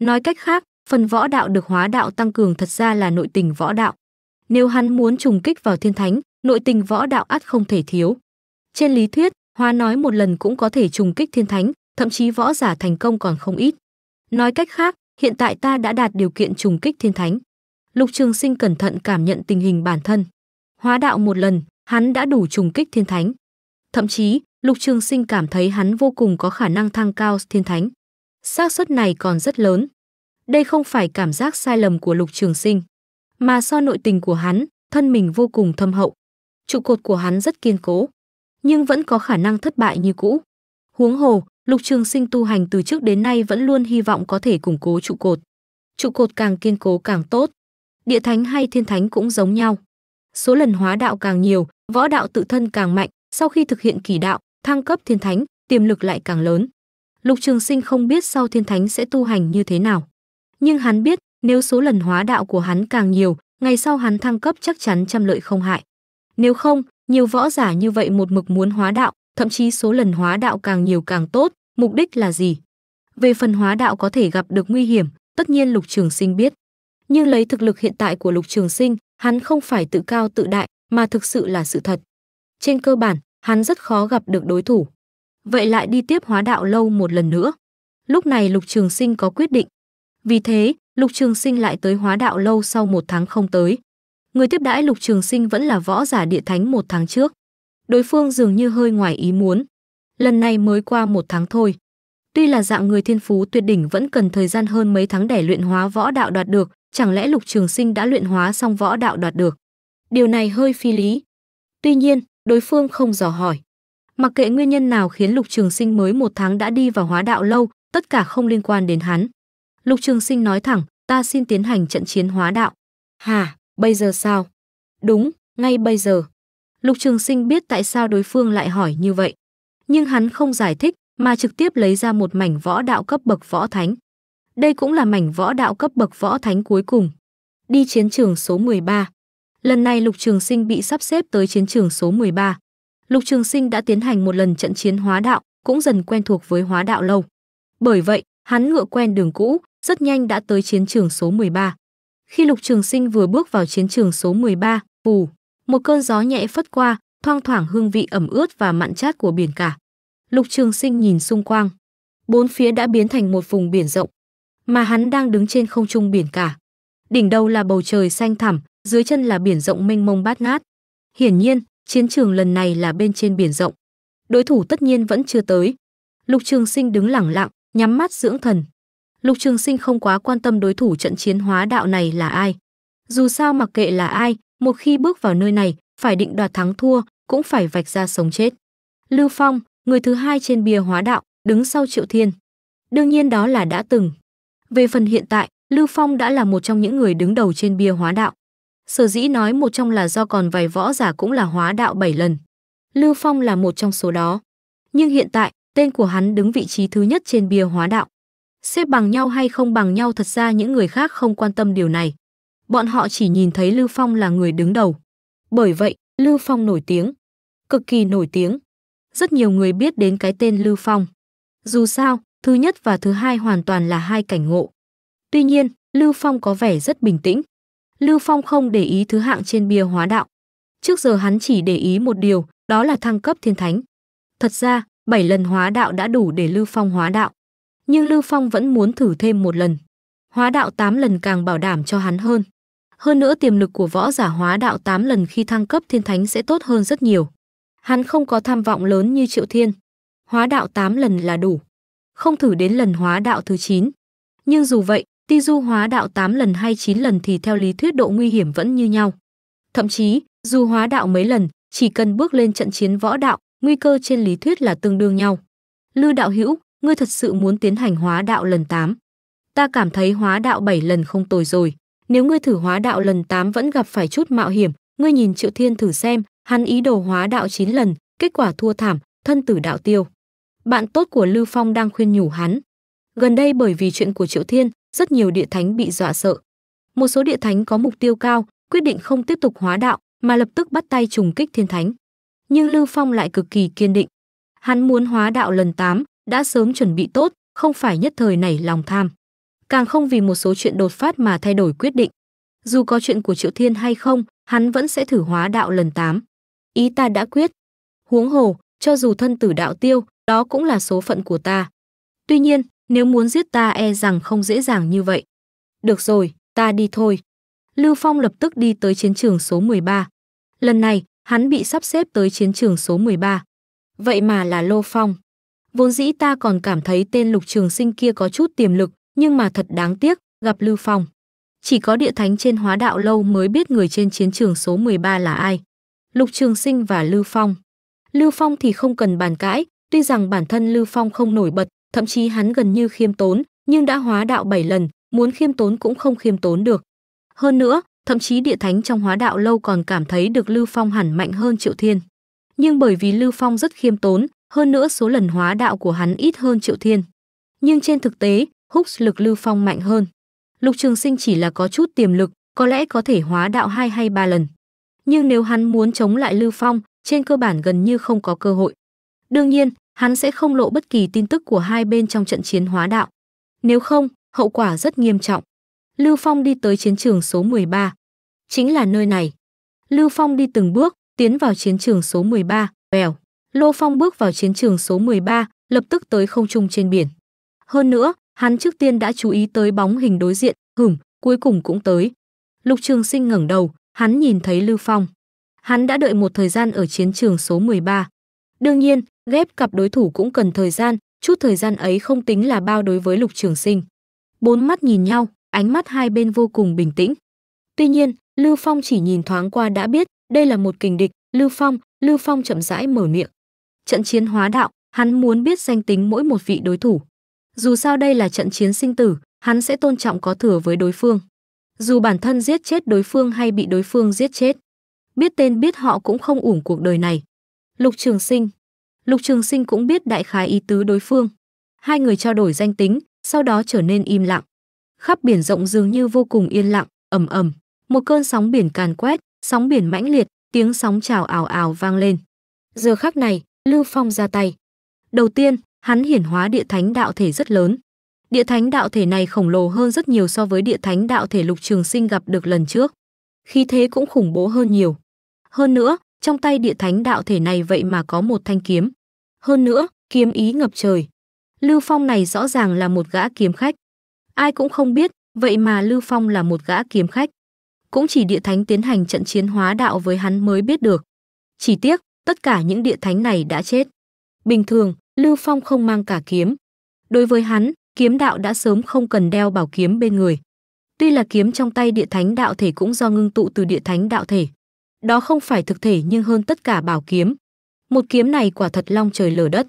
Nói cách khác, phần võ đạo được hóa đạo tăng cường thật ra là nội tình võ đạo. Nếu hắn muốn trùng kích vào thiên thánh, nội tình võ đạo ắt không thể thiếu. Trên lý thuyết, Hoa nói một lần cũng có thể trùng kích thiên thánh, thậm chí võ giả thành công còn không ít. Nói cách khác, hiện tại ta đã đạt điều kiện trùng kích thiên thánh. Lục Trường Sinh cẩn thận cảm nhận tình hình bản thân. Hóa đạo một lần, hắn đã đủ trùng kích thiên thánh. Thậm chí, Lục Trường Sinh cảm thấy hắn vô cùng có khả năng thăng cao thiên thánh xác suất này còn rất lớn. Đây không phải cảm giác sai lầm của Lục Trường Sinh, mà do nội tình của hắn, thân mình vô cùng thâm hậu. Trụ cột của hắn rất kiên cố, nhưng vẫn có khả năng thất bại như cũ. Huống hồ, Lục Trường Sinh tu hành từ trước đến nay vẫn luôn hy vọng có thể củng cố trụ cột. Trụ cột càng kiên cố càng tốt. Địa thánh hay thiên thánh cũng giống nhau. Số lần hóa đạo càng nhiều, võ đạo tự thân càng mạnh, sau khi thực hiện kỳ đạo, thăng cấp thiên thánh, tiềm lực lại càng lớn. Lục Trường Sinh không biết sau thiên thánh sẽ tu hành như thế nào, nhưng hắn biết, nếu số lần hóa đạo của hắn càng nhiều, ngày sau hắn thăng cấp chắc chắn trăm lợi không hại. Nếu không, nhiều võ giả như vậy một mực muốn hóa đạo, thậm chí số lần hóa đạo càng nhiều càng tốt, mục đích là gì? Về phần hóa đạo có thể gặp được nguy hiểm, tất nhiên Lục Trường Sinh biết. Nhưng lấy thực lực hiện tại của Lục Trường Sinh, hắn không phải tự cao tự đại, mà thực sự là sự thật. Trên cơ bản, hắn rất khó gặp được đối thủ vậy lại đi tiếp hóa đạo lâu một lần nữa. Lúc này Lục Trường Sinh có quyết định. Vì thế, Lục Trường Sinh lại tới hóa đạo lâu sau một tháng không tới. Người tiếp đãi Lục Trường Sinh vẫn là võ giả địa thánh một tháng trước. Đối phương dường như hơi ngoài ý muốn. Lần này mới qua một tháng thôi. Tuy là dạng người thiên phú tuyệt đỉnh vẫn cần thời gian hơn mấy tháng để luyện hóa võ đạo đoạt được, chẳng lẽ Lục Trường Sinh đã luyện hóa xong võ đạo đoạt được? Điều này hơi phi lý. Tuy nhiên, đối phương không dò hỏi. Mặc kệ nguyên nhân nào khiến Lục Trường Sinh mới một tháng đã đi vào hóa đạo lâu, tất cả không liên quan đến hắn. Lục Trường Sinh nói thẳng, ta xin tiến hành trận chiến hóa đạo. Hà, bây giờ sao? Đúng, ngay bây giờ. Lục Trường Sinh biết tại sao đối phương lại hỏi như vậy. Nhưng hắn không giải thích, mà trực tiếp lấy ra một mảnh võ đạo cấp bậc võ thánh. Đây cũng là mảnh võ đạo cấp bậc võ thánh cuối cùng. Đi chiến trường số 13. Lần này Lục Trường Sinh bị sắp xếp tới chiến trường số 13. Lục Trường Sinh đã tiến hành một lần trận chiến hóa đạo, cũng dần quen thuộc với hóa đạo lâu. Bởi vậy, hắn ngựa quen đường cũ, rất nhanh đã tới chiến trường số 13. Khi Lục Trường Sinh vừa bước vào chiến trường số 13, phù một cơn gió nhẹ phất qua, thoang thoảng hương vị ẩm ướt và mặn chát của biển cả. Lục Trường Sinh nhìn xung quanh, bốn phía đã biến thành một vùng biển rộng, mà hắn đang đứng trên không trung biển cả. Đỉnh đầu là bầu trời xanh thẳm, dưới chân là biển rộng mênh mông bát ngát. Hiển nhiên, Chiến trường lần này là bên trên biển rộng. Đối thủ tất nhiên vẫn chưa tới. Lục Trường Sinh đứng lẳng lặng, nhắm mắt dưỡng thần. Lục Trường Sinh không quá quan tâm đối thủ trận chiến hóa đạo này là ai. Dù sao mặc kệ là ai, một khi bước vào nơi này, phải định đoạt thắng thua, cũng phải vạch ra sống chết. Lưu Phong, người thứ hai trên bìa hóa đạo, đứng sau Triệu Thiên. Đương nhiên đó là đã từng. Về phần hiện tại, Lưu Phong đã là một trong những người đứng đầu trên bia hóa đạo. Sở dĩ nói một trong là do còn vài võ giả cũng là hóa đạo bảy lần. Lưu Phong là một trong số đó. Nhưng hiện tại, tên của hắn đứng vị trí thứ nhất trên bia hóa đạo. Xếp bằng nhau hay không bằng nhau thật ra những người khác không quan tâm điều này. Bọn họ chỉ nhìn thấy Lưu Phong là người đứng đầu. Bởi vậy, Lưu Phong nổi tiếng. Cực kỳ nổi tiếng. Rất nhiều người biết đến cái tên Lưu Phong. Dù sao, thứ nhất và thứ hai hoàn toàn là hai cảnh ngộ. Tuy nhiên, Lưu Phong có vẻ rất bình tĩnh. Lưu Phong không để ý thứ hạng trên bia hóa đạo. Trước giờ hắn chỉ để ý một điều, đó là thăng cấp thiên thánh. Thật ra, 7 lần hóa đạo đã đủ để Lưu Phong hóa đạo. Nhưng Lưu Phong vẫn muốn thử thêm một lần. Hóa đạo 8 lần càng bảo đảm cho hắn hơn. Hơn nữa tiềm lực của võ giả hóa đạo 8 lần khi thăng cấp thiên thánh sẽ tốt hơn rất nhiều. Hắn không có tham vọng lớn như Triệu Thiên. Hóa đạo 8 lần là đủ. Không thử đến lần hóa đạo thứ 9. Nhưng dù vậy, ti du hóa đạo 8 lần hay 9 lần thì theo lý thuyết độ nguy hiểm vẫn như nhau. Thậm chí, dù hóa đạo mấy lần, chỉ cần bước lên trận chiến võ đạo, nguy cơ trên lý thuyết là tương đương nhau. Lưu đạo hữu, ngươi thật sự muốn tiến hành hóa đạo lần 8. Ta cảm thấy hóa đạo 7 lần không tồi rồi. Nếu ngươi thử hóa đạo lần 8 vẫn gặp phải chút mạo hiểm, ngươi nhìn Triệu Thiên thử xem, hắn ý đồ hóa đạo 9 lần, kết quả thua thảm, thân tử đạo tiêu. Bạn tốt của Lưu Phong đang khuyên nhủ hắn. Gần đây bởi vì chuyện của Triệu Thiên, rất nhiều địa thánh bị dọa sợ. Một số địa thánh có mục tiêu cao, quyết định không tiếp tục hóa đạo mà lập tức bắt tay trùng kích thiên thánh. Nhưng Lưu Phong lại cực kỳ kiên định. Hắn muốn hóa đạo lần 8, đã sớm chuẩn bị tốt, không phải nhất thời nảy lòng tham. Càng không vì một số chuyện đột phát mà thay đổi quyết định. Dù có chuyện của Triệu Thiên hay không, hắn vẫn sẽ thử hóa đạo lần 8. Ý ta đã quyết. Huống hồ, cho dù thân tử đạo tiêu, đó cũng là số phận của ta. Tuy nhiên, nếu muốn giết ta e rằng không dễ dàng như vậy. Được rồi, ta đi thôi. Lưu Phong lập tức đi tới chiến trường số 13. Lần này, hắn bị sắp xếp tới chiến trường số 13. Vậy mà là Lô Phong. Vốn dĩ ta còn cảm thấy tên lục trường sinh kia có chút tiềm lực, nhưng mà thật đáng tiếc, gặp Lưu Phong. Chỉ có địa thánh trên hóa đạo lâu mới biết người trên chiến trường số 13 là ai. Lục Trường Sinh và Lưu Phong. Lưu Phong thì không cần bàn cãi, tuy rằng bản thân Lưu Phong không nổi bật, thậm chí hắn gần như khiêm tốn, nhưng đã hóa đạo 7 lần, muốn khiêm tốn cũng không khiêm tốn được. Hơn nữa, thậm chí địa thánh trong hóa đạo lâu còn cảm thấy được Lưu Phong hẳn mạnh hơn Triệu Thiên. Nhưng bởi vì Lưu Phong rất khiêm tốn, hơn nữa số lần hóa đạo của hắn ít hơn Triệu Thiên. Nhưng trên thực tế, húc lực Lưu Phong mạnh hơn. Lục Trường Sinh chỉ là có chút tiềm lực, có lẽ có thể hóa đạo hai hay ba lần. Nhưng nếu hắn muốn chống lại Lưu Phong, trên cơ bản gần như không có cơ hội. Đương nhiên, hắn sẽ không lộ bất kỳ tin tức của hai bên trong trận chiến hóa đạo. Nếu không, hậu quả rất nghiêm trọng. Lưu Phong đi tới chiến trường số 13. Chính là nơi này. Lưu Phong đi từng bước, tiến vào chiến trường số 13, bèo. Lô Phong bước vào chiến trường số 13, lập tức tới không trung trên biển. Hơn nữa, hắn trước tiên đã chú ý tới bóng hình đối diện, hửm, cuối cùng cũng tới. Lục Trường Sinh ngẩng đầu, hắn nhìn thấy Lưu Phong. Hắn đã đợi một thời gian ở chiến trường số 13. Đương nhiên, ghép cặp đối thủ cũng cần thời gian, chút thời gian ấy không tính là bao đối với Lục Trường Sinh. Bốn mắt nhìn nhau, ánh mắt hai bên vô cùng bình tĩnh. Tuy nhiên, Lưu Phong chỉ nhìn thoáng qua đã biết, đây là một kình địch, Lưu Phong, Lưu Phong chậm rãi mở miệng. Trận chiến hóa đạo, hắn muốn biết danh tính mỗi một vị đối thủ. Dù sao đây là trận chiến sinh tử, hắn sẽ tôn trọng có thừa với đối phương. Dù bản thân giết chết đối phương hay bị đối phương giết chết, biết tên biết họ cũng không uổng cuộc đời này. Lục Trường Sinh Lục Trường Sinh cũng biết đại khái ý tứ đối phương. Hai người trao đổi danh tính, sau đó trở nên im lặng. Khắp biển rộng dường như vô cùng yên lặng, ầm ầm, một cơn sóng biển càn quét, sóng biển mãnh liệt, tiếng sóng trào ào ào vang lên. Giờ khắc này, Lưu Phong ra tay. Đầu tiên, hắn hiển hóa địa thánh đạo thể rất lớn. Địa thánh đạo thể này khổng lồ hơn rất nhiều so với địa thánh đạo thể Lục Trường Sinh gặp được lần trước. Khí thế cũng khủng bố hơn nhiều. Hơn nữa, trong tay địa thánh đạo thể này vậy mà có một thanh kiếm. Hơn nữa, kiếm ý ngập trời. Lưu Phong này rõ ràng là một gã kiếm khách. Ai cũng không biết, vậy mà Lưu Phong là một gã kiếm khách. Cũng chỉ địa thánh tiến hành trận chiến hóa đạo với hắn mới biết được. Chỉ tiếc, tất cả những địa thánh này đã chết. Bình thường, Lưu Phong không mang cả kiếm. Đối với hắn, kiếm đạo đã sớm không cần đeo bảo kiếm bên người. Tuy là kiếm trong tay địa thánh đạo thể cũng do ngưng tụ từ địa thánh đạo thể. Đó không phải thực thể nhưng hơn tất cả bảo kiếm, một kiếm này quả thật long trời lở đất.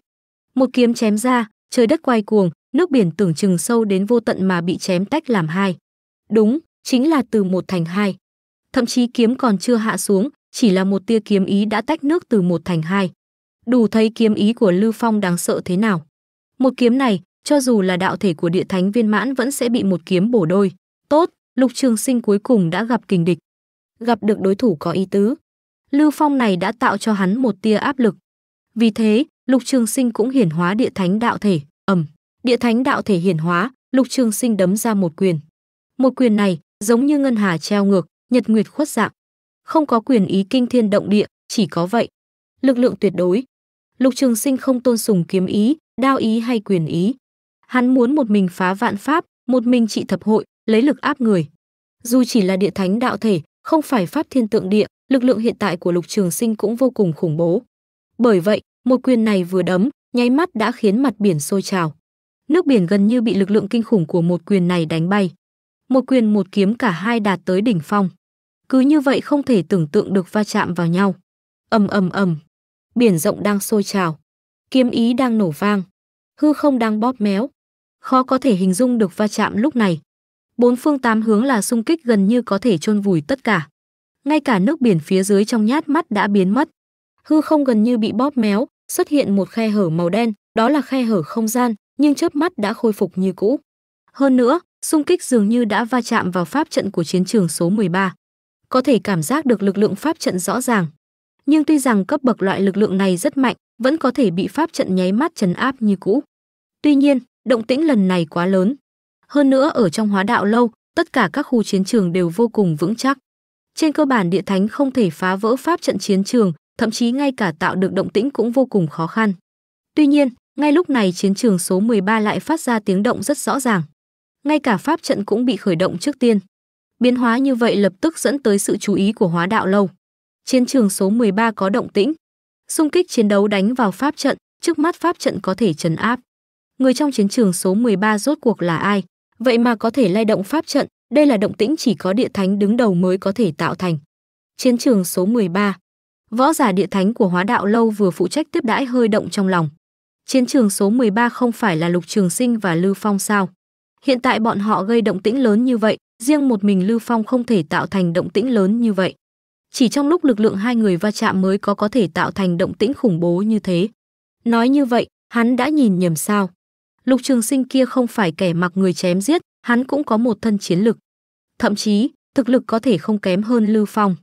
Một kiếm chém ra, trời đất quay cuồng, nước biển tưởng chừng sâu đến vô tận mà bị chém tách làm hai. Đúng, chính là từ một thành hai. Thậm chí kiếm còn chưa hạ xuống, chỉ là một tia kiếm ý đã tách nước từ một thành hai. Đủ thấy kiếm ý của Lưu Phong đáng sợ thế nào. Một kiếm này, cho dù là đạo thể của địa thánh viên mãn vẫn sẽ bị một kiếm bổ đôi. Tốt, Lục Trường Sinh cuối cùng đã gặp kình địch. Gặp được đối thủ có ý tứ, Lưu Phong này đã tạo cho hắn một tia áp lực. Vì thế, Lục Trường Sinh cũng hiển hóa địa thánh đạo thể, ầm. Địa thánh đạo thể hiển hóa, Lục Trường Sinh đấm ra một quyền. Một quyền này, giống như ngân hà treo ngược, nhật nguyệt khuất dạng. Không có quyền ý kinh thiên động địa, chỉ có vậy. Lực lượng tuyệt đối. Lục Trường Sinh không tôn sùng kiếm ý, đao ý hay quyền ý. Hắn muốn một mình phá vạn pháp, một mình trị thập hội, lấy lực áp người. Dù chỉ là địa thánh đạo thể, không phải pháp thiên tượng địa, lực lượng hiện tại của Lục Trường Sinh cũng vô cùng khủng bố. Bởi vậy, một quyền này vừa đấm, nháy mắt đã khiến mặt biển sôi trào. Nước biển gần như bị lực lượng kinh khủng của một quyền này đánh bay. Một quyền một kiếm cả hai đạt tới đỉnh phong. Cứ như vậy không thể tưởng tượng được va chạm vào nhau. Ầm ầm ầm. Biển rộng đang sôi trào, kiếm ý đang nổ vang, hư không đang bóp méo. Khó có thể hình dung được va chạm lúc này. Bốn phương tám hướng là xung kích gần như có thể chôn vùi tất cả ngay cả nước biển phía dưới trong nhát mắt đã biến mất. Hư không gần như bị bóp méo, xuất hiện một khe hở màu đen, đó là khe hở không gian, nhưng chớp mắt đã khôi phục như cũ. Hơn nữa, xung kích dường như đã va chạm vào pháp trận của chiến trường số 13. Có thể cảm giác được lực lượng pháp trận rõ ràng. Nhưng tuy rằng cấp bậc loại lực lượng này rất mạnh, vẫn có thể bị pháp trận nháy mắt trấn áp như cũ. Tuy nhiên, động tĩnh lần này quá lớn. Hơn nữa ở trong hóa đạo lâu, tất cả các khu chiến trường đều vô cùng vững chắc. Trên cơ bản địa thánh không thể phá vỡ pháp trận chiến trường, thậm chí ngay cả tạo được động tĩnh cũng vô cùng khó khăn. Tuy nhiên, ngay lúc này chiến trường số 13 lại phát ra tiếng động rất rõ ràng. Ngay cả pháp trận cũng bị khởi động trước tiên. Biến hóa như vậy lập tức dẫn tới sự chú ý của hóa đạo lâu. Chiến trường số 13 có động tĩnh. Xung kích chiến đấu đánh vào pháp trận, trước mắt pháp trận có thể trấn áp. Người trong chiến trường số 13 rốt cuộc là ai? Vậy mà có thể lay động pháp trận, đây là động tĩnh chỉ có địa thánh đứng đầu mới có thể tạo thành. Chiến trường số 13 Võ giả địa thánh của hóa đạo lâu vừa phụ trách tiếp đãi hơi động trong lòng. Chiến trường số 13 không phải là Lục Trường Sinh và Lưu Phong sao? Hiện tại bọn họ gây động tĩnh lớn như vậy, riêng một mình Lưu Phong không thể tạo thành động tĩnh lớn như vậy. Chỉ trong lúc lực lượng hai người va chạm mới có có thể tạo thành động tĩnh khủng bố như thế. Nói như vậy, hắn đã nhìn nhầm sao? Lục Trường Sinh kia không phải kẻ mặc người chém giết, hắn cũng có một thân chiến lực. Thậm chí, thực lực có thể không kém hơn Lưu Phong.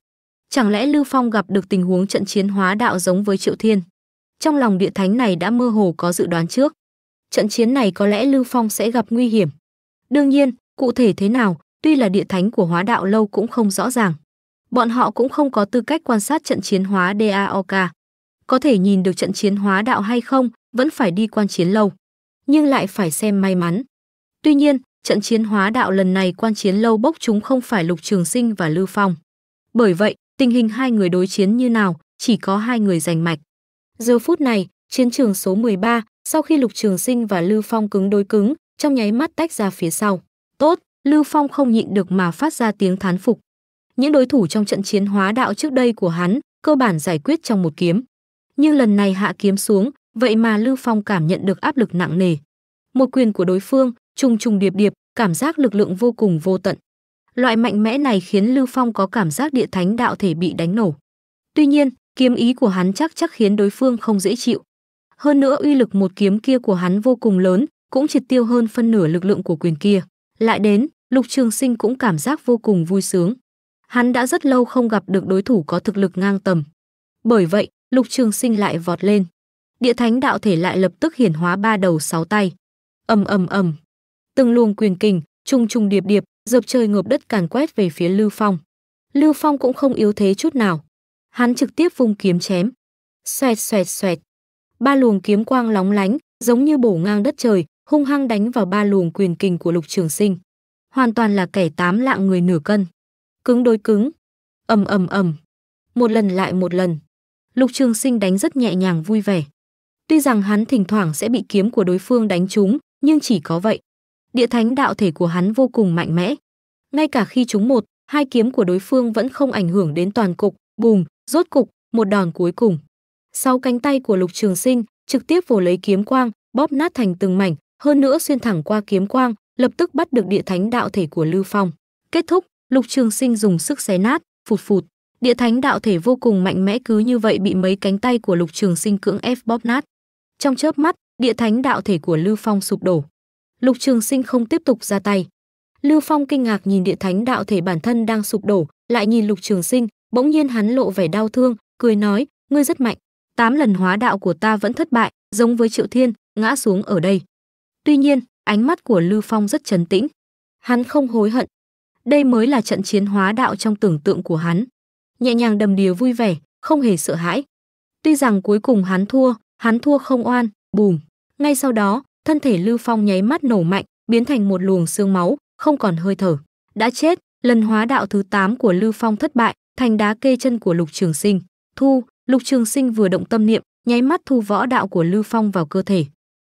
Chẳng lẽ Lưu Phong gặp được tình huống trận chiến hóa đạo giống với Triệu Thiên? Trong lòng địa thánh này đã mơ hồ có dự đoán trước. Trận chiến này có lẽ Lưu Phong sẽ gặp nguy hiểm. Đương nhiên, cụ thể thế nào, tuy là địa thánh của hóa đạo lâu cũng không rõ ràng. Bọn họ cũng không có tư cách quan sát trận chiến hóa DAOK. Có thể nhìn được trận chiến hóa đạo hay không, vẫn phải đi quan chiến lâu. Nhưng lại phải xem may mắn. Tuy nhiên, trận chiến hóa đạo lần này quan chiến lâu bốc chúng không phải Lục Trường Sinh và Lưu Phong. Bởi vậy, tình hình hai người đối chiến như nào, chỉ có hai người giành mạch. Giờ phút này, chiến trường số 13, sau khi Lục Trường Sinh và Lưu Phong cứng đối cứng, trong nháy mắt tách ra phía sau. Tốt, Lưu Phong không nhịn được mà phát ra tiếng thán phục. Những đối thủ trong trận chiến hóa đạo trước đây của hắn, cơ bản giải quyết trong một kiếm. Nhưng lần này hạ kiếm xuống, vậy mà Lưu Phong cảm nhận được áp lực nặng nề. Một quyền của đối phương, trùng trùng điệp điệp, cảm giác lực lượng vô cùng vô tận. Loại mạnh mẽ này khiến Lưu Phong có cảm giác địa thánh đạo thể bị đánh nổ. Tuy nhiên, kiếm ý của hắn chắc chắc khiến đối phương không dễ chịu. Hơn nữa uy lực một kiếm kia của hắn vô cùng lớn, cũng triệt tiêu hơn phân nửa lực lượng của quyền kia. Lại đến, Lục Trường Sinh cũng cảm giác vô cùng vui sướng. Hắn đã rất lâu không gặp được đối thủ có thực lực ngang tầm. Bởi vậy, Lục Trường Sinh lại vọt lên. Địa Thánh đạo thể lại lập tức hiển hóa ba đầu sáu tay. Ầm ầm ầm từng luồng quyền kình trùng trùng điệp điệp dập trời ngợp đất càn quét về phía lưu phong lưu phong cũng không yếu thế chút nào hắn trực tiếp vung kiếm chém xoẹt xoẹt xoẹt ba luồng kiếm quang lóng lánh giống như bổ ngang đất trời hung hăng đánh vào ba luồng quyền kình của lục trường sinh hoàn toàn là kẻ tám lạng người nửa cân cứng đối cứng ầm ầm ầm một lần lại một lần lục trường sinh đánh rất nhẹ nhàng vui vẻ tuy rằng hắn thỉnh thoảng sẽ bị kiếm của đối phương đánh trúng nhưng chỉ có vậy địa thánh đạo thể của hắn vô cùng mạnh mẽ. Ngay cả khi chúng một, hai kiếm của đối phương vẫn không ảnh hưởng đến toàn cục, bùm, rốt cục, một đòn cuối cùng. Sau cánh tay của Lục Trường Sinh, trực tiếp vồ lấy kiếm quang, bóp nát thành từng mảnh, hơn nữa xuyên thẳng qua kiếm quang, lập tức bắt được địa thánh đạo thể của Lưu Phong. Kết thúc, Lục Trường Sinh dùng sức xé nát, phụt phụt, địa thánh đạo thể vô cùng mạnh mẽ cứ như vậy bị mấy cánh tay của Lục Trường Sinh cưỡng ép bóp nát. Trong chớp mắt, địa thánh đạo thể của Lưu Phong sụp đổ. Lục Trường Sinh không tiếp tục ra tay. Lưu Phong kinh ngạc nhìn địa thánh đạo thể bản thân đang sụp đổ, lại nhìn Lục Trường Sinh, bỗng nhiên hắn lộ vẻ đau thương, cười nói, ngươi rất mạnh, tám lần hóa đạo của ta vẫn thất bại, giống với Triệu Thiên, ngã xuống ở đây. Tuy nhiên, ánh mắt của Lưu Phong rất trấn tĩnh. Hắn không hối hận. Đây mới là trận chiến hóa đạo trong tưởng tượng của hắn. Nhẹ nhàng đầm đìa vui vẻ, không hề sợ hãi. Tuy rằng cuối cùng hắn thua, hắn thua không oan, bùm. Ngay sau đó, thân thể Lưu Phong nháy mắt nổ mạnh, biến thành một luồng xương máu, không còn hơi thở. Đã chết, lần hóa đạo thứ 8 của Lưu Phong thất bại, thành đá kê chân của Lục Trường Sinh. Thu, Lục Trường Sinh vừa động tâm niệm, nháy mắt thu võ đạo của Lưu Phong vào cơ thể.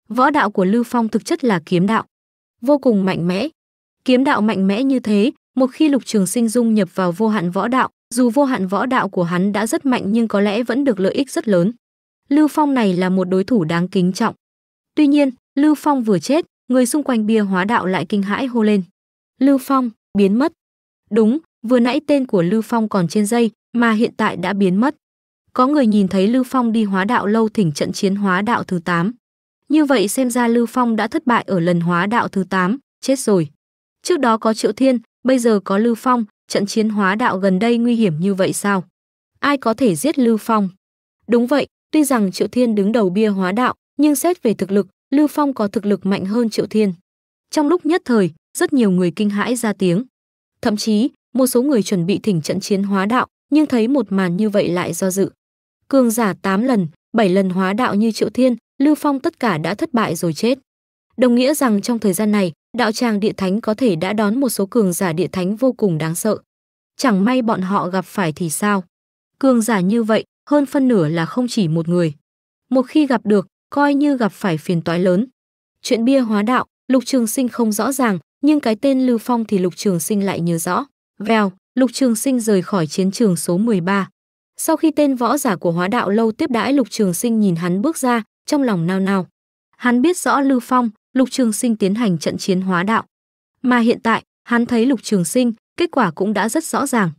Võ đạo của Lưu Phong thực chất là kiếm đạo, vô cùng mạnh mẽ. Kiếm đạo mạnh mẽ như thế, một khi Lục Trường Sinh dung nhập vào vô hạn võ đạo, dù vô hạn võ đạo của hắn đã rất mạnh nhưng có lẽ vẫn được lợi ích rất lớn. Lưu Phong này là một đối thủ đáng kính trọng. Tuy nhiên, Lưu Phong vừa chết, người xung quanh bia hóa đạo lại kinh hãi hô lên. Lưu Phong, biến mất. Đúng, vừa nãy tên của Lưu Phong còn trên dây, mà hiện tại đã biến mất. Có người nhìn thấy Lưu Phong đi hóa đạo lâu thỉnh trận chiến hóa đạo thứ 8. Như vậy xem ra Lưu Phong đã thất bại ở lần hóa đạo thứ 8, chết rồi. Trước đó có Triệu Thiên, bây giờ có Lưu Phong, trận chiến hóa đạo gần đây nguy hiểm như vậy sao? Ai có thể giết Lưu Phong? Đúng vậy, tuy rằng Triệu Thiên đứng đầu bia hóa đạo, nhưng xét về thực lực, Lưu Phong có thực lực mạnh hơn Triệu Thiên. Trong lúc nhất thời, rất nhiều người kinh hãi ra tiếng. Thậm chí, một số người chuẩn bị thỉnh trận chiến hóa đạo, nhưng thấy một màn như vậy lại do dự. Cường giả 8 lần, 7 lần hóa đạo như Triệu Thiên, Lưu Phong tất cả đã thất bại rồi chết. Đồng nghĩa rằng trong thời gian này, đạo tràng địa thánh có thể đã đón một số cường giả địa thánh vô cùng đáng sợ. Chẳng may bọn họ gặp phải thì sao? Cường giả như vậy, hơn phân nửa là không chỉ một người. Một khi gặp được, coi như gặp phải phiền toái lớn. Chuyện bia hóa đạo, Lục Trường Sinh không rõ ràng, nhưng cái tên Lưu Phong thì Lục Trường Sinh lại nhớ rõ. Vèo, Lục Trường Sinh rời khỏi chiến trường số 13. Sau khi tên võ giả của hóa đạo lâu tiếp đãi Lục Trường Sinh nhìn hắn bước ra, trong lòng nao nao. Hắn biết rõ Lưu Phong, Lục Trường Sinh tiến hành trận chiến hóa đạo. Mà hiện tại, hắn thấy Lục Trường Sinh, kết quả cũng đã rất rõ ràng.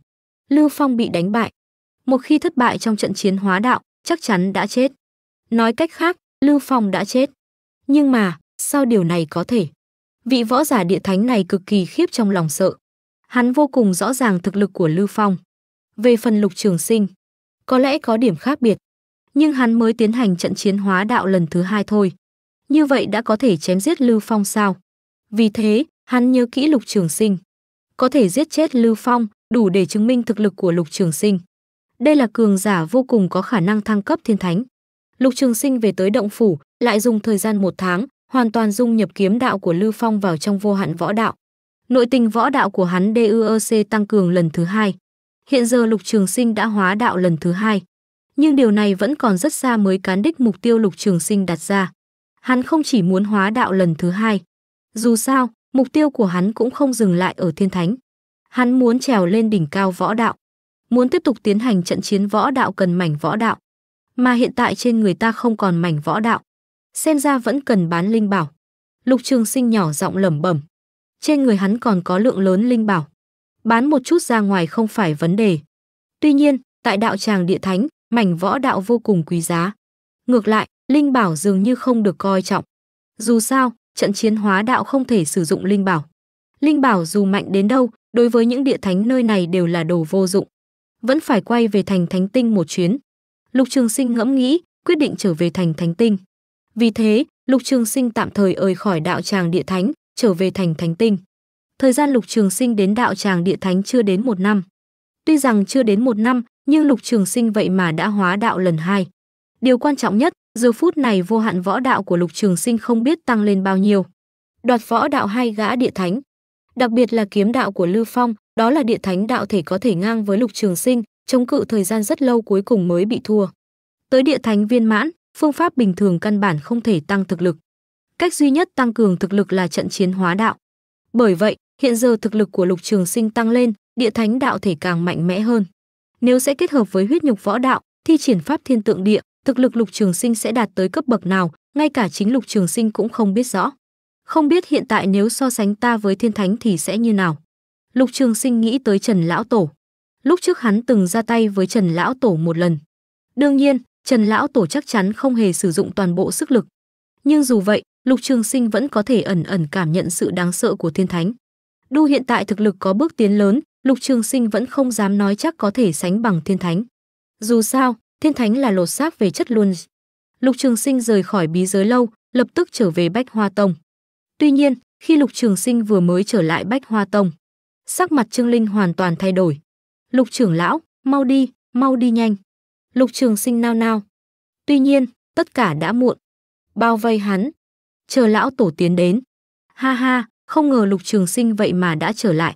Lưu Phong bị đánh bại. Một khi thất bại trong trận chiến hóa đạo, chắc chắn đã chết. Nói cách khác, Lưu Phong đã chết. Nhưng mà, sao điều này có thể? Vị võ giả địa thánh này cực kỳ khiếp trong lòng sợ. Hắn vô cùng rõ ràng thực lực của Lưu Phong. Về phần lục trường sinh, có lẽ có điểm khác biệt. Nhưng hắn mới tiến hành trận chiến hóa đạo lần thứ hai thôi. Như vậy đã có thể chém giết Lưu Phong sao? Vì thế, hắn nhớ kỹ lục trường sinh. Có thể giết chết Lưu Phong, đủ để chứng minh thực lực của lục trường sinh. Đây là cường giả vô cùng có khả năng thăng cấp thiên thánh. Lục Trường Sinh về tới động phủ, lại dùng thời gian một tháng, hoàn toàn dung nhập kiếm đạo của Lưu Phong vào trong vô hạn võ đạo. Nội tình võ đạo của hắn DUEC tăng cường lần thứ hai. Hiện giờ Lục Trường Sinh đã hóa đạo lần thứ hai. Nhưng điều này vẫn còn rất xa mới cán đích mục tiêu Lục Trường Sinh đặt ra. Hắn không chỉ muốn hóa đạo lần thứ hai. Dù sao, mục tiêu của hắn cũng không dừng lại ở thiên thánh. Hắn muốn trèo lên đỉnh cao võ đạo. Muốn tiếp tục tiến hành trận chiến võ đạo cần mảnh võ đạo mà hiện tại trên người ta không còn mảnh võ đạo. Xem ra vẫn cần bán linh bảo. Lục Trường Sinh nhỏ giọng lẩm bẩm. Trên người hắn còn có lượng lớn linh bảo. Bán một chút ra ngoài không phải vấn đề. Tuy nhiên, tại đạo tràng địa thánh, mảnh võ đạo vô cùng quý giá. Ngược lại, linh bảo dường như không được coi trọng. Dù sao, trận chiến hóa đạo không thể sử dụng linh bảo. Linh bảo dù mạnh đến đâu, đối với những địa thánh nơi này đều là đồ vô dụng. Vẫn phải quay về thành thánh tinh một chuyến. Lục Trường Sinh ngẫm nghĩ, quyết định trở về thành Thánh Tinh. Vì thế, Lục Trường Sinh tạm thời ời khỏi đạo tràng địa thánh, trở về thành Thánh Tinh. Thời gian Lục Trường Sinh đến đạo tràng địa thánh chưa đến một năm. Tuy rằng chưa đến một năm, nhưng Lục Trường Sinh vậy mà đã hóa đạo lần hai. Điều quan trọng nhất, giờ phút này vô hạn võ đạo của Lục Trường Sinh không biết tăng lên bao nhiêu. Đoạt võ đạo hai gã địa thánh, đặc biệt là kiếm đạo của Lưu Phong, đó là địa thánh đạo thể có thể ngang với Lục Trường Sinh, chống cự thời gian rất lâu cuối cùng mới bị thua. Tới địa thánh viên mãn, phương pháp bình thường căn bản không thể tăng thực lực. Cách duy nhất tăng cường thực lực là trận chiến hóa đạo. Bởi vậy, hiện giờ thực lực của Lục Trường Sinh tăng lên, địa thánh đạo thể càng mạnh mẽ hơn. Nếu sẽ kết hợp với huyết nhục võ đạo, thi triển pháp thiên tượng địa, thực lực Lục Trường Sinh sẽ đạt tới cấp bậc nào, ngay cả chính Lục Trường Sinh cũng không biết rõ. Không biết hiện tại nếu so sánh ta với thiên thánh thì sẽ như nào. Lục Trường Sinh nghĩ tới Trần lão tổ lúc trước hắn từng ra tay với Trần Lão Tổ một lần. Đương nhiên, Trần Lão Tổ chắc chắn không hề sử dụng toàn bộ sức lực. Nhưng dù vậy, Lục Trường Sinh vẫn có thể ẩn ẩn cảm nhận sự đáng sợ của thiên thánh. Đu hiện tại thực lực có bước tiến lớn, Lục Trường Sinh vẫn không dám nói chắc có thể sánh bằng thiên thánh. Dù sao, thiên thánh là lột xác về chất luôn. Lục Trường Sinh rời khỏi bí giới lâu, lập tức trở về Bách Hoa Tông. Tuy nhiên, khi Lục Trường Sinh vừa mới trở lại Bách Hoa Tông, sắc mặt Trương Linh hoàn toàn thay đổi. Lục trưởng lão, mau đi, mau đi nhanh. Lục trường sinh nao nao. Tuy nhiên, tất cả đã muộn. Bao vây hắn. Chờ lão tổ tiến đến. Ha ha, không ngờ lục trường sinh vậy mà đã trở lại.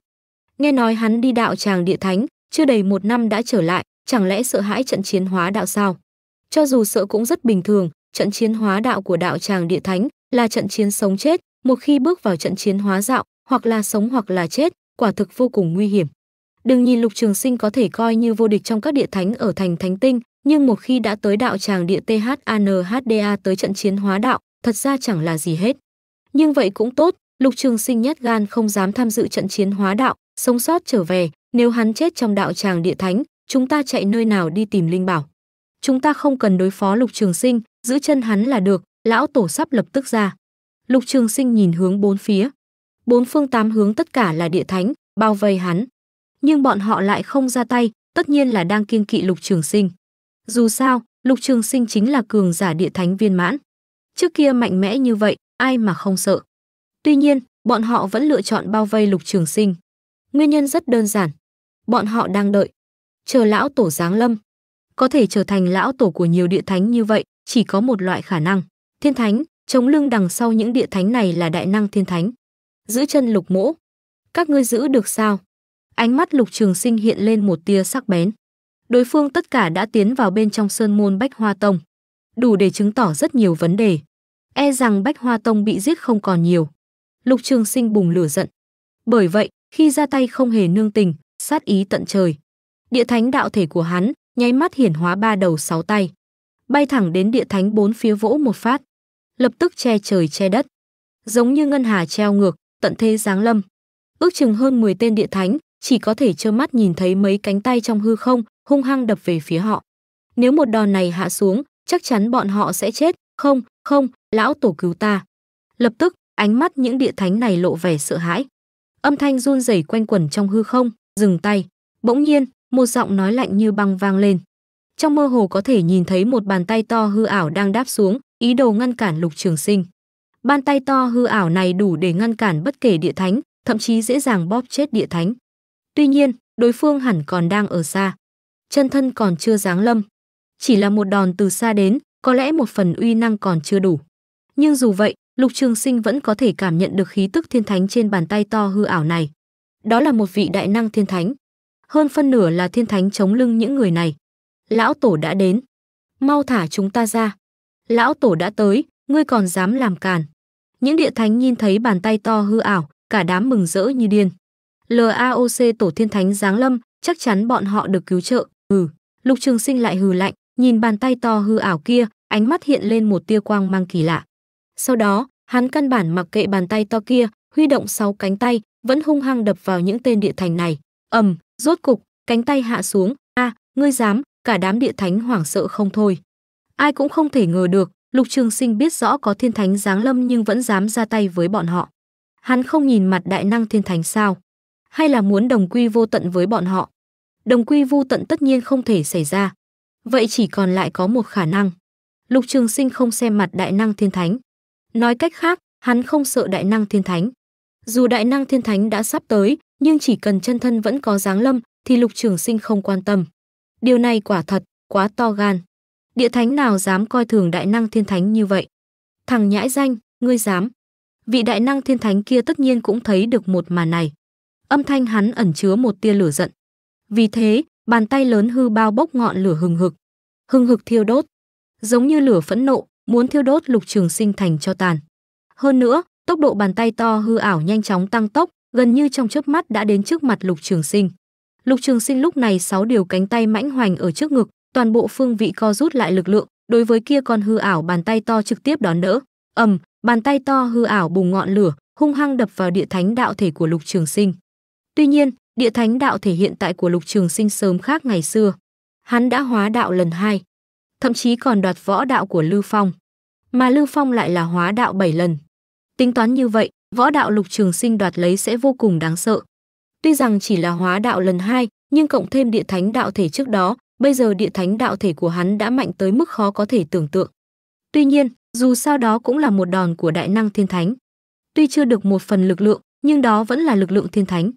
Nghe nói hắn đi đạo tràng địa thánh, chưa đầy một năm đã trở lại, chẳng lẽ sợ hãi trận chiến hóa đạo sao? Cho dù sợ cũng rất bình thường, trận chiến hóa đạo của đạo tràng địa thánh là trận chiến sống chết, một khi bước vào trận chiến hóa dạo, hoặc là sống hoặc là chết, quả thực vô cùng nguy hiểm. Đừng nhìn Lục Trường Sinh có thể coi như vô địch trong các địa thánh ở thành Thánh Tinh, nhưng một khi đã tới đạo tràng địa THANHDA tới trận chiến hóa đạo, thật ra chẳng là gì hết. Nhưng vậy cũng tốt, Lục Trường Sinh nhát gan không dám tham dự trận chiến hóa đạo, sống sót trở về, nếu hắn chết trong đạo tràng địa thánh, chúng ta chạy nơi nào đi tìm linh bảo? Chúng ta không cần đối phó Lục Trường Sinh, giữ chân hắn là được, lão tổ sắp lập tức ra. Lục Trường Sinh nhìn hướng bốn phía. Bốn phương tám hướng tất cả là địa thánh, bao vây hắn nhưng bọn họ lại không ra tay, tất nhiên là đang kiêng kỵ Lục Trường Sinh. Dù sao, Lục Trường Sinh chính là cường giả địa thánh viên mãn. Trước kia mạnh mẽ như vậy, ai mà không sợ. Tuy nhiên, bọn họ vẫn lựa chọn bao vây Lục Trường Sinh. Nguyên nhân rất đơn giản, bọn họ đang đợi, chờ lão tổ giáng lâm. Có thể trở thành lão tổ của nhiều địa thánh như vậy, chỉ có một loại khả năng, thiên thánh, chống lưng đằng sau những địa thánh này là đại năng thiên thánh. Giữ chân Lục Mỗ, các ngươi giữ được sao? Ánh mắt Lục Trường Sinh hiện lên một tia sắc bén. Đối phương tất cả đã tiến vào bên trong sơn môn Bách Hoa Tông, đủ để chứng tỏ rất nhiều vấn đề. E rằng Bách Hoa Tông bị giết không còn nhiều. Lục Trường Sinh bùng lửa giận. Bởi vậy, khi ra tay không hề nương tình, sát ý tận trời. Địa thánh đạo thể của hắn, nháy mắt hiển hóa ba đầu sáu tay, bay thẳng đến địa thánh bốn phía vỗ một phát, lập tức che trời che đất, giống như ngân hà treo ngược, tận thế giáng lâm. Ước chừng hơn 10 tên địa thánh, chỉ có thể trơ mắt nhìn thấy mấy cánh tay trong hư không hung hăng đập về phía họ. Nếu một đòn này hạ xuống, chắc chắn bọn họ sẽ chết, không, không, lão tổ cứu ta. Lập tức, ánh mắt những địa thánh này lộ vẻ sợ hãi. Âm thanh run rẩy quanh quẩn trong hư không, dừng tay. Bỗng nhiên, một giọng nói lạnh như băng vang lên. Trong mơ hồ có thể nhìn thấy một bàn tay to hư ảo đang đáp xuống, ý đồ ngăn cản Lục Trường Sinh. Bàn tay to hư ảo này đủ để ngăn cản bất kể địa thánh, thậm chí dễ dàng bóp chết địa thánh. Tuy nhiên, đối phương hẳn còn đang ở xa. Chân thân còn chưa giáng lâm. Chỉ là một đòn từ xa đến, có lẽ một phần uy năng còn chưa đủ. Nhưng dù vậy, Lục Trường Sinh vẫn có thể cảm nhận được khí tức thiên thánh trên bàn tay to hư ảo này. Đó là một vị đại năng thiên thánh. Hơn phân nửa là thiên thánh chống lưng những người này. Lão Tổ đã đến. Mau thả chúng ta ra. Lão Tổ đã tới, ngươi còn dám làm càn. Những địa thánh nhìn thấy bàn tay to hư ảo, cả đám mừng rỡ như điên. LAOC tổ thiên thánh giáng lâm, chắc chắn bọn họ được cứu trợ. Ừ, Lục Trường Sinh lại hừ lạnh, nhìn bàn tay to hư ảo kia, ánh mắt hiện lên một tia quang mang kỳ lạ. Sau đó, hắn căn bản mặc kệ bàn tay to kia, huy động sáu cánh tay, vẫn hung hăng đập vào những tên địa thành này. Ầm, rốt cục, cánh tay hạ xuống, a, ngươi dám, cả đám địa thánh hoảng sợ không thôi. Ai cũng không thể ngờ được, Lục Trường Sinh biết rõ có thiên thánh giáng lâm nhưng vẫn dám ra tay với bọn họ. Hắn không nhìn mặt đại năng thiên thánh sao? hay là muốn đồng quy vô tận với bọn họ. Đồng quy vô tận tất nhiên không thể xảy ra. Vậy chỉ còn lại có một khả năng. Lục Trường Sinh không xem mặt đại năng thiên thánh. Nói cách khác, hắn không sợ đại năng thiên thánh. Dù đại năng thiên thánh đã sắp tới, nhưng chỉ cần chân thân vẫn có dáng lâm thì Lục Trường Sinh không quan tâm. Điều này quả thật quá to gan. Địa thánh nào dám coi thường đại năng thiên thánh như vậy? Thằng nhãi danh, ngươi dám? Vị đại năng thiên thánh kia tất nhiên cũng thấy được một màn này âm thanh hắn ẩn chứa một tia lửa giận. Vì thế, bàn tay lớn hư bao bốc ngọn lửa hừng hực, hừng hực thiêu đốt, giống như lửa phẫn nộ, muốn thiêu đốt Lục Trường Sinh thành cho tàn. Hơn nữa, tốc độ bàn tay to hư ảo nhanh chóng tăng tốc, gần như trong chớp mắt đã đến trước mặt Lục Trường Sinh. Lục Trường Sinh lúc này sáu điều cánh tay mãnh hoành ở trước ngực, toàn bộ phương vị co rút lại lực lượng, đối với kia con hư ảo bàn tay to trực tiếp đón đỡ. Ầm, bàn tay to hư ảo bùng ngọn lửa, hung hăng đập vào địa thánh đạo thể của Lục Trường Sinh. Tuy nhiên, địa thánh đạo thể hiện tại của Lục Trường Sinh sớm khác ngày xưa. Hắn đã hóa đạo lần hai, thậm chí còn đoạt võ đạo của Lưu Phong, mà Lưu Phong lại là hóa đạo bảy lần. Tính toán như vậy, võ đạo Lục Trường Sinh đoạt lấy sẽ vô cùng đáng sợ. Tuy rằng chỉ là hóa đạo lần hai, nhưng cộng thêm địa thánh đạo thể trước đó, bây giờ địa thánh đạo thể của hắn đã mạnh tới mức khó có thể tưởng tượng. Tuy nhiên, dù sao đó cũng là một đòn của đại năng thiên thánh. Tuy chưa được một phần lực lượng, nhưng đó vẫn là lực lượng thiên thánh.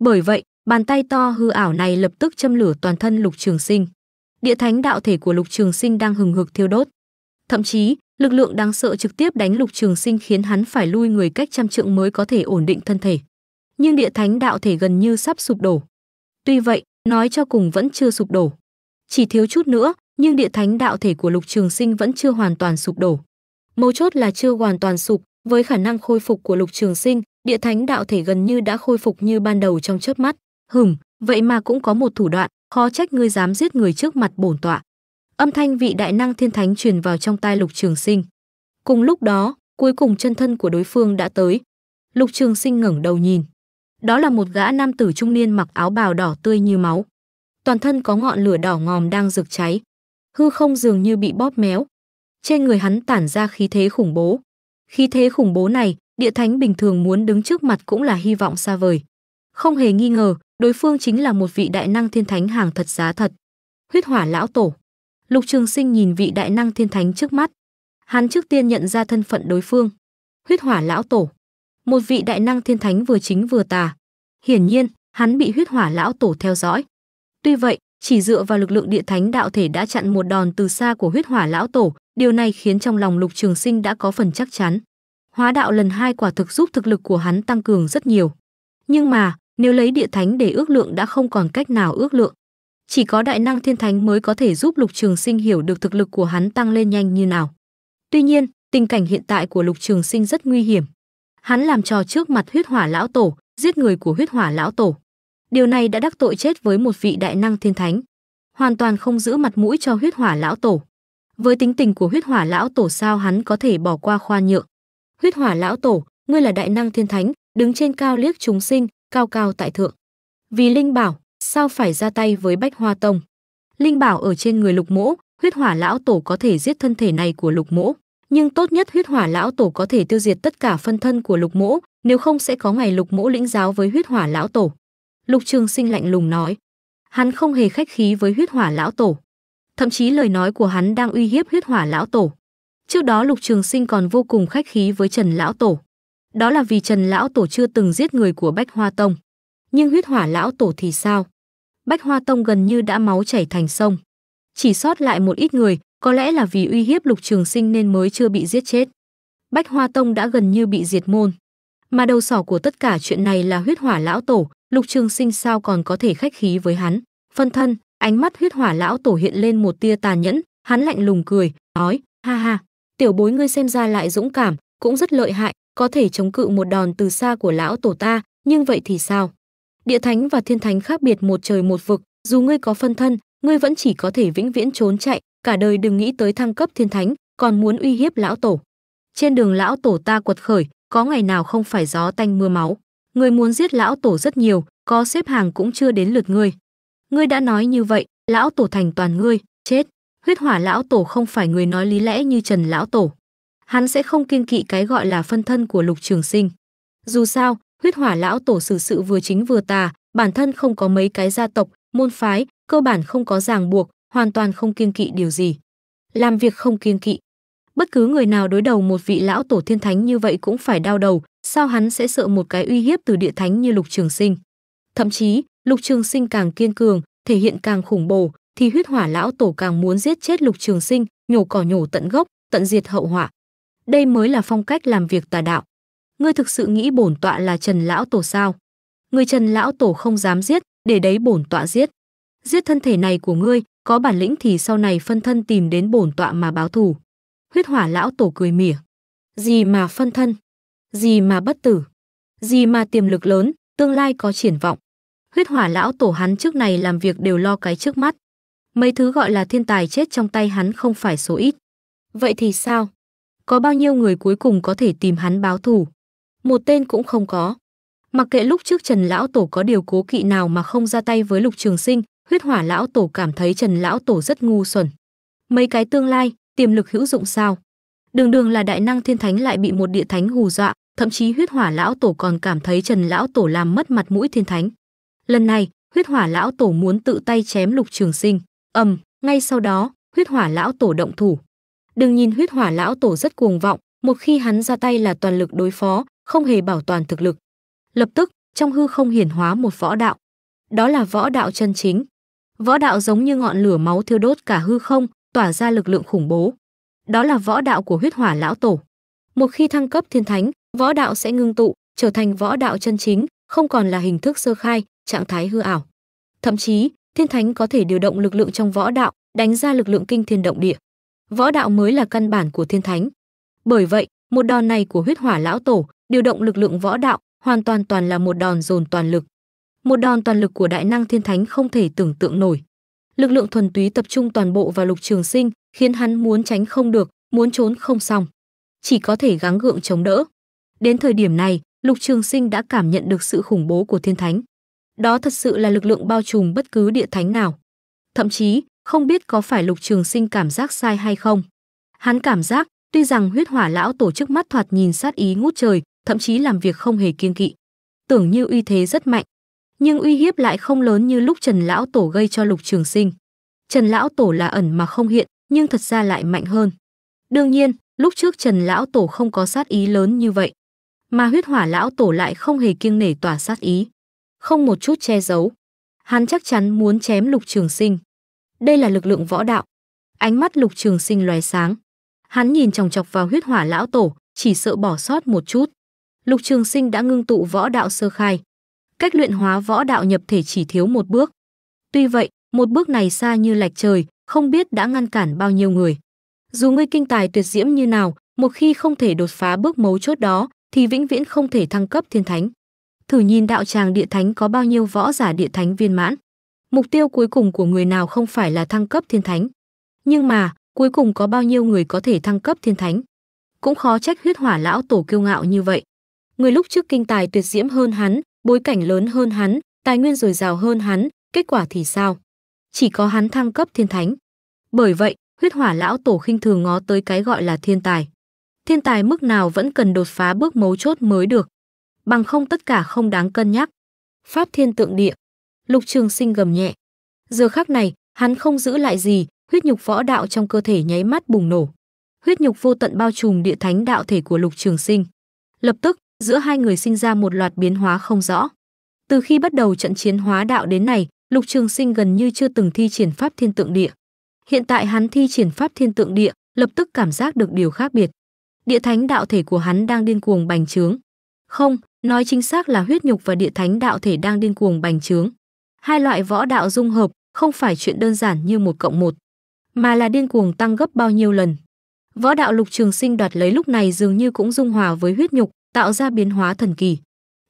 Bởi vậy, bàn tay to hư ảo này lập tức châm lửa toàn thân Lục Trường Sinh. Địa thánh đạo thể của Lục Trường Sinh đang hừng hực thiêu đốt. Thậm chí, lực lượng đáng sợ trực tiếp đánh Lục Trường Sinh khiến hắn phải lui người cách trăm trượng mới có thể ổn định thân thể. Nhưng địa thánh đạo thể gần như sắp sụp đổ. Tuy vậy, nói cho cùng vẫn chưa sụp đổ. Chỉ thiếu chút nữa, nhưng địa thánh đạo thể của Lục Trường Sinh vẫn chưa hoàn toàn sụp đổ. Mấu chốt là chưa hoàn toàn sụp, với khả năng khôi phục của Lục Trường Sinh, địa thánh đạo thể gần như đã khôi phục như ban đầu trong chớp mắt hừm vậy mà cũng có một thủ đoạn khó trách ngươi dám giết người trước mặt bổn tọa âm thanh vị đại năng thiên thánh truyền vào trong tai lục trường sinh cùng lúc đó cuối cùng chân thân của đối phương đã tới lục trường sinh ngẩng đầu nhìn đó là một gã nam tử trung niên mặc áo bào đỏ tươi như máu toàn thân có ngọn lửa đỏ ngòm đang rực cháy hư không dường như bị bóp méo trên người hắn tản ra khí thế khủng bố khí thế khủng bố này địa thánh bình thường muốn đứng trước mặt cũng là hy vọng xa vời. Không hề nghi ngờ, đối phương chính là một vị đại năng thiên thánh hàng thật giá thật. Huyết hỏa lão tổ. Lục Trường Sinh nhìn vị đại năng thiên thánh trước mắt. Hắn trước tiên nhận ra thân phận đối phương. Huyết hỏa lão tổ. Một vị đại năng thiên thánh vừa chính vừa tà. Hiển nhiên, hắn bị huyết hỏa lão tổ theo dõi. Tuy vậy, chỉ dựa vào lực lượng địa thánh đạo thể đã chặn một đòn từ xa của huyết hỏa lão tổ, điều này khiến trong lòng Lục Trường Sinh đã có phần chắc chắn. Hóa đạo lần hai quả thực giúp thực lực của hắn tăng cường rất nhiều. Nhưng mà, nếu lấy địa thánh để ước lượng đã không còn cách nào ước lượng. Chỉ có đại năng thiên thánh mới có thể giúp Lục Trường Sinh hiểu được thực lực của hắn tăng lên nhanh như nào. Tuy nhiên, tình cảnh hiện tại của Lục Trường Sinh rất nguy hiểm. Hắn làm trò trước mặt huyết hỏa lão tổ, giết người của huyết hỏa lão tổ. Điều này đã đắc tội chết với một vị đại năng thiên thánh, hoàn toàn không giữ mặt mũi cho huyết hỏa lão tổ. Với tính tình của huyết hỏa lão tổ sao hắn có thể bỏ qua khoa nhượng huyết hỏa lão tổ ngươi là đại năng thiên thánh đứng trên cao liếc chúng sinh cao cao tại thượng vì linh bảo sao phải ra tay với bách hoa tông linh bảo ở trên người lục mỗ huyết hỏa lão tổ có thể giết thân thể này của lục mỗ nhưng tốt nhất huyết hỏa lão tổ có thể tiêu diệt tất cả phân thân của lục mỗ nếu không sẽ có ngày lục mỗ lĩnh giáo với huyết hỏa lão tổ lục trường sinh lạnh lùng nói hắn không hề khách khí với huyết hỏa lão tổ thậm chí lời nói của hắn đang uy hiếp huyết hỏa lão tổ Trước đó Lục Trường Sinh còn vô cùng khách khí với Trần Lão Tổ. Đó là vì Trần Lão Tổ chưa từng giết người của Bách Hoa Tông. Nhưng huyết hỏa Lão Tổ thì sao? Bách Hoa Tông gần như đã máu chảy thành sông. Chỉ sót lại một ít người, có lẽ là vì uy hiếp Lục Trường Sinh nên mới chưa bị giết chết. Bách Hoa Tông đã gần như bị diệt môn. Mà đầu sỏ của tất cả chuyện này là huyết hỏa lão tổ, Lục Trường Sinh sao còn có thể khách khí với hắn. Phân thân, ánh mắt huyết hỏa lão tổ hiện lên một tia tàn nhẫn, hắn lạnh lùng cười, nói, ha ha, tiểu bối ngươi xem ra lại dũng cảm cũng rất lợi hại có thể chống cự một đòn từ xa của lão tổ ta nhưng vậy thì sao địa thánh và thiên thánh khác biệt một trời một vực dù ngươi có phân thân ngươi vẫn chỉ có thể vĩnh viễn trốn chạy cả đời đừng nghĩ tới thăng cấp thiên thánh còn muốn uy hiếp lão tổ trên đường lão tổ ta quật khởi có ngày nào không phải gió tanh mưa máu Ngươi muốn giết lão tổ rất nhiều có xếp hàng cũng chưa đến lượt ngươi ngươi đã nói như vậy lão tổ thành toàn ngươi chết Huyết hỏa lão tổ không phải người nói lý lẽ như Trần lão tổ. Hắn sẽ không kiên kỵ cái gọi là phân thân của Lục Trường Sinh. Dù sao, huyết hỏa lão tổ xử sự vừa chính vừa tà, bản thân không có mấy cái gia tộc, môn phái, cơ bản không có ràng buộc, hoàn toàn không kiên kỵ điều gì. Làm việc không kiên kỵ. Bất cứ người nào đối đầu một vị lão tổ thiên thánh như vậy cũng phải đau đầu, sao hắn sẽ sợ một cái uy hiếp từ địa thánh như Lục Trường Sinh. Thậm chí, Lục Trường Sinh càng kiên cường, thể hiện càng khủng bố, thì huyết hỏa lão tổ càng muốn giết chết lục trường sinh nhổ cỏ nhổ tận gốc tận diệt hậu họa đây mới là phong cách làm việc tà đạo ngươi thực sự nghĩ bổn tọa là trần lão tổ sao người trần lão tổ không dám giết để đấy bổn tọa giết giết thân thể này của ngươi có bản lĩnh thì sau này phân thân tìm đến bổn tọa mà báo thù huyết hỏa lão tổ cười mỉa gì mà phân thân gì mà bất tử gì mà tiềm lực lớn tương lai có triển vọng huyết hỏa lão tổ hắn trước này làm việc đều lo cái trước mắt Mấy thứ gọi là thiên tài chết trong tay hắn không phải số ít. Vậy thì sao? Có bao nhiêu người cuối cùng có thể tìm hắn báo thù? Một tên cũng không có. Mặc kệ lúc trước Trần Lão Tổ có điều cố kỵ nào mà không ra tay với Lục Trường Sinh, huyết hỏa Lão Tổ cảm thấy Trần Lão Tổ rất ngu xuẩn. Mấy cái tương lai, tiềm lực hữu dụng sao? Đường đường là đại năng thiên thánh lại bị một địa thánh hù dọa, thậm chí huyết hỏa lão tổ còn cảm thấy Trần lão tổ làm mất mặt mũi thiên thánh. Lần này, huyết hỏa lão tổ muốn tự tay chém Lục Trường Sinh ầm ngay sau đó huyết hỏa lão tổ động thủ đừng nhìn huyết hỏa lão tổ rất cuồng vọng một khi hắn ra tay là toàn lực đối phó không hề bảo toàn thực lực lập tức trong hư không hiển hóa một võ đạo đó là võ đạo chân chính võ đạo giống như ngọn lửa máu thiêu đốt cả hư không tỏa ra lực lượng khủng bố đó là võ đạo của huyết hỏa lão tổ một khi thăng cấp thiên thánh võ đạo sẽ ngưng tụ trở thành võ đạo chân chính không còn là hình thức sơ khai trạng thái hư ảo thậm chí thiên thánh có thể điều động lực lượng trong võ đạo, đánh ra lực lượng kinh thiên động địa. Võ đạo mới là căn bản của thiên thánh. Bởi vậy, một đòn này của huyết hỏa lão tổ, điều động lực lượng võ đạo, hoàn toàn toàn là một đòn dồn toàn lực. Một đòn toàn lực của đại năng thiên thánh không thể tưởng tượng nổi. Lực lượng thuần túy tập trung toàn bộ vào Lục Trường Sinh, khiến hắn muốn tránh không được, muốn trốn không xong, chỉ có thể gắng gượng chống đỡ. Đến thời điểm này, Lục Trường Sinh đã cảm nhận được sự khủng bố của thiên thánh. Đó thật sự là lực lượng bao trùm bất cứ địa thánh nào. Thậm chí, không biết có phải Lục Trường Sinh cảm giác sai hay không. Hắn cảm giác, tuy rằng huyết hỏa lão tổ chức mắt thoạt nhìn sát ý ngút trời, thậm chí làm việc không hề kiêng kỵ. Tưởng như uy thế rất mạnh, nhưng uy hiếp lại không lớn như lúc Trần lão tổ gây cho Lục Trường Sinh. Trần lão tổ là ẩn mà không hiện, nhưng thật ra lại mạnh hơn. Đương nhiên, lúc trước Trần lão tổ không có sát ý lớn như vậy, mà huyết hỏa lão tổ lại không hề kiêng nể tỏa sát ý không một chút che giấu. Hắn chắc chắn muốn chém Lục Trường Sinh. Đây là lực lượng võ đạo. Ánh mắt Lục Trường Sinh lóe sáng. Hắn nhìn chòng chọc vào huyết hỏa lão tổ, chỉ sợ bỏ sót một chút. Lục Trường Sinh đã ngưng tụ võ đạo sơ khai. Cách luyện hóa võ đạo nhập thể chỉ thiếu một bước. Tuy vậy, một bước này xa như lạch trời, không biết đã ngăn cản bao nhiêu người. Dù ngươi kinh tài tuyệt diễm như nào, một khi không thể đột phá bước mấu chốt đó, thì vĩnh viễn không thể thăng cấp thiên thánh thử nhìn đạo tràng địa thánh có bao nhiêu võ giả địa thánh viên mãn. Mục tiêu cuối cùng của người nào không phải là thăng cấp thiên thánh. Nhưng mà, cuối cùng có bao nhiêu người có thể thăng cấp thiên thánh. Cũng khó trách huyết hỏa lão tổ kiêu ngạo như vậy. Người lúc trước kinh tài tuyệt diễm hơn hắn, bối cảnh lớn hơn hắn, tài nguyên dồi dào hơn hắn, kết quả thì sao? Chỉ có hắn thăng cấp thiên thánh. Bởi vậy, huyết hỏa lão tổ khinh thường ngó tới cái gọi là thiên tài. Thiên tài mức nào vẫn cần đột phá bước mấu chốt mới được bằng không tất cả không đáng cân nhắc. Pháp thiên tượng địa, Lục Trường Sinh gầm nhẹ. Giờ khắc này, hắn không giữ lại gì, huyết nhục võ đạo trong cơ thể nháy mắt bùng nổ. Huyết nhục vô tận bao trùm địa thánh đạo thể của Lục Trường Sinh. Lập tức, giữa hai người sinh ra một loạt biến hóa không rõ. Từ khi bắt đầu trận chiến hóa đạo đến này, Lục Trường Sinh gần như chưa từng thi triển pháp thiên tượng địa. Hiện tại hắn thi triển pháp thiên tượng địa, lập tức cảm giác được điều khác biệt. Địa thánh đạo thể của hắn đang điên cuồng bành trướng. Không, Nói chính xác là huyết nhục và địa thánh đạo thể đang điên cuồng bành trướng. Hai loại võ đạo dung hợp không phải chuyện đơn giản như một cộng một, mà là điên cuồng tăng gấp bao nhiêu lần. Võ đạo lục trường sinh đoạt lấy lúc này dường như cũng dung hòa với huyết nhục, tạo ra biến hóa thần kỳ.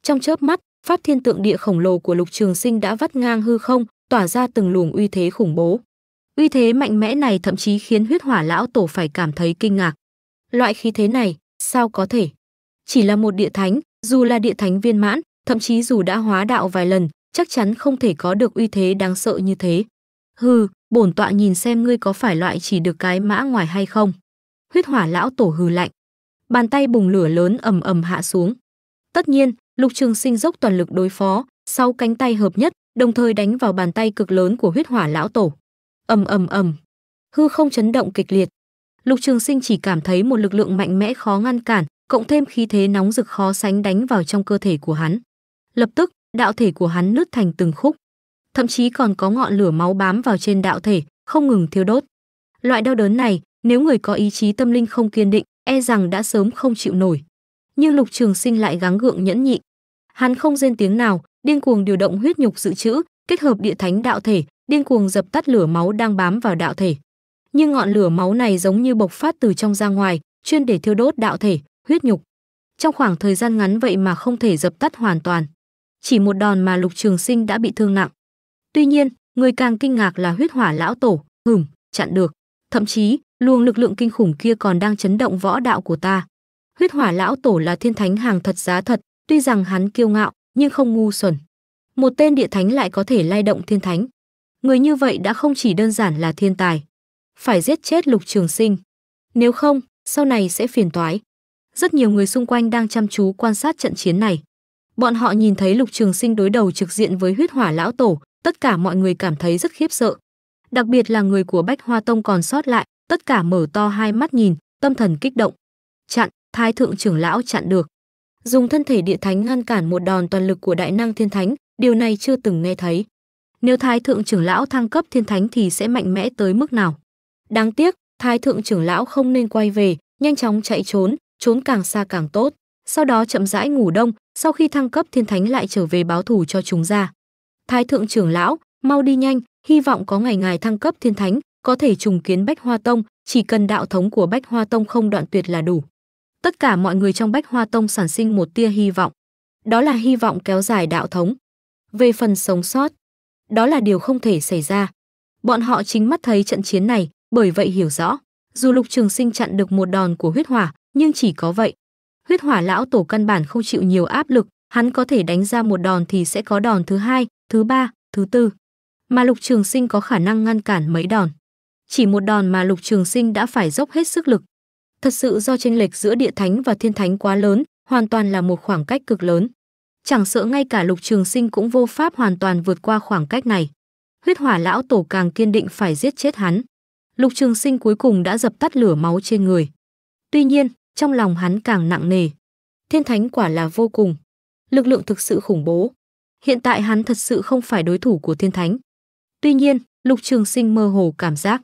Trong chớp mắt, pháp thiên tượng địa khổng lồ của lục trường sinh đã vắt ngang hư không, tỏa ra từng luồng uy thế khủng bố. Uy thế mạnh mẽ này thậm chí khiến huyết hỏa lão tổ phải cảm thấy kinh ngạc. Loại khí thế này, sao có thể? Chỉ là một địa thánh, dù là địa thánh viên mãn, thậm chí dù đã hóa đạo vài lần, chắc chắn không thể có được uy thế đáng sợ như thế. Hừ, bổn tọa nhìn xem ngươi có phải loại chỉ được cái mã ngoài hay không. Huyết hỏa lão tổ hừ lạnh. Bàn tay bùng lửa lớn ầm ầm hạ xuống. Tất nhiên, lục trường sinh dốc toàn lực đối phó, sau cánh tay hợp nhất, đồng thời đánh vào bàn tay cực lớn của huyết hỏa lão tổ. ầm ầm ầm, hư không chấn động kịch liệt. Lục Trường Sinh chỉ cảm thấy một lực lượng mạnh mẽ khó ngăn cản, cộng thêm khí thế nóng rực khó sánh đánh vào trong cơ thể của hắn. Lập tức, đạo thể của hắn nứt thành từng khúc, thậm chí còn có ngọn lửa máu bám vào trên đạo thể, không ngừng thiêu đốt. Loại đau đớn này, nếu người có ý chí tâm linh không kiên định, e rằng đã sớm không chịu nổi. Nhưng Lục Trường Sinh lại gắng gượng nhẫn nhịn. Hắn không rên tiếng nào, điên cuồng điều động huyết nhục dự trữ, kết hợp địa thánh đạo thể, điên cuồng dập tắt lửa máu đang bám vào đạo thể. Nhưng ngọn lửa máu này giống như bộc phát từ trong ra ngoài, chuyên để thiêu đốt đạo thể, huyết nhục. Trong khoảng thời gian ngắn vậy mà không thể dập tắt hoàn toàn. Chỉ một đòn mà Lục Trường Sinh đã bị thương nặng. Tuy nhiên, người càng kinh ngạc là huyết hỏa lão tổ, hửm, chặn được. Thậm chí, luồng lực lượng kinh khủng kia còn đang chấn động võ đạo của ta. Huyết hỏa lão tổ là thiên thánh hàng thật giá thật, tuy rằng hắn kiêu ngạo, nhưng không ngu xuẩn. Một tên địa thánh lại có thể lay động thiên thánh. Người như vậy đã không chỉ đơn giản là thiên tài. Phải giết chết lục trường sinh. Nếu không, sau này sẽ phiền toái. Rất nhiều người xung quanh đang chăm chú quan sát trận chiến này. Bọn họ nhìn thấy Lục Trường Sinh đối đầu trực diện với huyết hỏa lão tổ, tất cả mọi người cảm thấy rất khiếp sợ. Đặc biệt là người của Bách Hoa Tông còn sót lại, tất cả mở to hai mắt nhìn, tâm thần kích động. Chặn, Thái thượng trưởng lão chặn được. Dùng thân thể địa thánh ngăn cản một đòn toàn lực của đại năng thiên thánh, điều này chưa từng nghe thấy. Nếu Thái thượng trưởng lão thăng cấp thiên thánh thì sẽ mạnh mẽ tới mức nào? Đáng tiếc, Thái thượng trưởng lão không nên quay về, nhanh chóng chạy trốn, trốn càng xa càng tốt, sau đó chậm rãi ngủ đông, sau khi thăng cấp thiên thánh lại trở về báo thù cho chúng ra. Thái thượng trưởng lão, mau đi nhanh, hy vọng có ngày ngài thăng cấp thiên thánh, có thể trùng kiến Bách Hoa Tông, chỉ cần đạo thống của Bách Hoa Tông không đoạn tuyệt là đủ. Tất cả mọi người trong Bách Hoa Tông sản sinh một tia hy vọng. Đó là hy vọng kéo dài đạo thống. Về phần sống sót, đó là điều không thể xảy ra. Bọn họ chính mắt thấy trận chiến này, bởi vậy hiểu rõ. Dù Lục Trường Sinh chặn được một đòn của huyết hỏa, nhưng chỉ có vậy. Huyết hỏa lão tổ căn bản không chịu nhiều áp lực, hắn có thể đánh ra một đòn thì sẽ có đòn thứ hai, thứ ba, thứ tư. Mà Lục Trường Sinh có khả năng ngăn cản mấy đòn. Chỉ một đòn mà Lục Trường Sinh đã phải dốc hết sức lực. Thật sự do chênh lệch giữa địa thánh và thiên thánh quá lớn, hoàn toàn là một khoảng cách cực lớn. Chẳng sợ ngay cả Lục Trường Sinh cũng vô pháp hoàn toàn vượt qua khoảng cách này. Huyết Hỏa lão tổ càng kiên định phải giết chết hắn. Lục Trường Sinh cuối cùng đã dập tắt lửa máu trên người. Tuy nhiên, trong lòng hắn càng nặng nề. Thiên thánh quả là vô cùng, lực lượng thực sự khủng bố. Hiện tại hắn thật sự không phải đối thủ của thiên thánh. Tuy nhiên, Lục Trường Sinh mơ hồ cảm giác,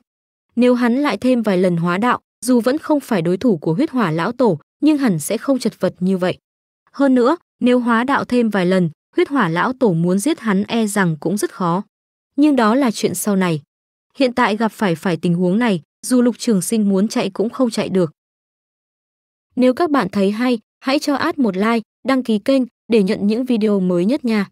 nếu hắn lại thêm vài lần hóa đạo, dù vẫn không phải đối thủ của huyết hỏa lão tổ, nhưng hẳn sẽ không chật vật như vậy. Hơn nữa, nếu hóa đạo thêm vài lần, huyết hỏa lão tổ muốn giết hắn e rằng cũng rất khó. Nhưng đó là chuyện sau này. Hiện tại gặp phải phải tình huống này, dù Lục Trường Sinh muốn chạy cũng không chạy được. Nếu các bạn thấy hay, hãy cho ad một like, đăng ký kênh để nhận những video mới nhất nha.